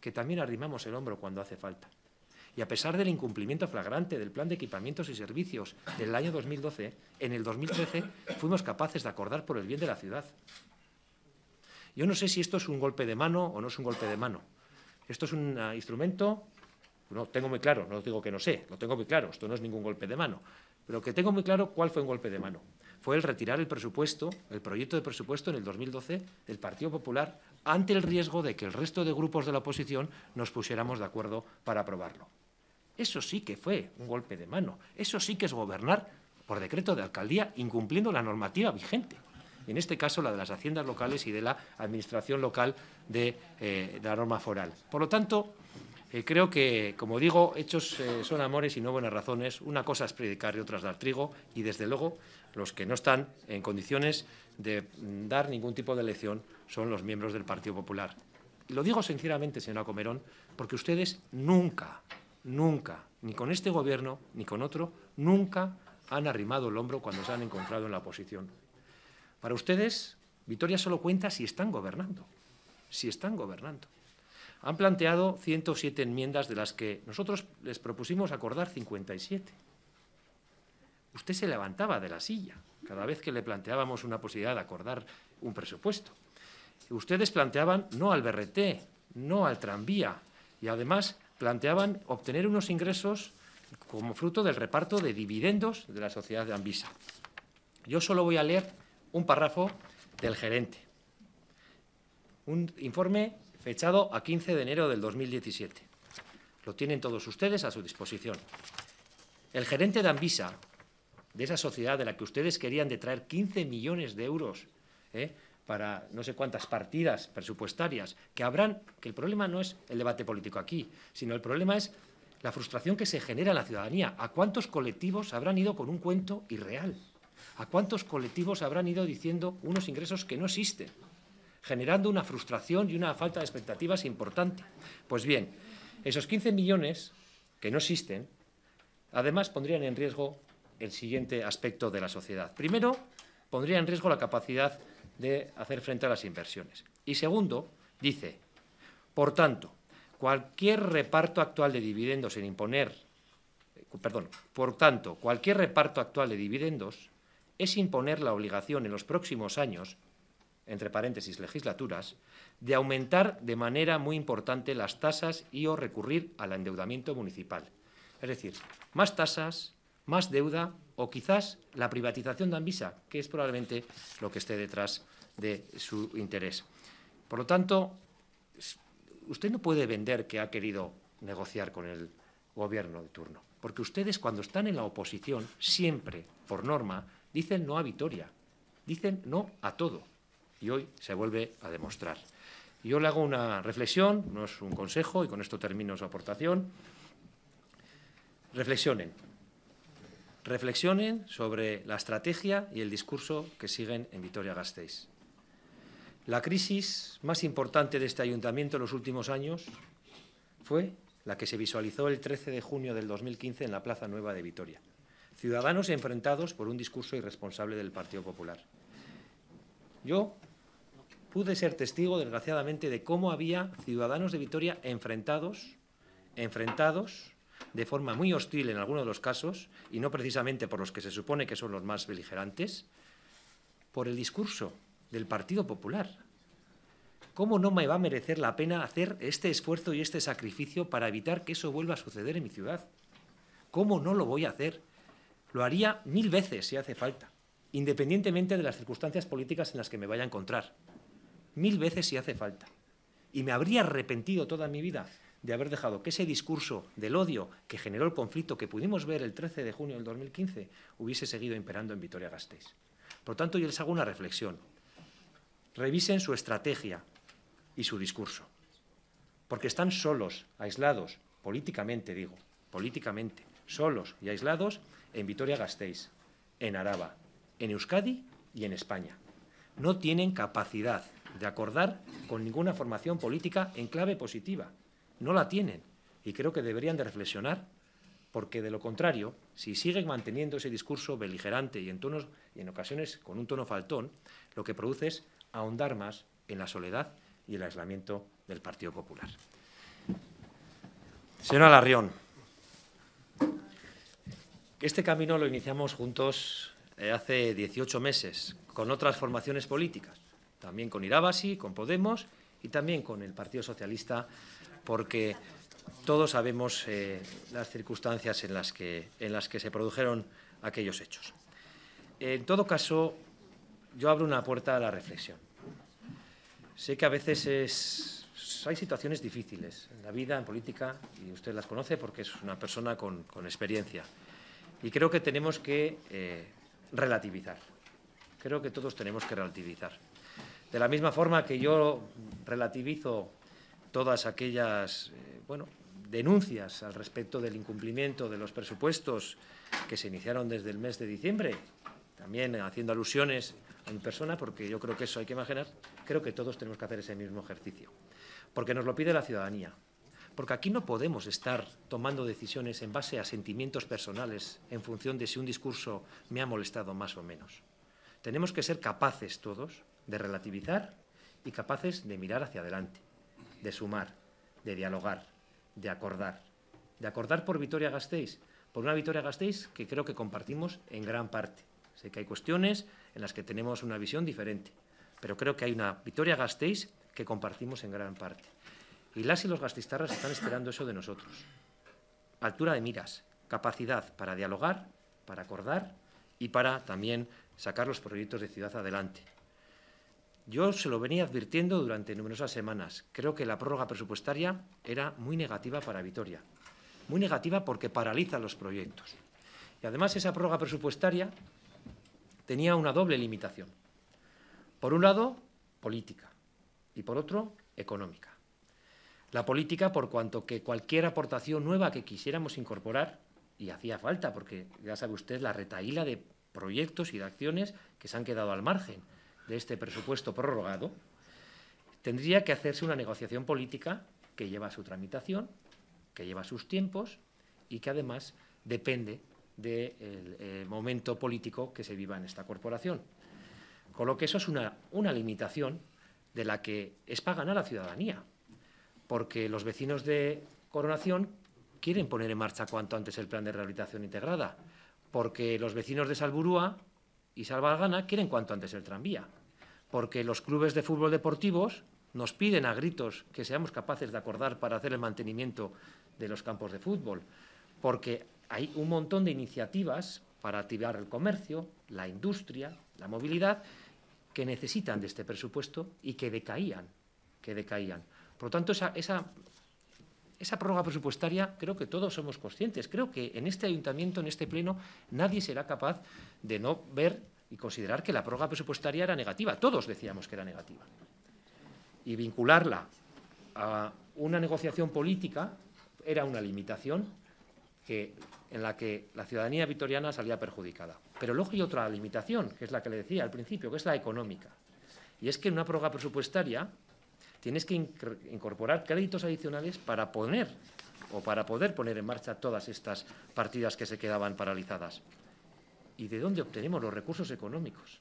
que también arrimamos el hombro cuando hace falta. Y a pesar del incumplimiento flagrante del plan de equipamientos y servicios del año 2012, en el 2013 fuimos capaces de acordar por el bien de la ciudad. Yo no sé si esto es un golpe de mano o no es un golpe de mano. Esto es un ah, instrumento, no tengo muy claro, no digo que no sé, lo tengo muy claro, esto no es ningún golpe de mano, pero que tengo muy claro cuál fue un golpe de mano. Fue el retirar el presupuesto, el proyecto de presupuesto en el 2012 del Partido Popular ante el riesgo de que el resto de grupos de la oposición nos pusiéramos de acuerdo para aprobarlo. Eso sí que fue un golpe de mano. Eso sí que es gobernar por decreto de alcaldía incumpliendo la normativa vigente. En este caso, la de las haciendas locales y de la administración local de, eh, la norma foral. Por lo tanto, eh, creo que, como digo, hechos eh, son amores y no buenas razones. Una cosa es predicar y otra es dar trigo. Y, desde luego, los que no están en condiciones de mm, dar ningún tipo de lección son los miembros del Partido Popular. Lo digo sinceramente, señora Comerón, porque ustedes nunca, nunca, ni con este gobierno ni con otro, nunca han arrimado el hombro cuando se han encontrado en la oposición. Para ustedes, Vitoria solo cuenta si están gobernando, si están gobernando. Han planteado 107 enmiendas de las que nosotros les propusimos acordar 57. Usted se levantaba de la silla cada vez que le planteábamos una posibilidad de acordar un presupuesto. Ustedes planteaban no al BRT, no al tranvía y además planteaban obtener unos ingresos como fruto del reparto de dividendos de la sociedad de Anvisa. Yo solo voy a leer un párrafo del gerente. Un informe fechado a 15 de enero del 2017. Lo tienen todos ustedes a su disposición. El gerente de Anvisa, de esa sociedad de la que ustedes querían traer 15 millones de euros, ¿eh? para no sé cuántas partidas presupuestarias que habrán, que el problema no es el debate político aquí, sino el problema es la frustración que se genera en la ciudadanía. ¿A cuántos colectivos habrán ido con un cuento irreal? ¿A cuántos colectivos habrán ido diciendo unos ingresos que no existen? Generando una frustración y una falta de expectativas importante. Pues bien, esos 15 millones que no existen, además pondrían en riesgo el siguiente aspecto de la sociedad. Primero, pondría en riesgo la capacidad de hacer frente a las inversiones. Y segundo, dice, por tanto, cualquier reparto actual de dividendos sin imponer, eh, perdón, por tanto, cualquier reparto actual de dividendos es imponer la obligación en los próximos años, entre paréntesis legislaturas, de aumentar de manera muy importante las tasas y o recurrir al endeudamiento municipal. Es decir, más tasas, más deuda o quizás la privatización de Anvisa, que es probablemente lo que esté detrás de su interés. Por lo tanto, usted no puede vender que ha querido negociar con el gobierno de turno, porque ustedes cuando están en la oposición, siempre, por norma, dicen no a Vitoria, dicen no a todo, y hoy se vuelve a demostrar. Yo le hago una reflexión, no es un consejo, y con esto termino su aportación. Reflexionen, reflexionen sobre la estrategia y el discurso que siguen en Vitoria-Gasteiz. La crisis más importante de este ayuntamiento en los últimos años fue la que se visualizó el 13 de junio del 2015 en la Plaza Nueva de Vitoria. Ciudadanos enfrentados por un discurso irresponsable del Partido Popular. Yo pude ser testigo, desgraciadamente, de cómo había ciudadanos de Vitoria enfrentados, enfrentados de forma muy hostil en algunos de los casos, y no precisamente por los que se supone que son los más beligerantes, por el discurso del Partido Popular. ¿Cómo no me va a merecer la pena hacer este esfuerzo y este sacrificio para evitar que eso vuelva a suceder en mi ciudad? ¿Cómo no lo voy a hacer? Lo haría mil veces si hace falta, independientemente de las circunstancias políticas en las que me vaya a encontrar. Mil veces si hace falta. Y me habría arrepentido toda mi vida de haber dejado que ese discurso del odio que generó el conflicto que pudimos ver el 13 de junio del 2015 hubiese seguido imperando en Vitoria-Gasteiz. Por tanto, yo les hago una reflexión. Revisen su estrategia y su discurso, porque están solos, aislados, políticamente digo, políticamente, solos y aislados en Vitoria-Gasteiz, en Araba, en Euskadi y en España. No tienen capacidad de acordar con ninguna formación política en clave positiva no la tienen. Y creo que deberían de reflexionar, porque de lo contrario, si siguen manteniendo ese discurso beligerante y en, tonos, y en ocasiones con un tono faltón, lo que produce es ahondar más en la soledad y el aislamiento del Partido Popular. Señora Larrión, este camino lo iniciamos juntos eh, hace 18 meses con otras formaciones políticas, también con Irabasi, con Podemos y también con el Partido Socialista porque todos sabemos eh, las circunstancias en las, que, en las que se produjeron aquellos hechos. En todo caso, yo abro una puerta a la reflexión. Sé que a veces hay situaciones difíciles en la vida, en política, y usted las conoce porque es una persona con, con experiencia. Y creo que tenemos que eh, relativizar. Creo que todos tenemos que relativizar. De la misma forma que yo relativizo todas aquellas eh, bueno, denuncias al respecto del incumplimiento de los presupuestos que se iniciaron desde el mes de diciembre, también haciendo alusiones a mi persona, porque yo creo que eso hay que imaginar, creo que todos tenemos que hacer ese mismo ejercicio, porque nos lo pide la ciudadanía, porque aquí no podemos estar tomando decisiones en base a sentimientos personales en función de si un discurso me ha molestado más o menos. Tenemos que ser capaces todos de relativizar y capaces de mirar hacia adelante de sumar, de dialogar, de acordar. De acordar por Vitoria Gasteiz, por una Vitoria Gasteiz que creo que compartimos en gran parte. Sé que hay cuestiones en las que tenemos una visión diferente, pero creo que hay una Vitoria Gasteiz que compartimos en gran parte. Y las y los gastistarras están esperando eso de nosotros. Altura de miras, capacidad para dialogar, para acordar y para también sacar los proyectos de ciudad adelante. Yo se lo venía advirtiendo durante numerosas semanas. Creo que la prórroga presupuestaria era muy negativa para Vitoria. Muy negativa porque paraliza los proyectos. Y además esa prórroga presupuestaria tenía una doble limitación. Por un lado, política y por otro, económica. La política por cuanto que cualquier aportación nueva que quisiéramos incorporar, y hacía falta porque ya sabe usted la retaíla de proyectos y de acciones que se han quedado al margen, de este presupuesto prorrogado, tendría que hacerse una negociación política que lleva su tramitación, que lleva sus tiempos y que además depende del eh, momento político que se viva en esta corporación. Con lo que eso es una, una limitación de la que es pagana la ciudadanía, porque los vecinos de Coronación quieren poner en marcha cuanto antes el plan de rehabilitación integrada, porque los vecinos de Salburúa y Salvalgana quieren cuanto antes el tranvía porque los clubes de fútbol deportivos nos piden a gritos que seamos capaces de acordar para hacer el mantenimiento de los campos de fútbol, porque hay un montón de iniciativas para activar el comercio, la industria, la movilidad, que necesitan de este presupuesto y que decaían, que decaían. Por lo tanto, esa, esa prórroga presupuestaria creo que todos somos conscientes. Creo que en este ayuntamiento, en este pleno, nadie será capaz de no ver y considerar que la prórroga presupuestaria era negativa. Todos decíamos que era negativa. Y vincularla a una negociación política era una limitación en la que la ciudadanía vitoriana salía perjudicada. Pero luego hay otra limitación, que es la que le decía al principio, que es la económica. Y es que en una prórroga presupuestaria tienes que incorporar créditos adicionales para poner o para poder poner en marcha todas estas partidas que se quedaban paralizadas y de dónde obtenemos los recursos económicos.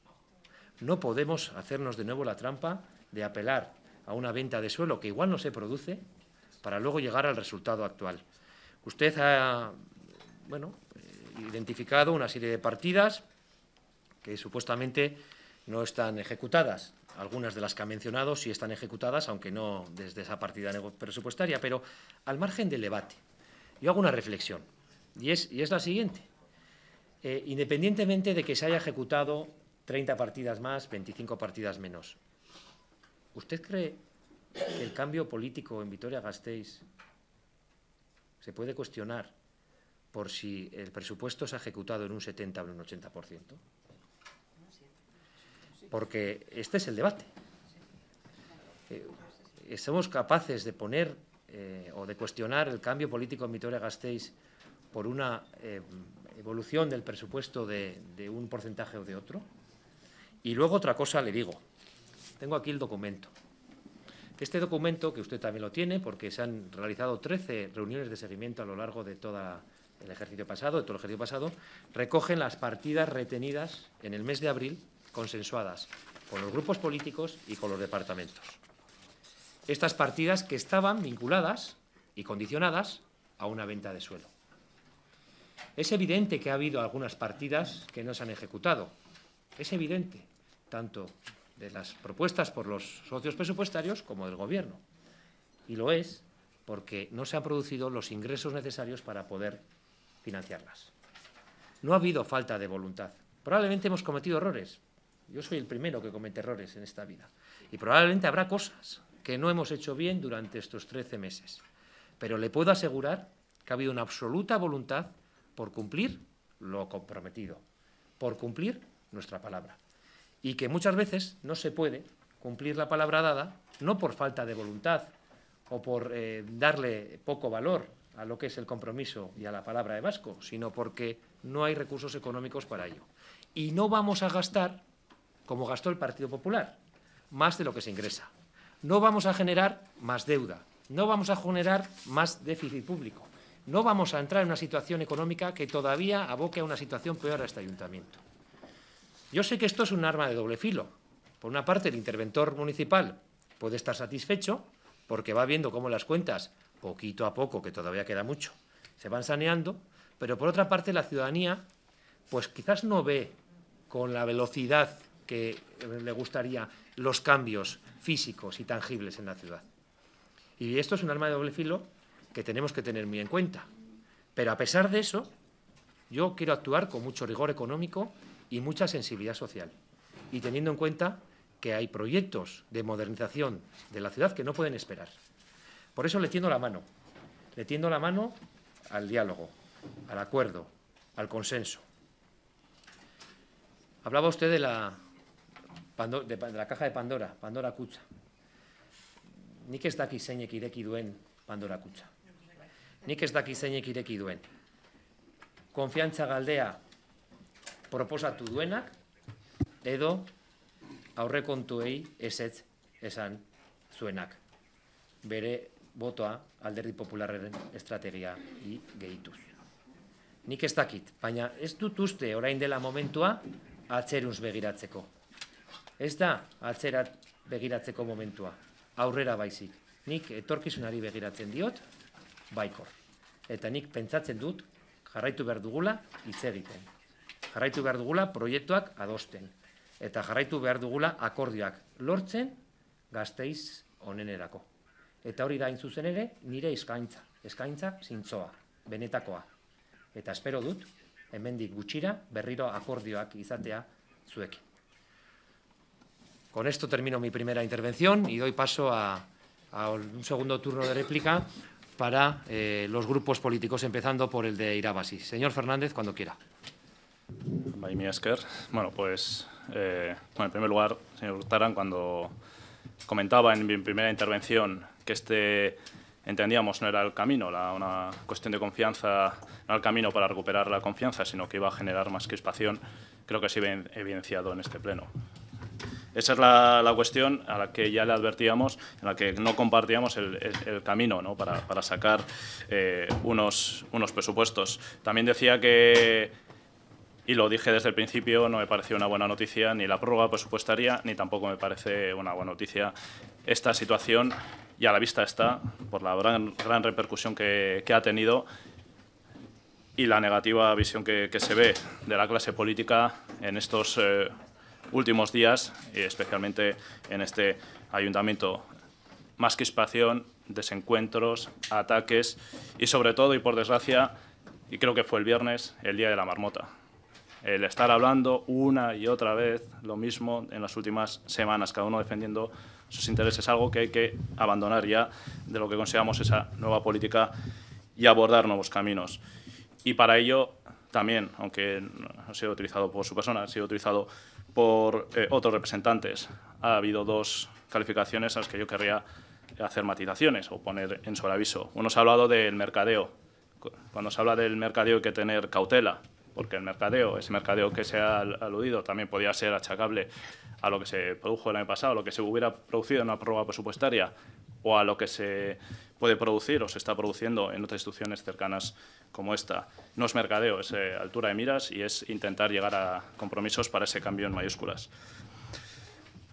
No podemos hacernos de nuevo la trampa de apelar a una venta de suelo que igual no se produce para luego llegar al resultado actual. Usted ha bueno, eh, identificado una serie de partidas que supuestamente no están ejecutadas. Algunas de las que ha mencionado sí están ejecutadas, aunque no desde esa partida presupuestaria, pero al margen del debate, yo hago una reflexión y es, y es la siguiente. Eh, independientemente de que se haya ejecutado 30 partidas más, 25 partidas menos. ¿Usted cree que el cambio político en Vitoria-Gasteiz se puede cuestionar por si el presupuesto se ha ejecutado en un 70 o en un 80%? Porque este es el debate. Eh, ¿Somos capaces de poner eh, o de cuestionar el cambio político en Vitoria-Gasteiz por una evolución del presupuesto de, un porcentaje o de otro. Y luego otra cosa le digo. Tengo aquí el documento. Este documento, que usted también lo tiene, porque se han realizado 13 reuniones de seguimiento a lo largo de todo el ejercicio pasado, de todo el ejercicio pasado, recogen las partidas retenidas en el mes de abril, consensuadas con los grupos políticos y con los departamentos. Estas partidas que estaban vinculadas y condicionadas a una venta de suelo. Es evidente que ha habido algunas partidas que no se han ejecutado. Es evidente, tanto de las propuestas por los socios presupuestarios como del Gobierno. Y lo es porque no se han producido los ingresos necesarios para poder financiarlas. No ha habido falta de voluntad. Probablemente hemos cometido errores. Yo soy el primero que comete errores en esta vida. Y probablemente habrá cosas que no hemos hecho bien durante estos 13 meses. Pero le puedo asegurar que ha habido una absoluta voluntad por cumplir lo comprometido, por cumplir nuestra palabra. Y que muchas veces no se puede cumplir la palabra dada, no por falta de voluntad o por eh, darle poco valor a lo que es el compromiso y a la palabra de Vasco, sino porque no hay recursos económicos para ello. Y no vamos a gastar como gastó el Partido Popular, más de lo que se ingresa. No vamos a generar más deuda, no vamos a generar más déficit público, no vamos a entrar en una situación económica que todavía aboque a una situación peor a este ayuntamiento. Yo sé que esto es un arma de doble filo. Por una parte, el interventor municipal puede estar satisfecho porque va viendo cómo las cuentas, poquito a poco, que todavía queda mucho, se van saneando, pero por otra parte la ciudadanía, pues quizás no ve con la velocidad que eh, le gustaría los cambios físicos y tangibles en la ciudad. Y esto es un arma de doble filo que tenemos que tener muy en cuenta. Pero a pesar de eso, yo quiero actuar con mucho rigor económico y mucha sensibilidad social. Y teniendo en cuenta que hay proyectos de modernización de la ciudad que no pueden esperar. Por eso le tiendo la mano. Le tiendo la mano al diálogo, al acuerdo, al consenso. Hablaba usted de la, de, la caja de Pandora, Pandora ni que está aquí, zeinek ireki duen Pandora cucha. nik ez daki zeinek ireki duen. Konfiantza galdea proposatu duenak, edo aurrekontuei esetz esan zuenak. Bere botoa alderdi popularren estrategia gehituz. Nik ez dakit, baina ez dut uste orain dela momentua atzeruz begiratzeko. Ez da atzerat begiratzeko momentua, aurrera baizik. Nik etorkizunari begiratzen diot, baikor. Eta nik pentsatzen dut, jarraitu behar dugula hitz egiten. Jarraitu behar dugula proiektuak adosten. Eta jarraitu behar dugula akordioak lortzen gazteiz onenerako. Eta hori da zuzen ere, nire eskaintza. Eskaintza zintzoa, benetakoa. Eta espero dut, hemendik gutxira, berriro akordioak izatea zuekin. Con esto termino mi primera intervención y doy paso a, a un segundo turno de réplica para eh, los grupos políticos, empezando por el de Irabasi. Señor Fernández, cuando quiera. Bueno, pues, eh, en primer lugar, señor Tarán, cuando comentaba en mi primera intervención que este entendíamos no era el camino, una cuestión de confianza, no era el camino para recuperar la confianza, sino que iba a generar más crispación, creo que se ve evidenciado en este pleno. Esa es la, la, cuestión a la que ya le advertíamos, en la que no compartíamos el, camino para, sacar eh, unos, unos presupuestos. También decía que, y lo dije desde el principio, no me pareció una buena noticia ni la prórroga presupuestaria, ni tampoco me parece una buena noticia esta situación, y a la vista está, por la gran, gran repercusión que, ha tenido, y la negativa visión que, se ve de la clase política en estos eh, últimos días, especialmente en este ayuntamiento. Más crispación, desencuentros, ataques y sobre todo y por desgracia, y creo que fue el viernes, el día de la marmota. El estar hablando una y otra vez lo mismo en las últimas semanas, cada uno defendiendo sus intereses, algo que hay que abandonar ya de lo que consideramos esa nueva política y abordar nuevos caminos. Y para ello también, aunque no ha sido utilizado por su persona, ha sido utilizado por eh, otros representantes. Ha habido dos calificaciones a las que yo querría hacer matizaciones o poner en sobreaviso. Uno se ha hablado del mercadeo. Cuando se habla del mercadeo hay que tener cautela, porque el mercadeo, ese mercadeo que se ha aludido, también podía ser achacable a lo que se produjo el año pasado, a lo que se hubiera producido en una prueba presupuestaria o a lo que se puede producir o se está produciendo en otras instituciones cercanas como esta. No es mercadeo, es eh, altura de miras y es intentar llegar a compromisos para ese cambio en mayúsculas.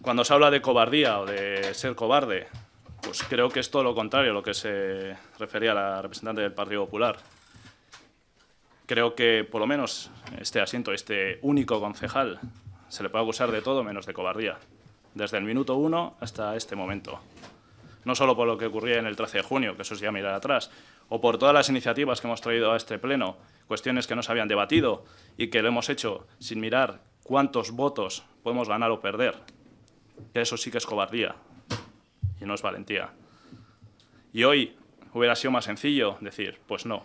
Cuando se habla de cobardía o de ser cobarde, pues creo que es todo lo contrario a lo que se refería la representante del Partido Popular. Creo que por lo menos este asiento, este único concejal, se le puede acusar de todo menos de cobardía, desde el minuto uno hasta este momento. No solo por lo que ocurría en el 13 de junio, que eso es ya mirar atrás, o por todas las iniciativas que hemos traído a este Pleno, cuestiones que no se habían debatido y que lo hemos hecho sin mirar cuántos votos podemos ganar o perder. eso sí que es cobardía y no es valentía. Y hoy hubiera sido más sencillo decir, pues no.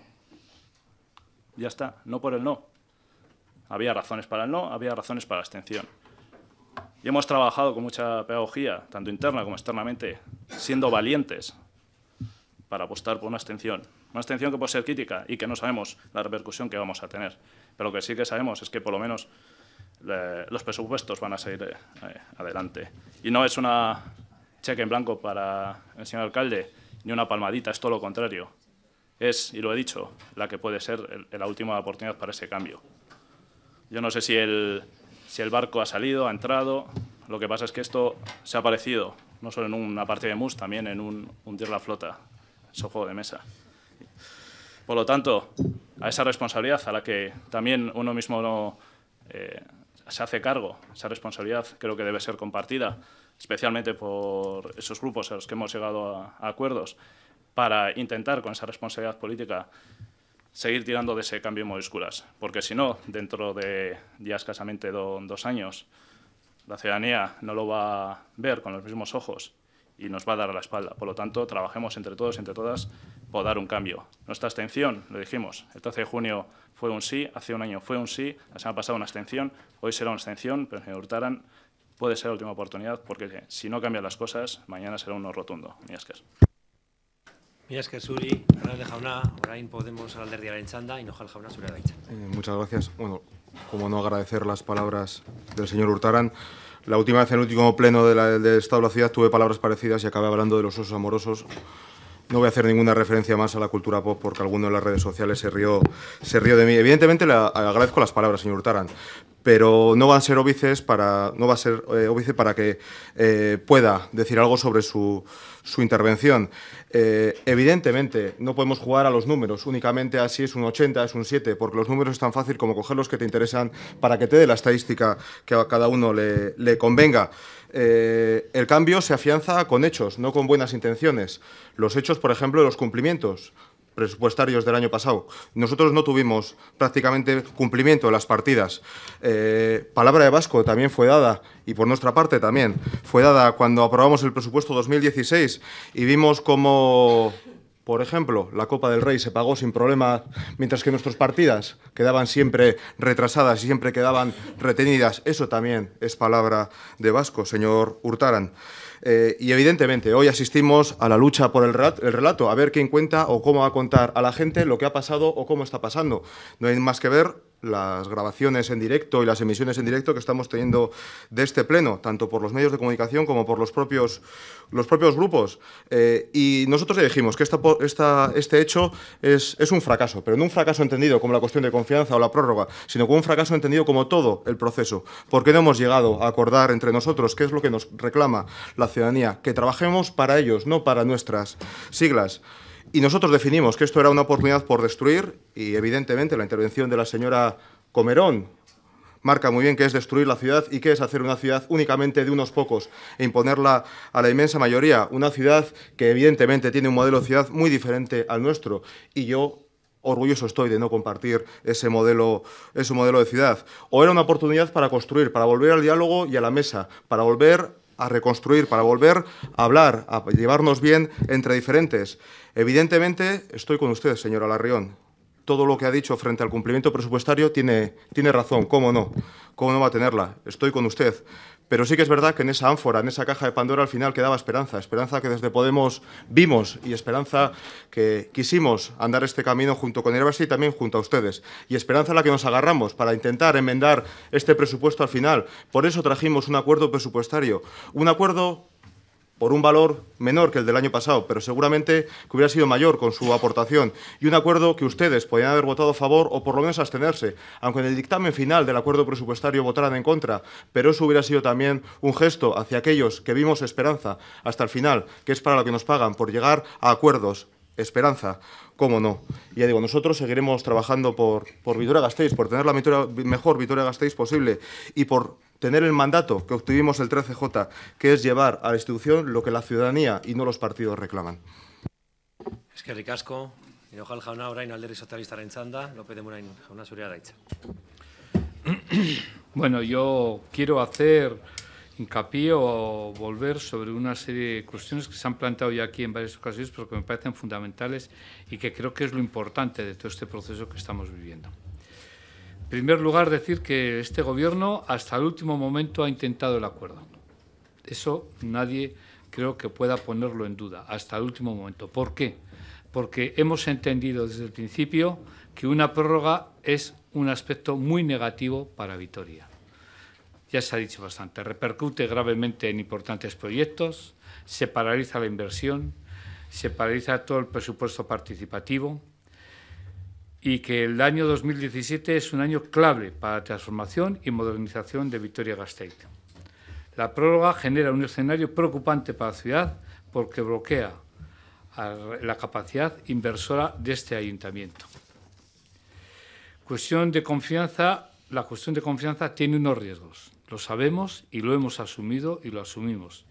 Ya está, no por el no. Había razones para el no, había razones para la abstención. Y hemos trabajado con mucha pedagogía, tanto interna como externamente, siendo valientes, para apostar por una extensión. Una extensión que puede ser crítica y que no sabemos la repercusión que vamos a tener. Pero lo que sí que sabemos es que por lo menos eh, los presupuestos van a seguir eh, adelante. Y no es una cheque en blanco para el señor alcalde ni una palmadita, es todo lo contrario. Es, y lo he dicho, la que puede ser la última oportunidad para ese cambio. Yo no sé si el, si el barco ha salido, ha entrado. Lo que pasa es que esto se ha parecido, no solo en una parte de MUS, también en un hundir la flota es un juego de mesa. Por lo tanto, a esa responsabilidad a la que también uno mismo eh, se hace cargo, esa responsabilidad creo que debe ser compartida, especialmente por esos grupos a los que hemos llegado a, acuerdos, para intentar con esa responsabilidad política seguir tirando de ese cambio en mayúsculas, porque si no, dentro de ya escasamente dos años, la ciudadanía no lo va a ver con los mismos ojos y nos va a dar a la espalda. Por lo tanto, trabajemos entre todos, entre todas, por dar un cambio. Nuestra abstención, lo dijimos, el 13 de junio fue un sí, hace un año fue un sí, la semana pasada una abstención, hoy será una abstención, pero señor Hurtaran, puede ser la última oportunidad porque si no cambian las cosas, mañana será un no rotundo. jauna, Podemos jauna eh, muchas gracias. Bueno, como no agradecer las palabras del señor Hurtaran, la última vez, en el último pleno de, Estado de la Ciudad tuve palabras parecidas y acabé hablando de los osos amorosos. No voy a hacer ninguna referencia más a la cultura pop porque alguno en las redes sociales se rió, se rió de mí. Evidentemente le agradezco las palabras, señor Taran, pero no va a ser para, no va a ser eh, óbice para que eh, pueda decir algo sobre su su intervención. Eh, evidentemente, no podemos jugar a los números, únicamente así es un 80, es un 7, porque los números es tan fácil como coger los que te interesan para que te dé la estadística que a cada uno le, convenga. Eh, el cambio se afianza con hechos, no con buenas intenciones. Los hechos, por ejemplo, los cumplimientos presupuestarios del año pasado. Nosotros no tuvimos prácticamente cumplimiento de las partidas. Eh, palabra de Vasco también fue dada, y por nuestra parte también, fue dada cuando aprobamos el presupuesto 2016 y vimos cómo por ejemplo, la Copa del Rey se pagó sin problema, mientras que nuestras partidas quedaban siempre retrasadas y siempre quedaban retenidas. Eso también es palabra de Vasco, señor Hurtaran. Eh, y evidentemente, hoy asistimos a la lucha por el, el relato, a ver quién cuenta o cómo va a contar a la gente lo que ha pasado o cómo está pasando. No hay más que ver las grabaciones en directo y las emisiones en directo que estamos teniendo de este pleno, tanto por los medios de comunicación como por los propios, los propios grupos. Eh, y nosotros le dijimos que esta, este hecho es, un fracaso, pero no un fracaso entendido como la cuestión de confianza o la prórroga, sino como un fracaso entendido como todo el proceso. Porque no hemos llegado a acordar entre nosotros qué es lo que nos reclama la ciudadanía, que trabajemos para ellos, no para nuestras siglas. Y nosotros definimos que esto era una oportunidad por destruir y evidentemente la intervención de la señora Comerón marca muy bien que es destruir la ciudad y que es hacer una ciudad únicamente de unos pocos e imponerla a la inmensa mayoría. Una ciudad que evidentemente tiene un modelo de ciudad muy diferente al nuestro y yo orgulloso estoy de no compartir ese modelo, ese modelo de ciudad. O era una oportunidad para construir, para volver al diálogo y a la mesa, para volver a reconstruir, para volver a hablar, a llevarnos bien entre diferentes. Evidentemente, estoy con usted, señora Larrión. Todo lo que ha dicho frente al cumplimiento presupuestario tiene, tiene razón, ¿cómo no? ¿Cómo no va a tenerla? Estoy con usted. Pero sí que es verdad que en esa ánfora, en esa caja de Pandora, al final quedaba esperanza. Esperanza que desde Podemos vimos y esperanza que quisimos andar este camino junto con Herbasi y también junto a ustedes. Y esperanza la que nos agarramos para intentar enmendar este presupuesto al final. Por eso trajimos un acuerdo presupuestario. Un acuerdo por un valor menor que el del año pasado, pero seguramente que hubiera sido mayor con su aportación, y un acuerdo que ustedes podían haber votado a favor o por lo menos abstenerse, aunque en el dictamen final del acuerdo presupuestario votaran en contra, pero eso hubiera sido también un gesto hacia aquellos que vimos esperanza hasta el final, que es para lo que nos pagan, por llegar a acuerdos, esperanza, cómo no. Ya digo, nosotros seguiremos trabajando por, por Vitoria-Gasteiz, por tener la mejor Vitoria-Gasteiz posible y por tener el mandato que obtuvimos el 13J, que es llevar a la institución lo que la ciudadanía y no los partidos reclaman. Es que ricasco, ojalá jauna orain alderri López de Murain jauna zurea daitza. Bueno, yo quiero hacer hincapié o volver sobre una serie de cuestiones que se han planteado ya aquí en varias ocasiones, pero que me parecen fundamentales y que creo que es lo importante de todo este proceso que estamos viviendo primer lugar, decir que este Gobierno hasta el último momento ha intentado el acuerdo. Eso nadie creo que pueda ponerlo en duda, hasta el último momento. ¿Por qué? Porque hemos entendido desde el principio que una prórroga es un aspecto muy negativo para Vitoria. Ya se ha dicho bastante, repercute gravemente en importantes proyectos, se paraliza la inversión, se paraliza todo el presupuesto participativo, y que el año 2017 es un año clave para la transformación y modernización de Vitoria-Gasteiz. La prórroga genera un escenario preocupante para la ciudad porque bloquea la capacidad inversora de este ayuntamiento. Cuestión de confianza, la cuestión de confianza tiene unos riesgos. Lo sabemos y lo hemos asumido y lo asumimos.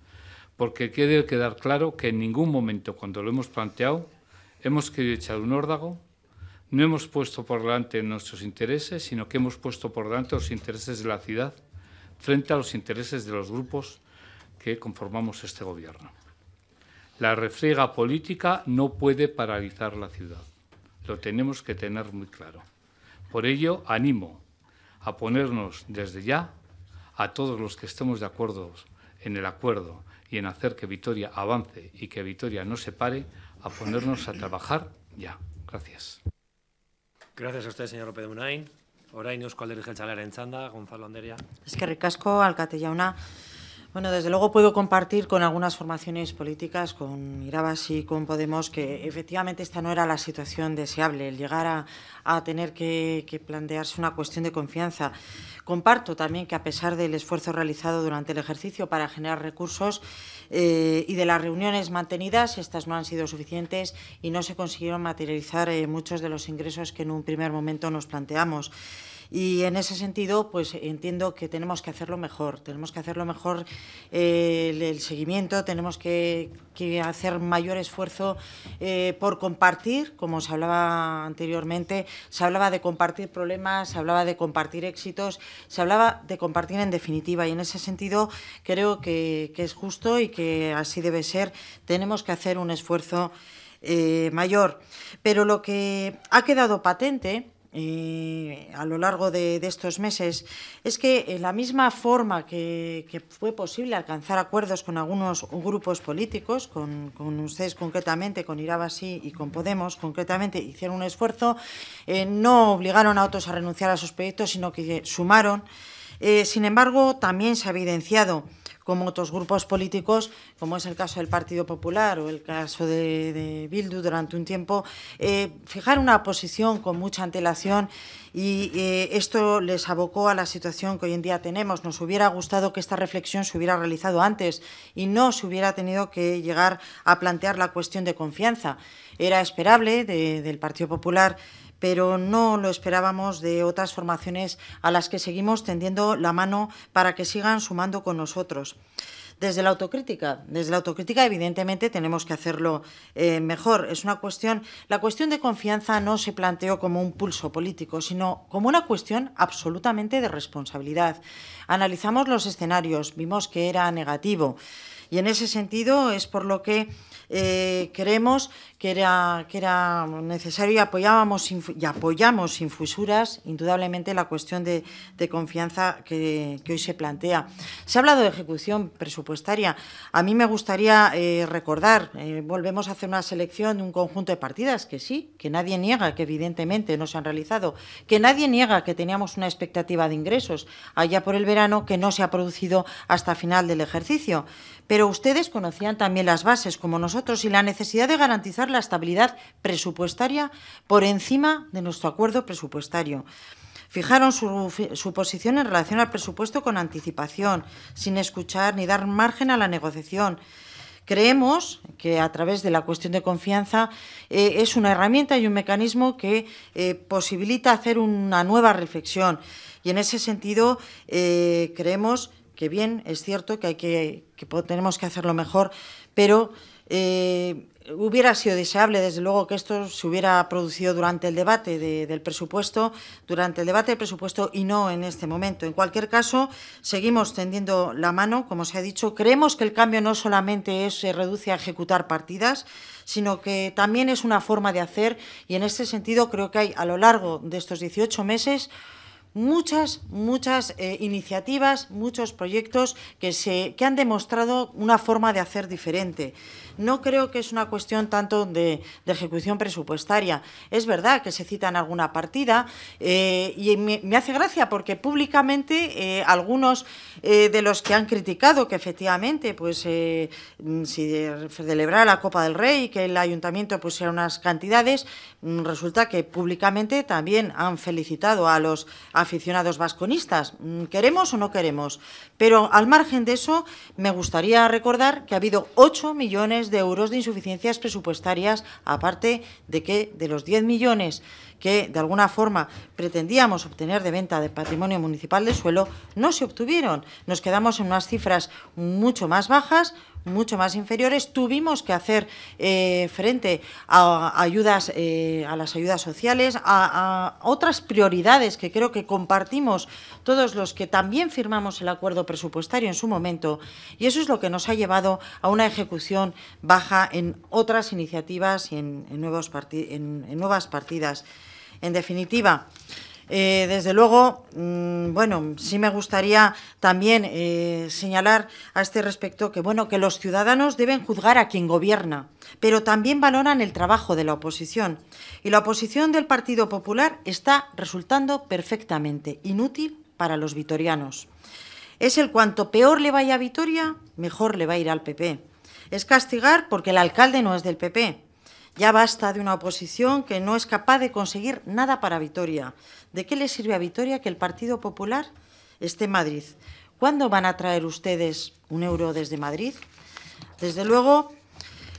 Porque quiere quedar claro que en ningún momento, cuando lo hemos planteado, hemos querido echar un órdago no hemos puesto por delante nuestros intereses, sino que hemos puesto por delante los intereses de la ciudad frente a los intereses de los grupos que conformamos este Gobierno. La refriega política no puede paralizar la ciudad. Lo tenemos que tener muy claro. Por ello, animo a ponernos desde ya a todos los que estemos de acuerdo en el acuerdo y en hacer que Vitoria avance y que Vitoria no se pare, a ponernos a trabajar ya. Gracias. Gracias a usted, señor López de Munain. Orain Eusko Alderri Jeltzalearen txanda, Gonzalo Anderia. Eskerrik asko, alkate jauna. Bueno, desde luego puedo compartir con algunas formaciones políticas, con Irabas y con Podemos, que efectivamente esta no era la situación deseable, el llegar a, tener que, plantearse una cuestión de confianza. Comparto también que a pesar del esfuerzo realizado durante el ejercicio para generar recursos eh, y de las reuniones mantenidas, estas no han sido suficientes y no se consiguieron materializar eh, muchos de los ingresos que en un primer momento nos planteamos. Y en ese sentido, pues entiendo que tenemos que hacerlo mejor, tenemos que hacerlo mejor eh, el, seguimiento, tenemos que, hacer mayor esfuerzo eh, por compartir, como se hablaba anteriormente, se hablaba de compartir problemas, se hablaba de compartir éxitos, se hablaba de compartir en definitiva y en ese sentido creo que, es justo y que así debe ser, tenemos que hacer un esfuerzo eh, mayor. Pero lo que ha quedado patente eh, a lo largo de, estos meses es que en eh, la misma forma que, fue posible alcanzar acuerdos con algunos grupos políticos, con, ustedes concretamente, con Irabasí y con Podemos concretamente, hicieron un esfuerzo, eh, no obligaron a otros a renunciar a sus proyectos, sino que sumaron. sin embargo, también se ha evidenciado como otros grupos políticos, como es el caso del Partido Popular o el caso de, Bildu durante un tiempo, eh, fijar una posición con mucha antelación y eh, esto les abocó a la situación que hoy en día tenemos. Nos hubiera gustado que esta reflexión se hubiera realizado antes y no se hubiera tenido que llegar a plantear la cuestión de confianza. Era esperable del Partido Popular pero no lo esperábamos de otras formaciones a las que seguimos tendiendo la mano para que sigan sumando con nosotros desde la autocrítica. Desde la autocrítica, evidentemente, tenemos que hacerlo eh, mejor. Es una cuestión. La cuestión de confianza no se planteó como un pulso político, sino como una cuestión absolutamente de responsabilidad. Analizamos los escenarios, vimos que era negativo. Y en ese sentido es por lo que eh, creemos que era, necesario y apoyábamos y apoyamos sin fusuras, indudablemente, la cuestión de, confianza que, hoy se plantea. Se ha hablado de ejecución presupuestaria. A mí me gustaría eh, recordar, eh, volvemos a hacer una selección, de un conjunto de partidas que sí, que nadie niega que evidentemente no se han realizado, que nadie niega que teníamos una expectativa de ingresos allá por el verano que no se ha producido hasta final del ejercicio. Pero ustedes conocían también las bases, como nosotros, y la necesidad de garantizar la estabilidad presupuestaria por encima de nuestro acuerdo presupuestario. Fijaron su, posición en relación al presupuesto con anticipación, sin escuchar ni dar margen a la negociación. Creemos que a través de la cuestión de confianza eh, es una herramienta y un mecanismo que eh, posibilita hacer una nueva reflexión. Y en ese sentido eh, creemos que bien, es cierto que, tenemos que hacerlo mejor, pero eh, hubiera sido deseable, desde luego, que esto se hubiera producido durante el debate del presupuesto, durante el debate del presupuesto y no en este momento. En cualquier caso, seguimos tendiendo la mano, como se ha dicho. Creemos que el cambio no solamente se reduce a ejecutar partidas, sino que también es una forma de hacer y en este sentido creo que hay a lo largo de estos 18 meses muchas, muchas eh, iniciativas, muchos proyectos que, se, que han demostrado una forma de hacer diferente no creo que es una cuestión tanto de, ejecución presupuestaria. Es verdad que se cita en alguna partida eh, y me, hace gracia porque públicamente eh, algunos eh, de los que han criticado que efectivamente pues mm, si celebrar la Copa del Rey y que el ayuntamiento pusiera unas cantidades, mm, resulta que públicamente también han felicitado a los aficionados vasconistas. Mm, ¿Queremos o no queremos? Pero al margen de eso, me gustaría recordar que ha habido 8 millones de euros de insuficiencias presupuestarias, aparte de que de los 10 millones que de alguna forma pretendíamos obtener de venta de patrimonio municipal de suelo, no se obtuvieron. Nos quedamos en unas cifras mucho más bajas, mucho más inferiores. Tuvimos que hacer eh, frente a, ayudas, eh, a las ayudas sociales, a, otras prioridades que creo que compartimos todos los que también firmamos el acuerdo presupuestario en su momento. Y eso es lo que nos ha llevado a una ejecución baja en otras iniciativas y en, nuevos en nuevas partidas. En definitiva, eh, desde luego, mm, bueno, sí me gustaría también eh, señalar a este respecto que, bueno, que los ciudadanos deben juzgar a quien gobierna, pero también valoran el trabajo de la oposición. Y la oposición del Partido Popular está resultando perfectamente inútil para los vitorianos. Es el cuanto peor le vaya a Vitoria, mejor le va a ir al PP. Es castigar porque el alcalde no es del PP ya basta de una oposición que no es capaz de conseguir nada para Vitoria. ¿De qué le sirve a Vitoria que el Partido Popular esté en Madrid? ¿Cuándo van a traer ustedes un euro desde Madrid? Desde luego,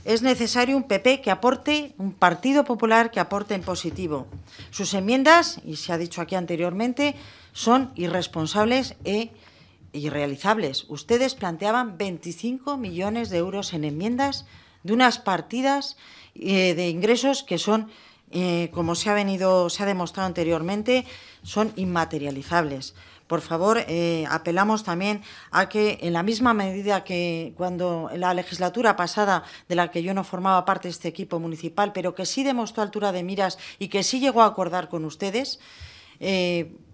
es necesario un PP que aporte, un Partido Popular que aporte en positivo. Sus enmiendas, y se ha dicho aquí anteriormente, son irresponsables e irrealizables. Ustedes planteaban 25 millones de euros en enmiendas de unas partidas eh, de ingresos que son, eh, como se ha, venido, se ha demostrado anteriormente, son inmaterializables. Por favor, eh, apelamos también a que en la misma medida que cuando la legislatura pasada, de la que yo no formaba parte de este equipo municipal, pero que sí demostró altura de miras y que sí llegó a acordar con ustedes,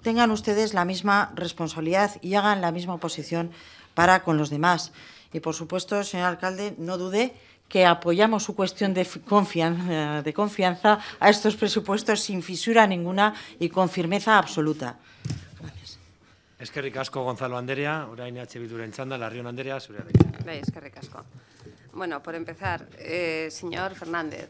tengan ustedes la misma responsabilidad y hagan la misma oposición para con los demás. Y, por supuesto, señor alcalde, no dude que apoyamos su cuestión de confianza, eh, de confianza a estos presupuestos sin fisura ninguna y con firmeza absoluta. Eskerrik asko Gonzalo Anderea, orain Andería, Bilduren La Larrion Anderea, zurea Bai, que Ricasco. Bueno, por empezar, eh, señor Fernández,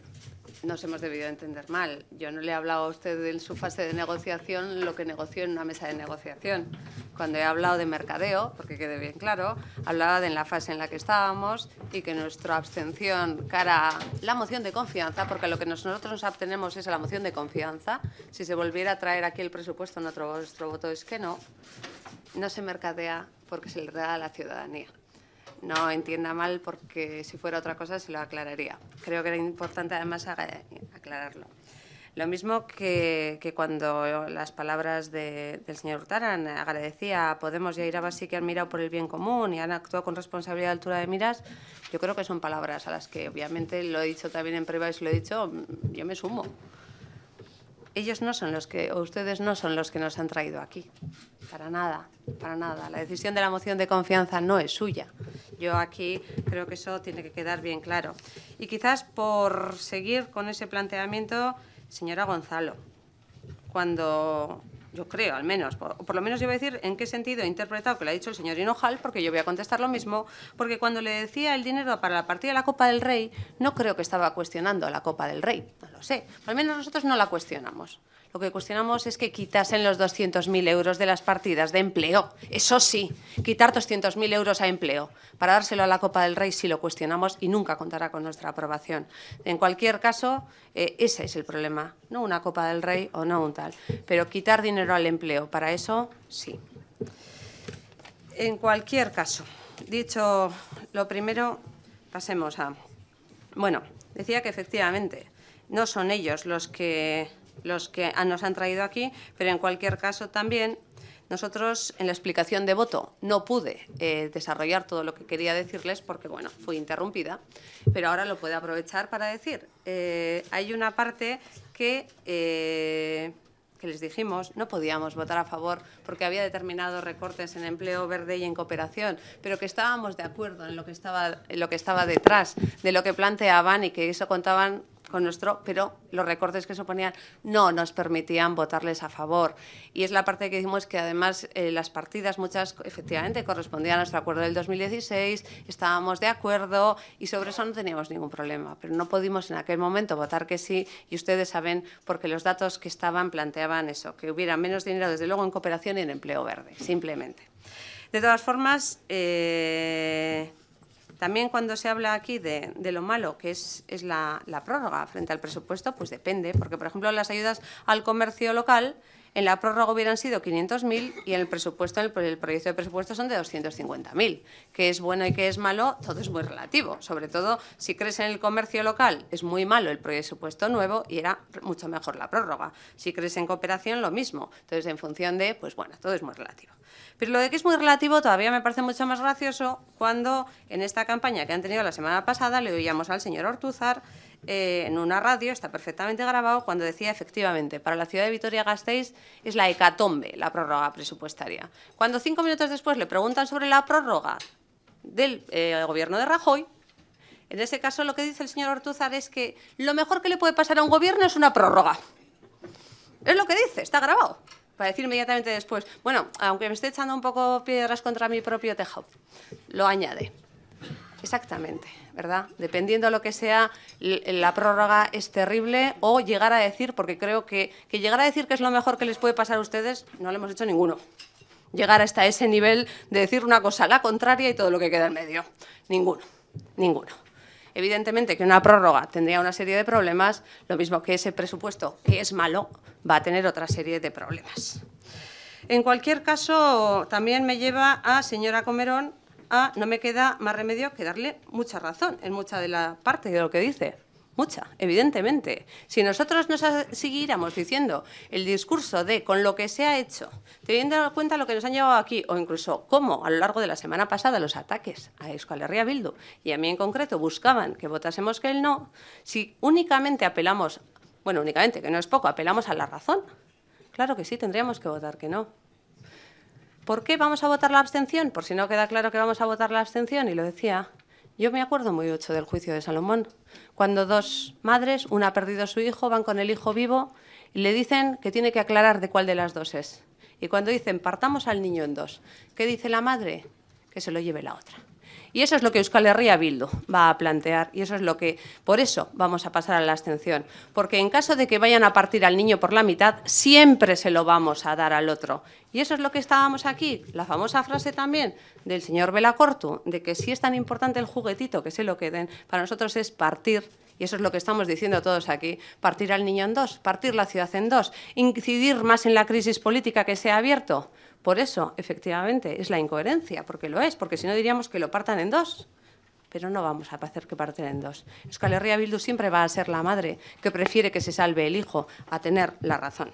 nos hemos debido entender mal. Yo no le he hablado a usted en su fase de negociación lo que negoció en una mesa de negociación. Cuando he hablado de mercadeo, porque quede bien claro, hablaba de en la fase en la que estábamos y que nuestra abstención cara a la moción de confianza, porque lo que nosotros nos abstenemos es a la moción de confianza, si se volviera a traer aquí el presupuesto, en otro voto es que no, no se mercadea porque se le da a la ciudadanía no entienda mal porque si fuera otra cosa se lo aclararía. Creo que era importante además aclararlo. Lo mismo que, cuando las palabras del señor Hurtaran agradecía a Podemos y a Iraba que han mirado por el bien común y han actuado con responsabilidad a altura de miras, yo creo que son palabras a las que obviamente lo he dicho también en privado y se lo he dicho, mm, yo me sumo ellos no son los que, o ustedes no son los que nos han traído aquí. Para nada, para nada. La decisión de la moción de confianza no es suya. Yo aquí creo que eso tiene que quedar bien claro. Y quizás por seguir con ese planteamiento, señora Gonzalo, cuando yo creo al menos, por, lo menos yo voy a decir en qué sentido he interpretado que lo ha dicho el señor Hinojal, porque yo voy a contestar lo mismo, porque cuando le decía el dinero para la partida de la Copa del Rey, no creo que estaba cuestionando la Copa del Rey, no lo sé, al menos nosotros no la cuestionamos. Lo que cuestionamos es que quitasen los 200.000 euros de las partidas de empleo. Eso sí, quitar 200.000 euros a empleo para dárselo a la Copa del Rey si lo cuestionamos y nunca contará con nuestra aprobación. En cualquier caso, eh, ese es el problema, no una Copa del Rey o no un tal. Pero quitar dinero al empleo, para eso sí. En cualquier caso, dicho lo primero, pasemos a... Bueno, decía que efectivamente no son ellos los que los que ah, nos han traído aquí, pero en cualquier caso también nosotros en la explicación de voto no pude eh, desarrollar todo lo que quería decirles porque, bueno, fui interrumpida, pero ahora lo puedo aprovechar para decir. Eh, hay una parte que, eh, que les dijimos no podíamos votar a favor porque había determinados recortes en empleo verde y en cooperación, pero que estábamos de acuerdo en lo que estaba, en lo que estaba detrás, de lo que planteaban y que eso contaban nuestro, pero los recortes que se ponían no nos permitían votarles a favor. Y es la parte que dijimos que además eh, las partidas, muchas efectivamente correspondían a nuestro acuerdo del 2016, estábamos de acuerdo y sobre eso no teníamos ningún problema, pero no pudimos en aquel momento votar que sí y ustedes saben porque los datos que estaban planteaban eso, que hubiera menos dinero desde luego en cooperación y en empleo verde, simplemente. De todas formas, eh, también cuando se habla aquí de, lo malo, que es, la, la, prórroga frente al presupuesto, pues depende, porque por ejemplo las ayudas al comercio local en la prórroga hubieran sido 500.000 y en el presupuesto, el, proyecto de presupuesto son de 250.000. ¿Qué es bueno y qué es malo? Todo es muy relativo. Sobre todo si crees en el comercio local, es muy malo el presupuesto nuevo y era mucho mejor la prórroga. Si crees en cooperación, lo mismo. Entonces, en función de, pues bueno, todo es muy relativo. Pero lo de que es muy relativo todavía me parece mucho más gracioso cuando en esta campaña que han tenido la semana pasada le oíamos al señor Ortuzar eh, en una radio, está perfectamente grabado, cuando decía efectivamente, para la ciudad de Vitoria-Gasteiz es la hecatombe, la prórroga presupuestaria. Cuando cinco minutos después le preguntan sobre la prórroga del eh, gobierno de Rajoy, en ese caso lo que dice el señor Ortuzar es que lo mejor que le puede pasar a un gobierno es una prórroga. Es lo que dice, está grabado. Para decir inmediatamente después, bueno, aunque me esté echando un poco piedras contra mi propio tejado, lo añade. Exactamente. ¿verdad? Dependiendo de lo que sea, la prórroga es terrible o llegar a decir, porque creo que, que llegar a decir que es lo mejor que les puede pasar a ustedes, no le hemos hecho ninguno llegar hasta ese nivel de decir una cosa la contraria y todo lo que queda en medio. Ninguno, ninguno. Evidentemente que una prórroga tendría una serie de problemas, lo mismo que ese presupuesto que es malo va a tener otra serie de problemas. En cualquier caso, también me lleva a, señora Comerón, no me queda más remedio que darle mucha razón en mucha de la parte de lo que dice. Mucha, evidentemente. Si nosotros nos siguiéramos diciendo el discurso de con lo que se ha hecho, teniendo en cuenta lo que nos han llevado aquí, o incluso cómo a lo largo de la semana pasada los ataques a Euskal Herria Bildu y a mí en concreto buscaban que votásemos que él no, si únicamente apelamos, bueno, únicamente, que no es poco, apelamos a la razón, claro que sí, tendríamos que votar que no. ¿Por qué vamos a votar la abstención? Por si no queda claro que vamos a votar la abstención, y lo decía, yo me acuerdo muy mucho del juicio de Salomón, cuando dos madres, una ha perdido su hijo, van con el hijo vivo y le dicen que tiene que aclarar de cuál de las dos es. Y cuando dicen partamos al niño en dos, ¿qué dice la madre? Que se lo lleve la otra. Y eso es lo que Euskal Herria Bildu va a plantear y eso es lo que, por eso vamos a pasar a la abstención, porque en caso de que vayan a partir al niño por la mitad, siempre se lo vamos a dar al otro. Y eso es lo que estábamos aquí, la famosa frase también del señor Belacortu, de que si es tan importante el juguetito que se lo queden, para nosotros es partir y eso es lo que estamos diciendo todos aquí, partir al niño en dos, partir la ciudad en dos, incidir más en la crisis política que se ha abierto. Por eso, efectivamente, es la incoherencia, porque lo es, porque si no diríamos que lo partan en dos. Pero no vamos a hacer que parten en dos. Escalería Bildu siempre va a ser la madre que prefiere que se salve el hijo a tener la razón.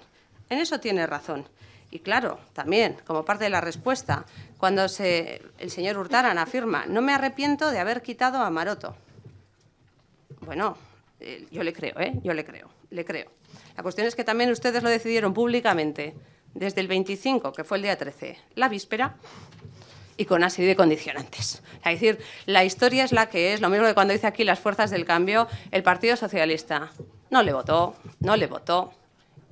En eso tiene razón. Y claro, también, como parte de la respuesta, cuando el señor Hurtaran afirma, no me arrepiento de haber quitado a Maroto. Bueno, eh, yo le creo, ¿eh? Yo le creo, le creo. La cuestión es que también ustedes lo decidieron públicamente desde el 25, que fue el día 13, la víspera, y con una serie de condicionantes. Es decir, la historia es la que es, lo mismo que cuando dice aquí las fuerzas del cambio, el Partido Socialista no le votó, no le votó.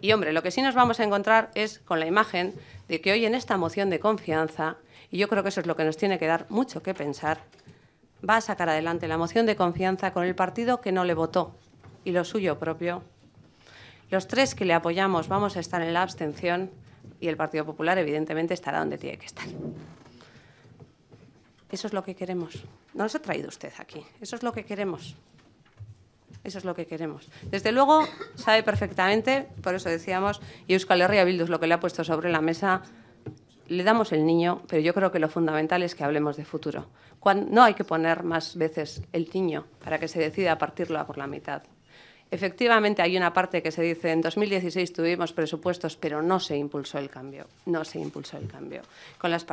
Y hombre, lo que sí nos vamos a encontrar es con la imagen de que hoy en esta moción de confianza, y yo creo que eso es lo que nos tiene que dar mucho que pensar, va a sacar adelante la moción de confianza con el partido que no le votó y lo suyo propio. Los tres que le apoyamos vamos a estar en la abstención y el Partido Popular, evidentemente, estará donde tiene que estar. Eso es lo que queremos. No nos ha traído usted aquí. Eso es lo que queremos. Eso es lo que queremos. Desde luego, sabe perfectamente, por eso decíamos, y Euskal Herria Bildu lo que le ha puesto sobre la mesa, le damos el niño, pero yo creo que lo fundamental es que hablemos de futuro. no hay que poner más veces el niño para que se decida partirlo por la mitad. Efectivamente, hay una parte que se dice, en 2016 tuvimos presupuestos, pero no se impulsó el cambio, no se impulsó el cambio. Con las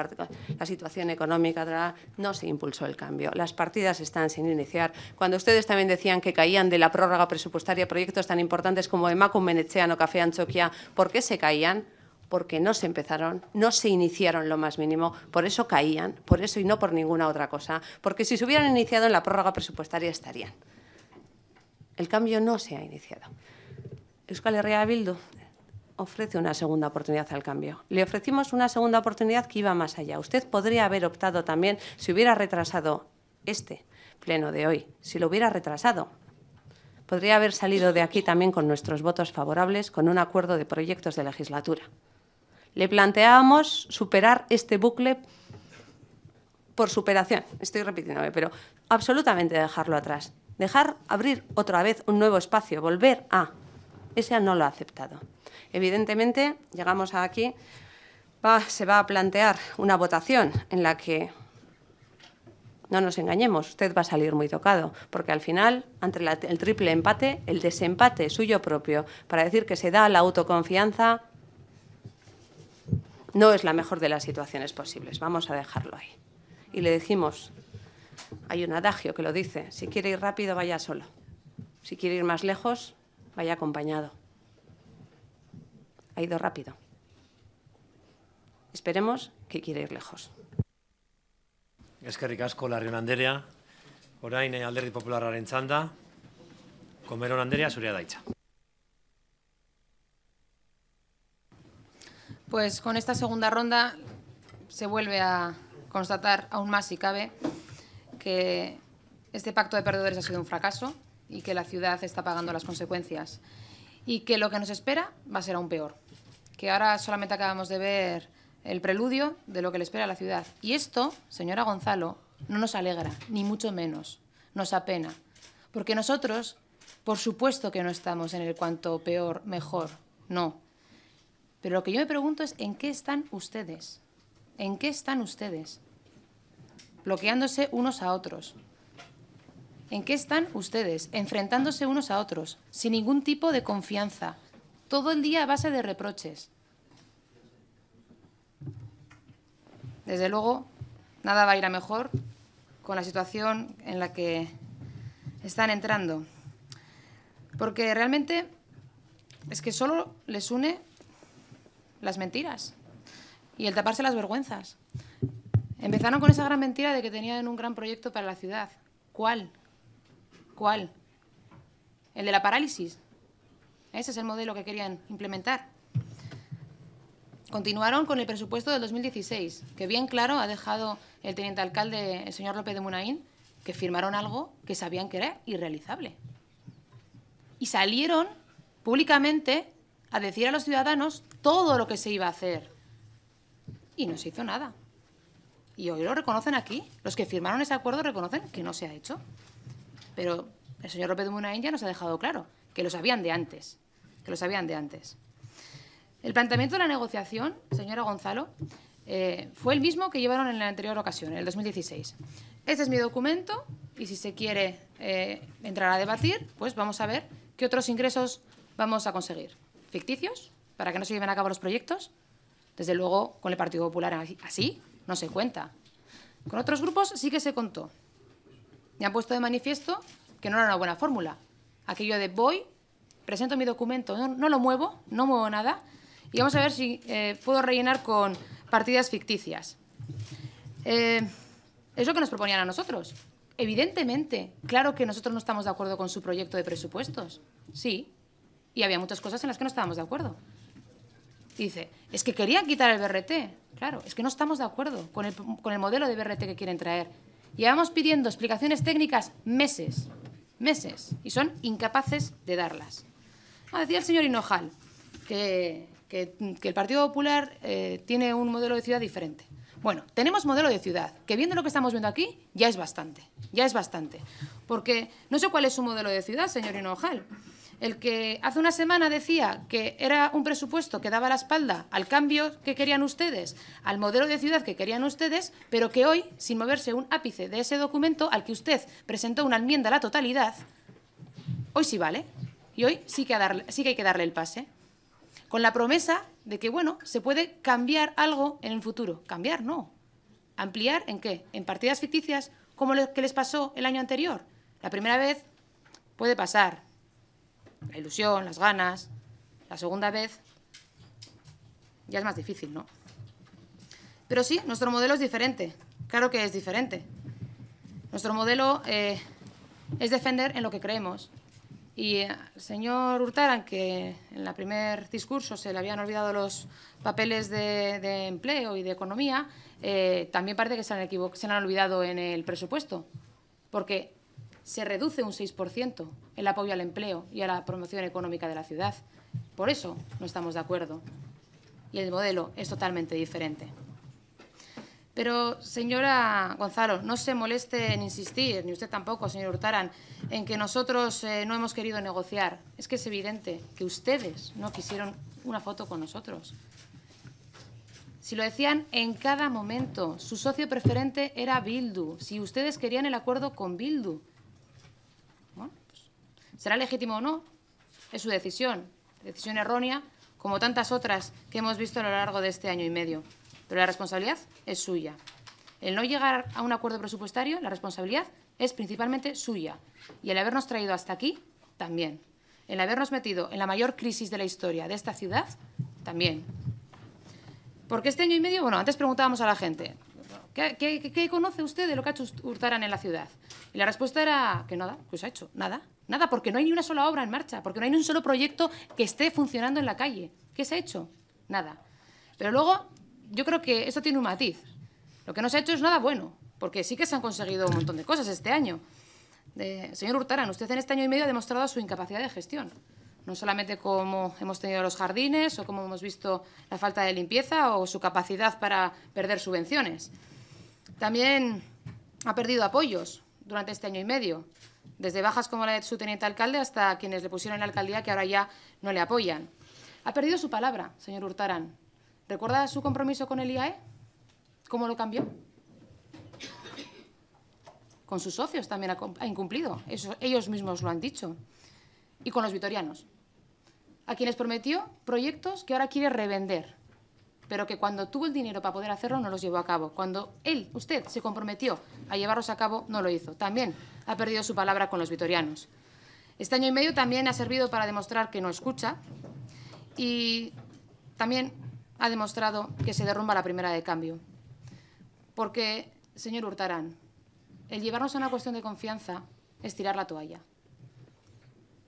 la situación económica, no se impulsó el cambio. Las partidas están sin iniciar. Cuando ustedes también decían que caían de la prórroga presupuestaria proyectos tan importantes como Emacum Menechean o Café Anchoquia, ¿por qué se caían? porque no se empezaron, no se iniciaron lo más mínimo, por eso caían, por eso y no por ninguna otra cosa, porque si se hubieran iniciado en la prórroga presupuestaria estarían. El cambio no se ha iniciado. Euskal Herria Bildu ofrece una segunda oportunidad al cambio. Le ofrecimos una segunda oportunidad que iba más allá. Usted podría haber optado también, si hubiera retrasado este pleno de hoy, si lo hubiera retrasado, podría haber salido de aquí también con nuestros votos favorables, con un acuerdo de proyectos de legislatura. Le planteábamos superar este bucle por superación, estoy repitiéndome, pero absolutamente dejarlo atrás. Dejar abrir otra vez un nuevo espacio, volver a. Ese no lo ha aceptado. Evidentemente, llegamos aquí, se va a plantear una votación en la que, no nos engañemos, usted va a salir muy tocado, porque al final, entre el triple empate, el desempate suyo propio, para decir que se da la autoconfianza, no es la mejor de las situaciones posibles. Vamos a dejarlo ahí. Y le decimos hay un adagio que lo dice, si quiere ir rápido vaya solo, si quiere ir más lejos vaya acompañado. Ha ido rápido. Esperemos que quiere ir lejos. Eskerrik asko Anderea, orain eh, alderdi popularraren txanda, daitza. Pues con esta segunda ronda se vuelve a constatar aún más si cabe que este pacto de perdedores ha sido un fracaso y que la ciudad está pagando las consecuencias y que lo que nos espera va a ser aún peor, que ahora solamente acabamos de ver el preludio de lo que le espera a la ciudad. Y esto, señora Gonzalo, no nos alegra, ni mucho menos, nos apena, porque nosotros, por supuesto que no estamos en el cuanto peor, mejor, no. Pero lo que yo me pregunto es en qué están ustedes, en qué están ustedes bloqueándose unos a otros. ¿En qué están ustedes? Enfrentándose unos a otros, sin ningún tipo de confianza, todo el día a base de reproches. Desde luego, nada va a ir a mejor con la situación en la que están entrando. Porque realmente es que solo les une las mentiras y el taparse las vergüenzas. Empezaron con esa gran mentira de que tenían un gran proyecto para la ciudad. ¿Cuál? ¿Cuál? El de la parálisis. Ese es el modelo que querían implementar. Continuaron con el presupuesto del 2016, que bien claro ha dejado el teniente alcalde, el señor López de Munaín, que firmaron algo que sabían que era irrealizable. Y salieron públicamente a decir a los ciudadanos todo lo que se iba a hacer. Y no se hizo nada. Y hoy lo reconocen aquí. Los que firmaron ese acuerdo reconocen que no se ha hecho. Pero el señor López de ya nos ha dejado claro que lo sabían de antes. Que lo sabían de antes. El planteamiento de la negociación, señora Gonzalo, eh, fue el mismo que llevaron en la anterior ocasión, en el 2016. Este es mi documento y si se quiere eh, entrar a debatir, pues vamos a ver qué otros ingresos vamos a conseguir. ¿Ficticios? ¿Para que no se lleven a cabo los proyectos? Desde luego, con el Partido Popular así, no se cuenta. Con otros grupos sí que se contó. Y han puesto de manifiesto que no era una buena fórmula. Aquello de voy, presento mi documento, no, lo muevo, no muevo nada, y vamos a ver si eh, puedo rellenar con partidas ficticias. Eh, es lo que nos proponían a nosotros. Evidentemente, claro que nosotros no estamos de acuerdo con su proyecto de presupuestos. Sí, y había muchas cosas en las que no estábamos de acuerdo. Dice, es que querían quitar el BRT. Claro, es que no estamos de acuerdo con el, modelo de BRT que quieren traer. Llevamos pidiendo explicaciones técnicas meses, meses, y son incapaces de darlas. Ah, decía el señor Hinojal que, que, el Partido Popular eh, tiene un modelo de ciudad diferente. Bueno, tenemos modelo de ciudad, que viendo lo que estamos viendo aquí, ya es bastante, ya es bastante. Porque no sé cuál es su modelo de ciudad, señor Hinojal el que hace una semana decía que era un presupuesto que daba la espalda al cambio que querían ustedes, al modelo de ciudad que querían ustedes, pero que hoy, sin moverse un ápice de ese documento al que usted presentó una enmienda a la totalidad, hoy sí vale. Y hoy sí que, sí que hay que darle el pase. Con la promesa de que, bueno, se puede cambiar algo en el futuro. Cambiar, no. ¿Ampliar en qué? ¿En partidas ficticias como lo que les pasó el año anterior? La primera vez puede pasar, la ilusión, las ganas. La segunda vez ya es más difícil, ¿no? Pero sí, nuestro modelo es diferente. Claro que es diferente. Nuestro modelo eh, es defender en lo que creemos. Y el eh, señor Hurtaran, que en el primer discurso se le habían olvidado los papeles de, empleo y de economía, eh, también parece que se han, se han olvidado en el presupuesto. Porque se reduce un 6% el apoyo al empleo y a la promoción económica de la ciudad. Por eso no estamos de acuerdo y el modelo es totalmente diferente. Pero, señora Gonzalo, no se moleste en insistir, ni usted tampoco, señor Hurtaran, en que nosotros eh, no hemos querido negociar. Es que es evidente que ustedes no quisieron una foto con nosotros. Si lo decían en cada momento, su socio preferente era Bildu. Si ustedes querían el acuerdo con Bildu, ¿Será legítimo o no? Es su decisión, decisión errónea, como tantas otras que hemos visto a lo largo de este año y medio. Pero la responsabilidad es suya. El no llegar a un acuerdo presupuestario, la responsabilidad es principalmente suya. Y el habernos traído hasta aquí, también. El habernos metido en la mayor crisis de la historia de esta ciudad, también. Porque este año y medio, bueno, antes preguntábamos a la gente, ¿Qué, conoce usted de lo que ha hecho Hurtaran en la ciudad? Y la respuesta era que nada, que se ha hecho, nada, nada, porque no hay ni una sola obra en marcha, porque no hay ni un solo proyecto que esté funcionando en la calle. ¿Qué se ha hecho? Nada. Pero luego, yo creo que eso tiene un matiz. Lo que no se ha hecho es nada bueno, porque sí que se han conseguido un montón de cosas este año. señor Hurtaran, usted en este año y medio ha demostrado su incapacidad de gestión no solamente como hemos tenido los jardines o como hemos visto la falta de limpieza o su capacidad para perder subvenciones. También ha perdido apoyos durante este año y medio, desde bajas como la de su teniente alcalde hasta quienes le pusieron en la alcaldía que ahora ya no le apoyan. Ha perdido su palabra, señor Hurtarán. ¿Recuerda su compromiso con el IAE? ¿Cómo lo cambió? Con sus socios también ha incumplido, Eso, ellos mismos lo han dicho. Y con los vitorianos, a quienes prometió proyectos que ahora quiere revender pero que cuando tuvo el dinero para poder hacerlo no los llevó a cabo. Cuando él, usted, se comprometió a llevarlos a cabo, no lo hizo. También ha perdido su palabra con los vitorianos. Este año y medio también ha servido para demostrar que no escucha y también ha demostrado que se derrumba la primera de cambio. Porque, señor Hurtarán, el llevarnos a una cuestión de confianza es tirar la toalla.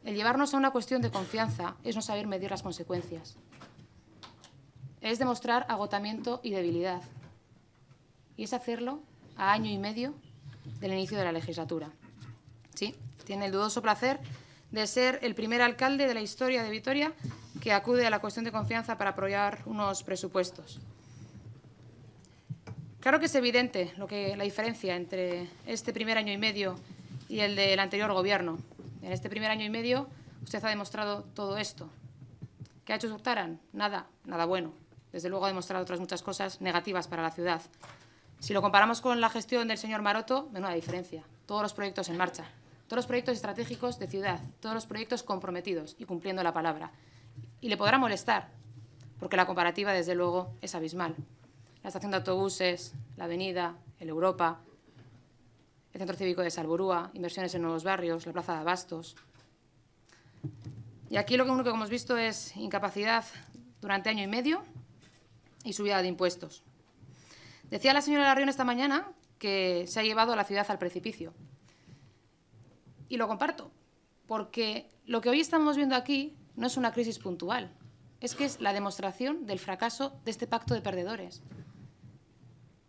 El llevarnos a una cuestión de confianza es no saber medir las consecuencias es demostrar agotamiento y debilidad. Y es hacerlo a año y medio del inicio de la legislatura. Sí, tiene el dudoso placer de ser el primer alcalde de la historia de Vitoria que acude a la cuestión de confianza para apoyar unos presupuestos. Claro que es evidente lo que, la diferencia entre este primer año y medio y el del anterior gobierno. En este primer año y medio usted ha demostrado todo esto. ¿Qué ha hecho Hurtaran? Nada, nada bueno desde luego ha demostrado otras muchas cosas negativas para la ciudad. Si lo comparamos con la gestión del señor Maroto, menuda diferencia. Todos los proyectos en marcha, todos los proyectos estratégicos de ciudad, todos los proyectos comprometidos y cumpliendo la palabra. Y le podrá molestar, porque la comparativa, desde luego, es abismal. La estación de autobuses, la avenida, el Europa, el Centro Cívico de Salburúa, inversiones en nuevos barrios, la Plaza de Abastos. Y aquí lo único que hemos visto es incapacidad durante año y medio y subida de impuestos. Decía la señora Larrión esta mañana que se ha llevado a la ciudad al precipicio. Y lo comparto, porque lo que hoy estamos viendo aquí no es una crisis puntual, es que es la demostración del fracaso de este pacto de perdedores.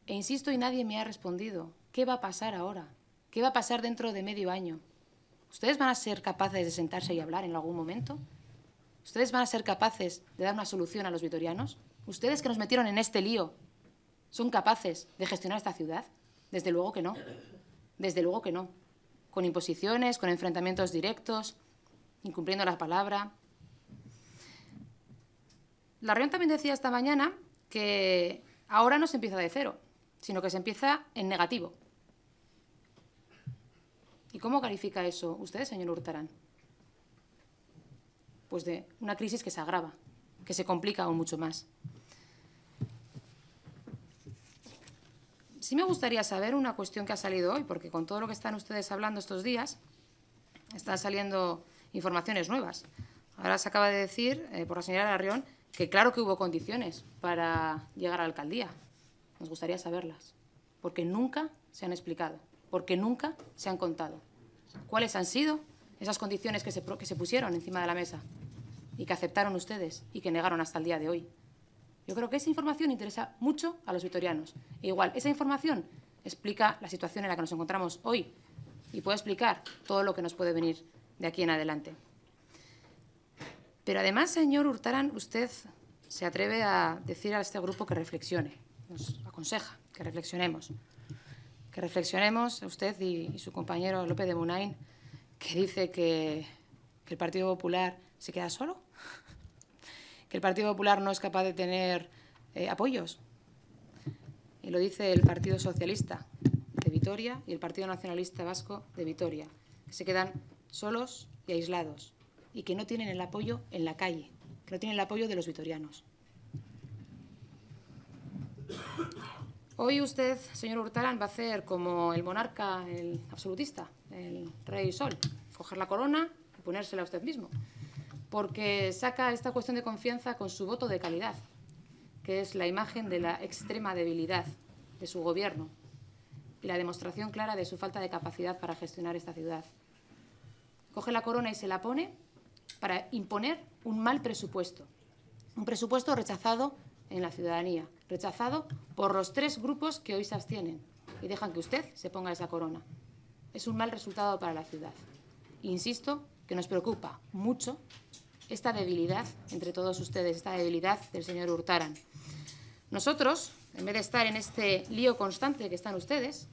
E insisto, y nadie me ha respondido, ¿qué va a pasar ahora? ¿Qué va a pasar dentro de medio año? ¿Ustedes van a ser capaces de sentarse y hablar en algún momento? ¿Ustedes van a ser capaces de dar una solución a los vitorianos? Ustedes que nos metieron en este lío, ¿son capaces de gestionar esta ciudad? Desde luego que no. Desde luego que no. Con imposiciones, con enfrentamientos directos, incumpliendo la palabra. La reunión también decía esta mañana que ahora no se empieza de cero, sino que se empieza en negativo. ¿Y cómo califica eso usted, señor Hurtarán? Pues de una crisis que se agrava que se complica aún mucho más. Sí me gustaría saber una cuestión que ha salido hoy, porque con todo lo que están ustedes hablando estos días, están saliendo informaciones nuevas. Ahora se acaba de decir eh, por la señora Larrión que claro que hubo condiciones para llegar a la alcaldía. Nos gustaría saberlas, porque nunca se han explicado, porque nunca se han contado. ¿Cuáles han sido esas condiciones que se pusieron encima de la mesa? y que aceptaron ustedes y que negaron hasta el día de hoy. Yo creo que esa información interesa mucho a los vitorianos. E igual, esa información explica la situación en la que nos encontramos hoy y puede explicar todo lo que nos puede venir de aquí en adelante. Pero además, señor hurtarán usted se atreve a decir a este grupo que reflexione. Nos aconseja que reflexionemos. Que reflexionemos, usted y, su compañero López de Munain, que dice que el Partido Popular se queda solo el Partido Popular no es capaz de tener eh, apoyos. Y lo dice el Partido Socialista de Vitoria y el Partido Nacionalista Vasco de Vitoria, que se quedan solos y aislados y que no tienen el apoyo en la calle, que no tienen el apoyo de los vitorianos. Hoy usted, señor Hurtarán, va a hacer como el monarca, el absolutista, el rey sol, coger la corona y ponérsela a usted mismo porque saca esta cuestión de confianza con su voto de calidad, que es la imagen de la extrema debilidad de su gobierno y la demostración clara de su falta de capacidad para gestionar esta ciudad. Coge la corona y se la pone para imponer un mal presupuesto, un presupuesto rechazado en la ciudadanía, rechazado por los tres grupos que hoy se abstienen y dejan que usted se ponga esa corona. Es un mal resultado para la ciudad. Insisto que nos preocupa mucho esta debilidad, entre todos ustedes, esta debilidad del señor Hurtaran. Nosotros, en vez de estar en este lío constante que están ustedes,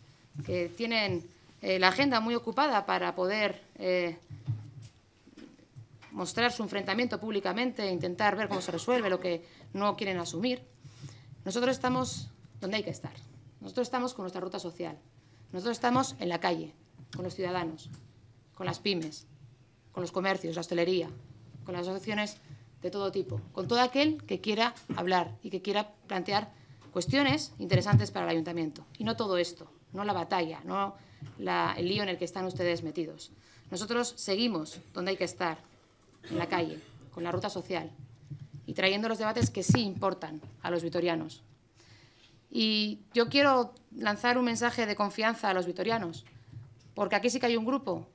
que tienen eh, la agenda muy ocupada para poder eh, mostrar su enfrentamiento públicamente e intentar ver cómo se resuelve lo que no quieren asumir, nosotros estamos donde hay que estar. Nosotros estamos con nuestra ruta social. Nosotros estamos en la calle, con los ciudadanos, con las pymes, con los comercios, la hostelería, con las asociaciones de todo tipo, con todo aquel que quiera hablar y que quiera plantear cuestiones interesantes para el ayuntamiento. Y no todo esto, no la batalla, no el lío en el que están ustedes metidos. Nosotros seguimos donde hay que estar, en la calle, con la ruta social y trayendo los debates que sí importan a los vitorianos. Y yo quiero lanzar un mensaje de confianza a los vitorianos, porque aquí sí que hay un grupo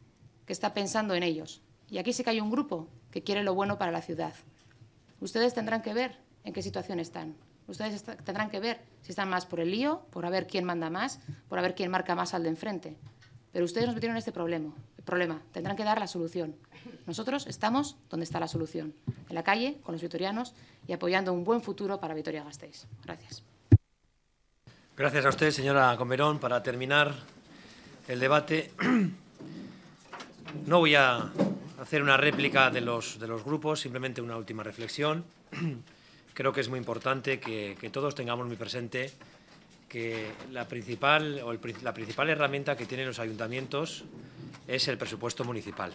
que está pensando en ellos y aquí sí que hay un grupo que quiere lo bueno para la ciudad. Ustedes tendrán que ver en qué situación están. Ustedes tendrán que ver si están más por el lío, por a ver quién manda más, por a ver quién marca más al de enfrente. Pero ustedes nos metieron este problema, problema. Tendrán que dar la solución. Nosotros estamos donde está la solución, en la calle, con los vitorianos y apoyando un buen futuro para Vitoria-Gasteiz. Gracias. Gracias a usted, señora Comerón. Para terminar el debate, no voy a hacer una réplica de los, de los grupos, simplemente una última reflexión. Creo que es muy importante que, todos tengamos muy presente que la principal, o la principal herramienta que tienen los ayuntamientos es el presupuesto municipal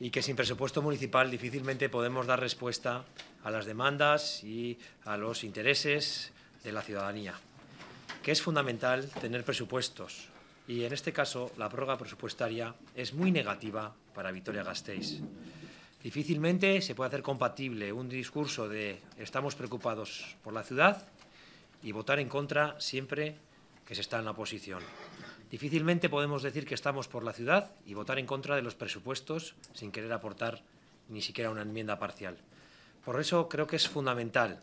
y que sin presupuesto municipal difícilmente podemos dar respuesta a las demandas y a los intereses de la ciudadanía, que es fundamental tener presupuestos, y en este caso la prórroga presupuestaria es muy negativa para Vitoria-Gasteiz. Difícilmente se puede hacer compatible un discurso de estamos preocupados por la ciudad y votar en contra siempre que se está en la oposición. Difícilmente podemos decir que estamos por la ciudad y votar en contra de los presupuestos sin querer aportar ni siquiera una enmienda parcial. Por eso creo que es fundamental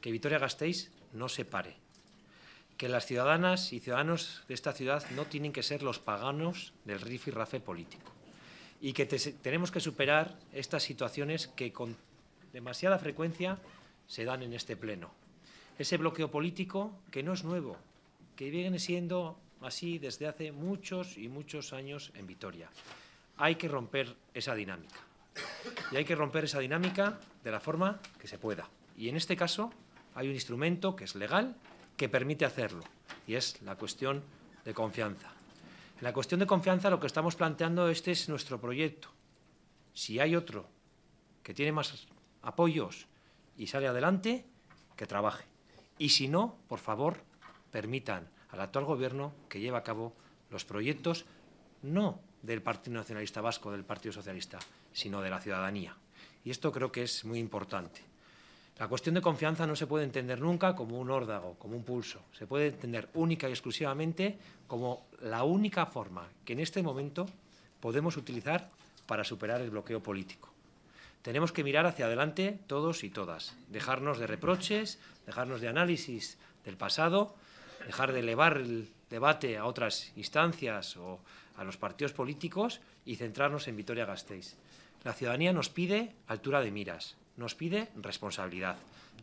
que Vitoria-Gasteiz no se pare, que las ciudadanas y ciudadanos de esta ciudad no tienen que ser los paganos del rif y rafe político y que tenemos que superar estas situaciones que con demasiada frecuencia se dan en este pleno. Ese bloqueo político que no es nuevo, que viene siendo así desde hace muchos y muchos años en Vitoria. Hay que romper esa dinámica. Y hay que romper esa dinámica de la forma que se pueda. Y en este caso hay un instrumento que es legal que permite hacerlo, y es la cuestión de confianza. la cuestión de confianza lo que estamos planteando, este es nuestro proyecto. Si hay otro que tiene más apoyos y sale adelante, que trabaje. Y si no, por favor, permitan al actual Gobierno que lleve a cabo los proyectos, no del Partido Nacionalista Vasco, del Partido Socialista, sino de la ciudadanía. Y esto creo que es muy importante. La cuestión de confianza no se puede entender nunca como un órdago, como un pulso. Se puede entender única y exclusivamente como la única forma que en este momento podemos utilizar para superar el bloqueo político. Tenemos que mirar hacia adelante todos y todas, dejarnos de reproches, dejarnos de análisis del pasado, dejar de elevar el debate a otras instancias o a los partidos políticos y centrarnos en Vitoria-Gasteiz. La ciudadanía nos pide altura de miras, nos pide responsabilidad,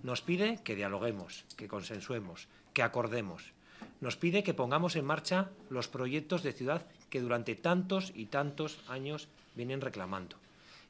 nos pide que dialoguemos, que consensuemos, que acordemos, nos pide que pongamos en marcha los proyectos de ciudad que durante tantos y tantos años vienen reclamando.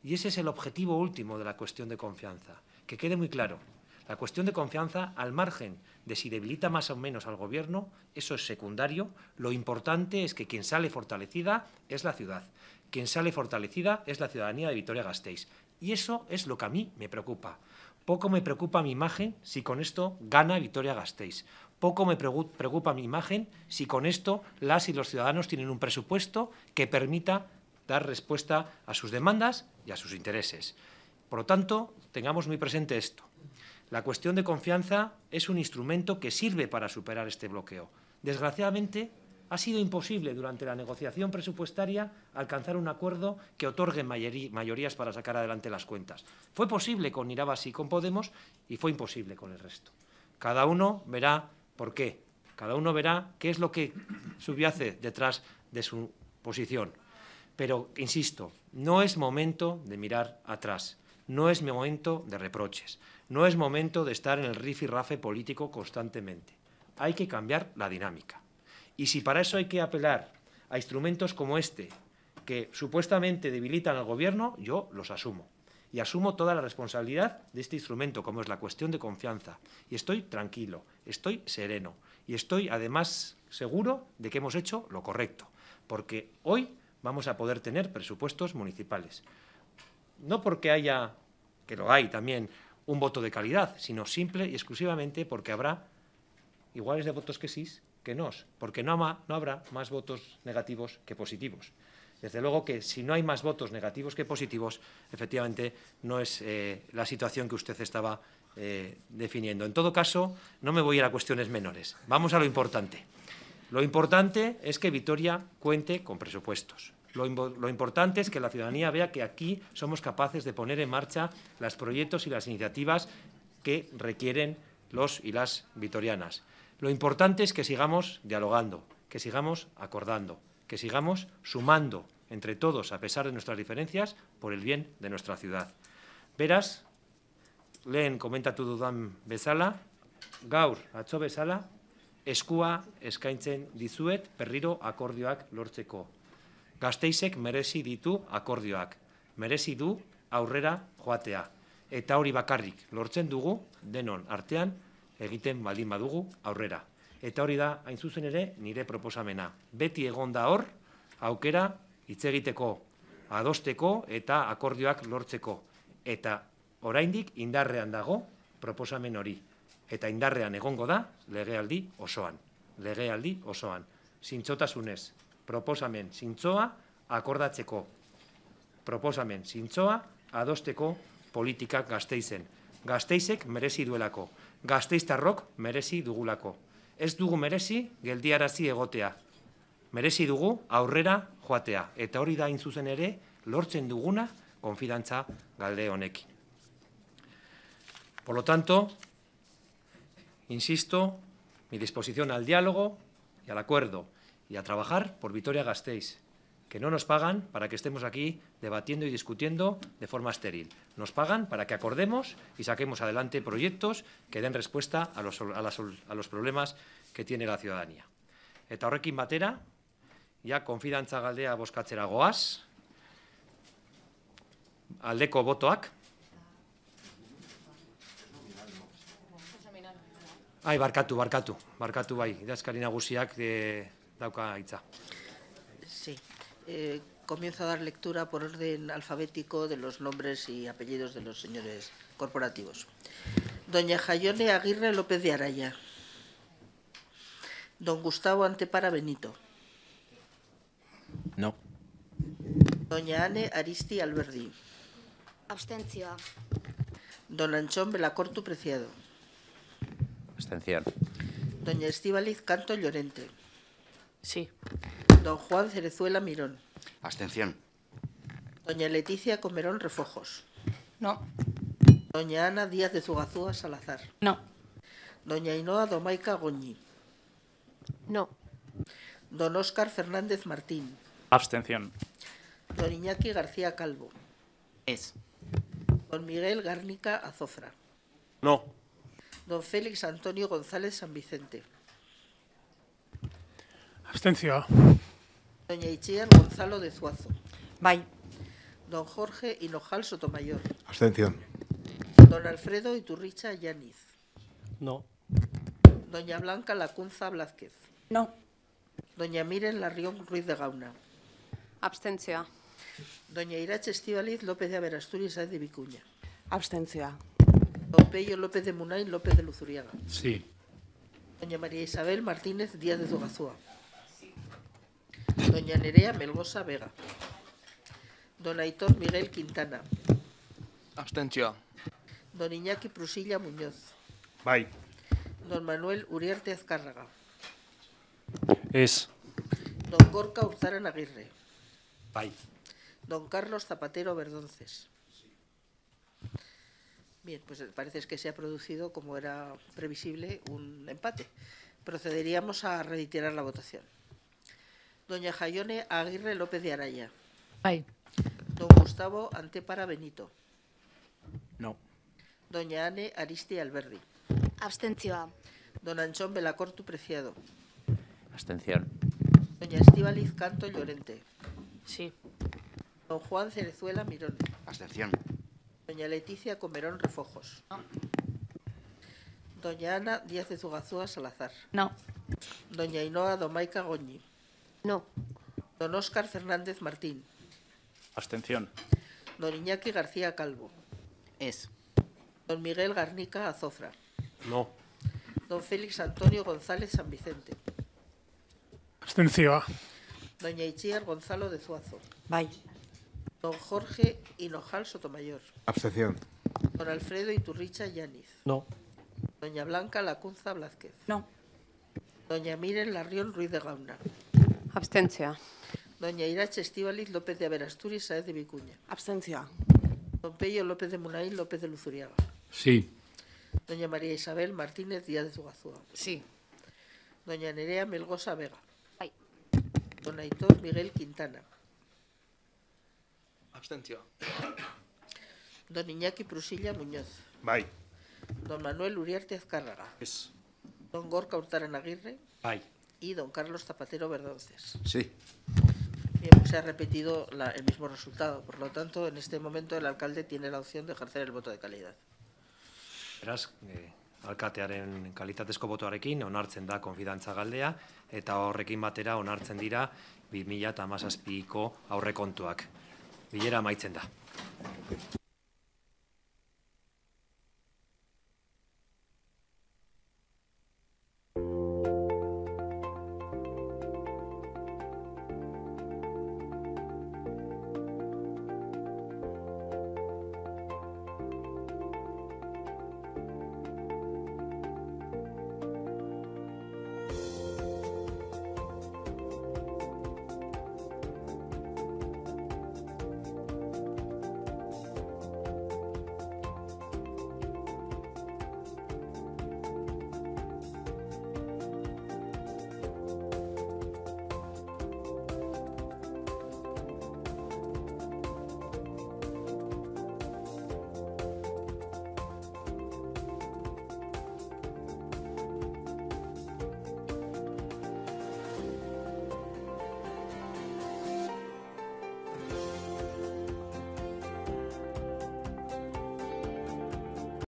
Y ese es el objetivo último de la cuestión de confianza. Que quede muy claro, la cuestión de confianza, al margen de si debilita más o menos al Gobierno, eso es secundario. Lo importante es que quien sale fortalecida es la ciudad. Quien sale fortalecida es la ciudadanía de Vitoria-Gasteiz. Y eso es lo que a mí me preocupa. Poco me preocupa mi imagen si con esto gana Victoria Gasteiz. Poco me preocupa mi imagen si con esto las y los ciudadanos tienen un presupuesto que permita dar respuesta a sus demandas y a sus intereses. Por lo tanto, tengamos muy presente esto. La cuestión de confianza es un instrumento que sirve para superar este bloqueo. Desgraciadamente, ha sido imposible durante la negociación presupuestaria alcanzar un acuerdo que otorgue mayorías para sacar adelante las cuentas. Fue posible con Irabas y con Podemos y fue imposible con el resto. Cada uno verá por qué, cada uno verá qué es lo que subyace detrás de su posición. Pero, insisto, no es momento de mirar atrás, no es momento de reproches, no es momento de estar en el rafe político constantemente. Hay que cambiar la dinámica. Y si para eso hay que apelar a instrumentos como este, que supuestamente debilitan al gobierno, yo los asumo. Y asumo toda la responsabilidad de este instrumento, como es la cuestión de confianza. Y estoy tranquilo, estoy sereno y estoy además seguro de que hemos hecho lo correcto, porque hoy vamos a poder tener presupuestos municipales. No porque haya, que lo hay también, un voto de calidad, sino simple y exclusivamente porque habrá iguales de votos que sí que porque no, no habrá más votos negativos que positivos. Desde luego que si no hay más votos negativos que positivos, efectivamente no es eh, la situación que usted estaba eh, definiendo. En todo caso, no me voy a ir a cuestiones menores. Vamos a lo importante. Lo importante es que Vitoria cuente con presupuestos. Lo, lo, importante es que la ciudadanía vea que aquí somos capaces de poner en marcha los proyectos y las iniciativas que requieren los y las vitorianas. Lo importante es que sigamos dialogando, que sigamos acordando, que sigamos sumando entre todos, a pesar de nuestras diferencias, por el bien de nuestra ciudad. Verás, leen, comenta tu dudan bezala, gaur, atzo bezala, eskua eskaintzen dizuet perriro akordioak lortzeko. Gasteizek merezi ditu akordioak, merezi du aurrera joatea. Eta hori bakarrik lortzen dugu denon artean egiten baldin badugu aurrera. Eta hori da, hain zuzen ere, nire proposamena. Beti egon da hor, aukera hitz egiteko, adosteko eta akordioak lortzeko. Eta oraindik indarrean dago proposamen hori. Eta indarrean egongo da legealdi osoan. Legealdi osoan. Zintzotasunez, proposamen zintzoa akordatzeko. Proposamen zintzoa adosteko politikak gazteizen. Gazteizek merezi duelako. gazteiztarrok merezi dugulako. Ez dugu merezi geldiarazi egotea. Merezi dugu aurrera joatea. Eta hori da zuzen ere lortzen duguna konfidantza galde honekin. Por lo tanto, insisto, mi disposición al diálogo y al acuerdo y a trabajar por Vitoria Gasteiz que no nos pagan para que estemos aquí debatiendo y discutiendo de forma estéril. Nos pagan para que acordemos y saquemos adelante proyectos que den respuesta a los, a a los problemas que tiene la ciudadanía. Eta horrekin batera, ja konfidantza galdea boskatzera goaz, aldeko botoak. Ai, barkatu, barkatu, barkatu bai, idazkari nagusiak e, dauka hitza comienza eh, comienzo a dar lectura por orden alfabético de los nombres y apellidos de los señores corporativos. Doña Jayone Aguirre López de Araya. Don Gustavo Antepara Benito. No. Doña Anne Aristi Alberdi. Abstención Don Anchón Belacortu Preciado. Abstención. Doña Estíbaliz Canto Llorente. Sí. Don Juan Cerezuela Mirón. Abstención. Doña Leticia Comerón Refojos. No. Doña Ana Díaz de Zugazúa Salazar. No. Doña Inoa Domaica Goñi. No. Don Óscar Fernández Martín. Abstención. Don Iñaki García Calvo. Es. Don Miguel Gárnica Azofra. No. Don Félix Antonio González San Vicente. Abstención. Doña Itchia Gonzalo de Zuazo. Bye. Don Jorge Hinojal Sotomayor. Abstención. Don Alfredo Iturricha Yaniz. No. Doña Blanca Lacunza Blázquez. No. Doña Miren Larrión Ruiz de Gauna. Abstención. Doña Irache Estivaliz López de y de Vicuña. Abstención. Don Pello López de Munain López de Luzuriaga. Sí. Doña María Isabel Martínez Díaz de Dogazúa doña Nerea Melgosa Vega. Don Aitor Miguel Quintana. Abstención. Don Iñaki Prusilla Muñoz. Bye. Don Manuel Uriarte Azcárraga. Es. Don Gorka Urtaran Aguirre. Bye. Don Carlos Zapatero Verdonces. Bien, pues parece que se ha producido, como era previsible, un empate. Procederíamos a reiterar la votación doña Jayone Aguirre López de Araya. Ay. Don Gustavo Antepara Benito. No. Doña Ane Aristi Alberdi. Abstención. Don Anchón Belacortu Preciado. Abstención. Doña Estíbaliz Canto Llorente. Sí. Don Juan Cerezuela Mirón. Abstención. Doña Leticia Comerón Refojos. No. Doña Ana Díaz de Zugazúa Salazar. No. Doña Inoa Domaica Goñi. No. Don Óscar Fernández Martín. Abstención. Don Iñaki García Calvo. Es. Don Miguel Garnica Azofra. No. Don Félix Antonio González San Vicente. Abstención. Doña Itziar Gonzalo de Zuazo. Bye. Don Jorge Hinojal Sotomayor. Abstención. Don Alfredo Iturricha Yaniz. No. Doña Blanca Lacunza Blázquez. No. Doña Miren Larrión Ruiz de Gauna. Abstentzioa. Doña Irache Estíbaliz López de y Saez de Vicuña. Abstentzioa. Don Pello López de Munay López de Luzuriaga. Sí. Doña María Isabel Martínez Díaz de Zugazúa. Sí. Doña Nerea Melgosa Vega. Bai. Don Aitor Miguel Quintana. abstención Don Iñaki Prusilla Muñoz. Bai. Don Manuel Uriarte Azcárraga. Don Gorka Urtaren Aguirre Bai y don Carlos Zapatero Verdonces. Sí. Pues se ha repetido el mismo resultado. Por lo tanto, en este momento el alcalde tiene la opción de ejercer el voto de calidad. en eh, alkatearen kalitatezko botoarekin onartzen da konfidantza galdea eta horrekin batera onartzen dira 2017ko aurrekontuak. Bilera amaitzen da.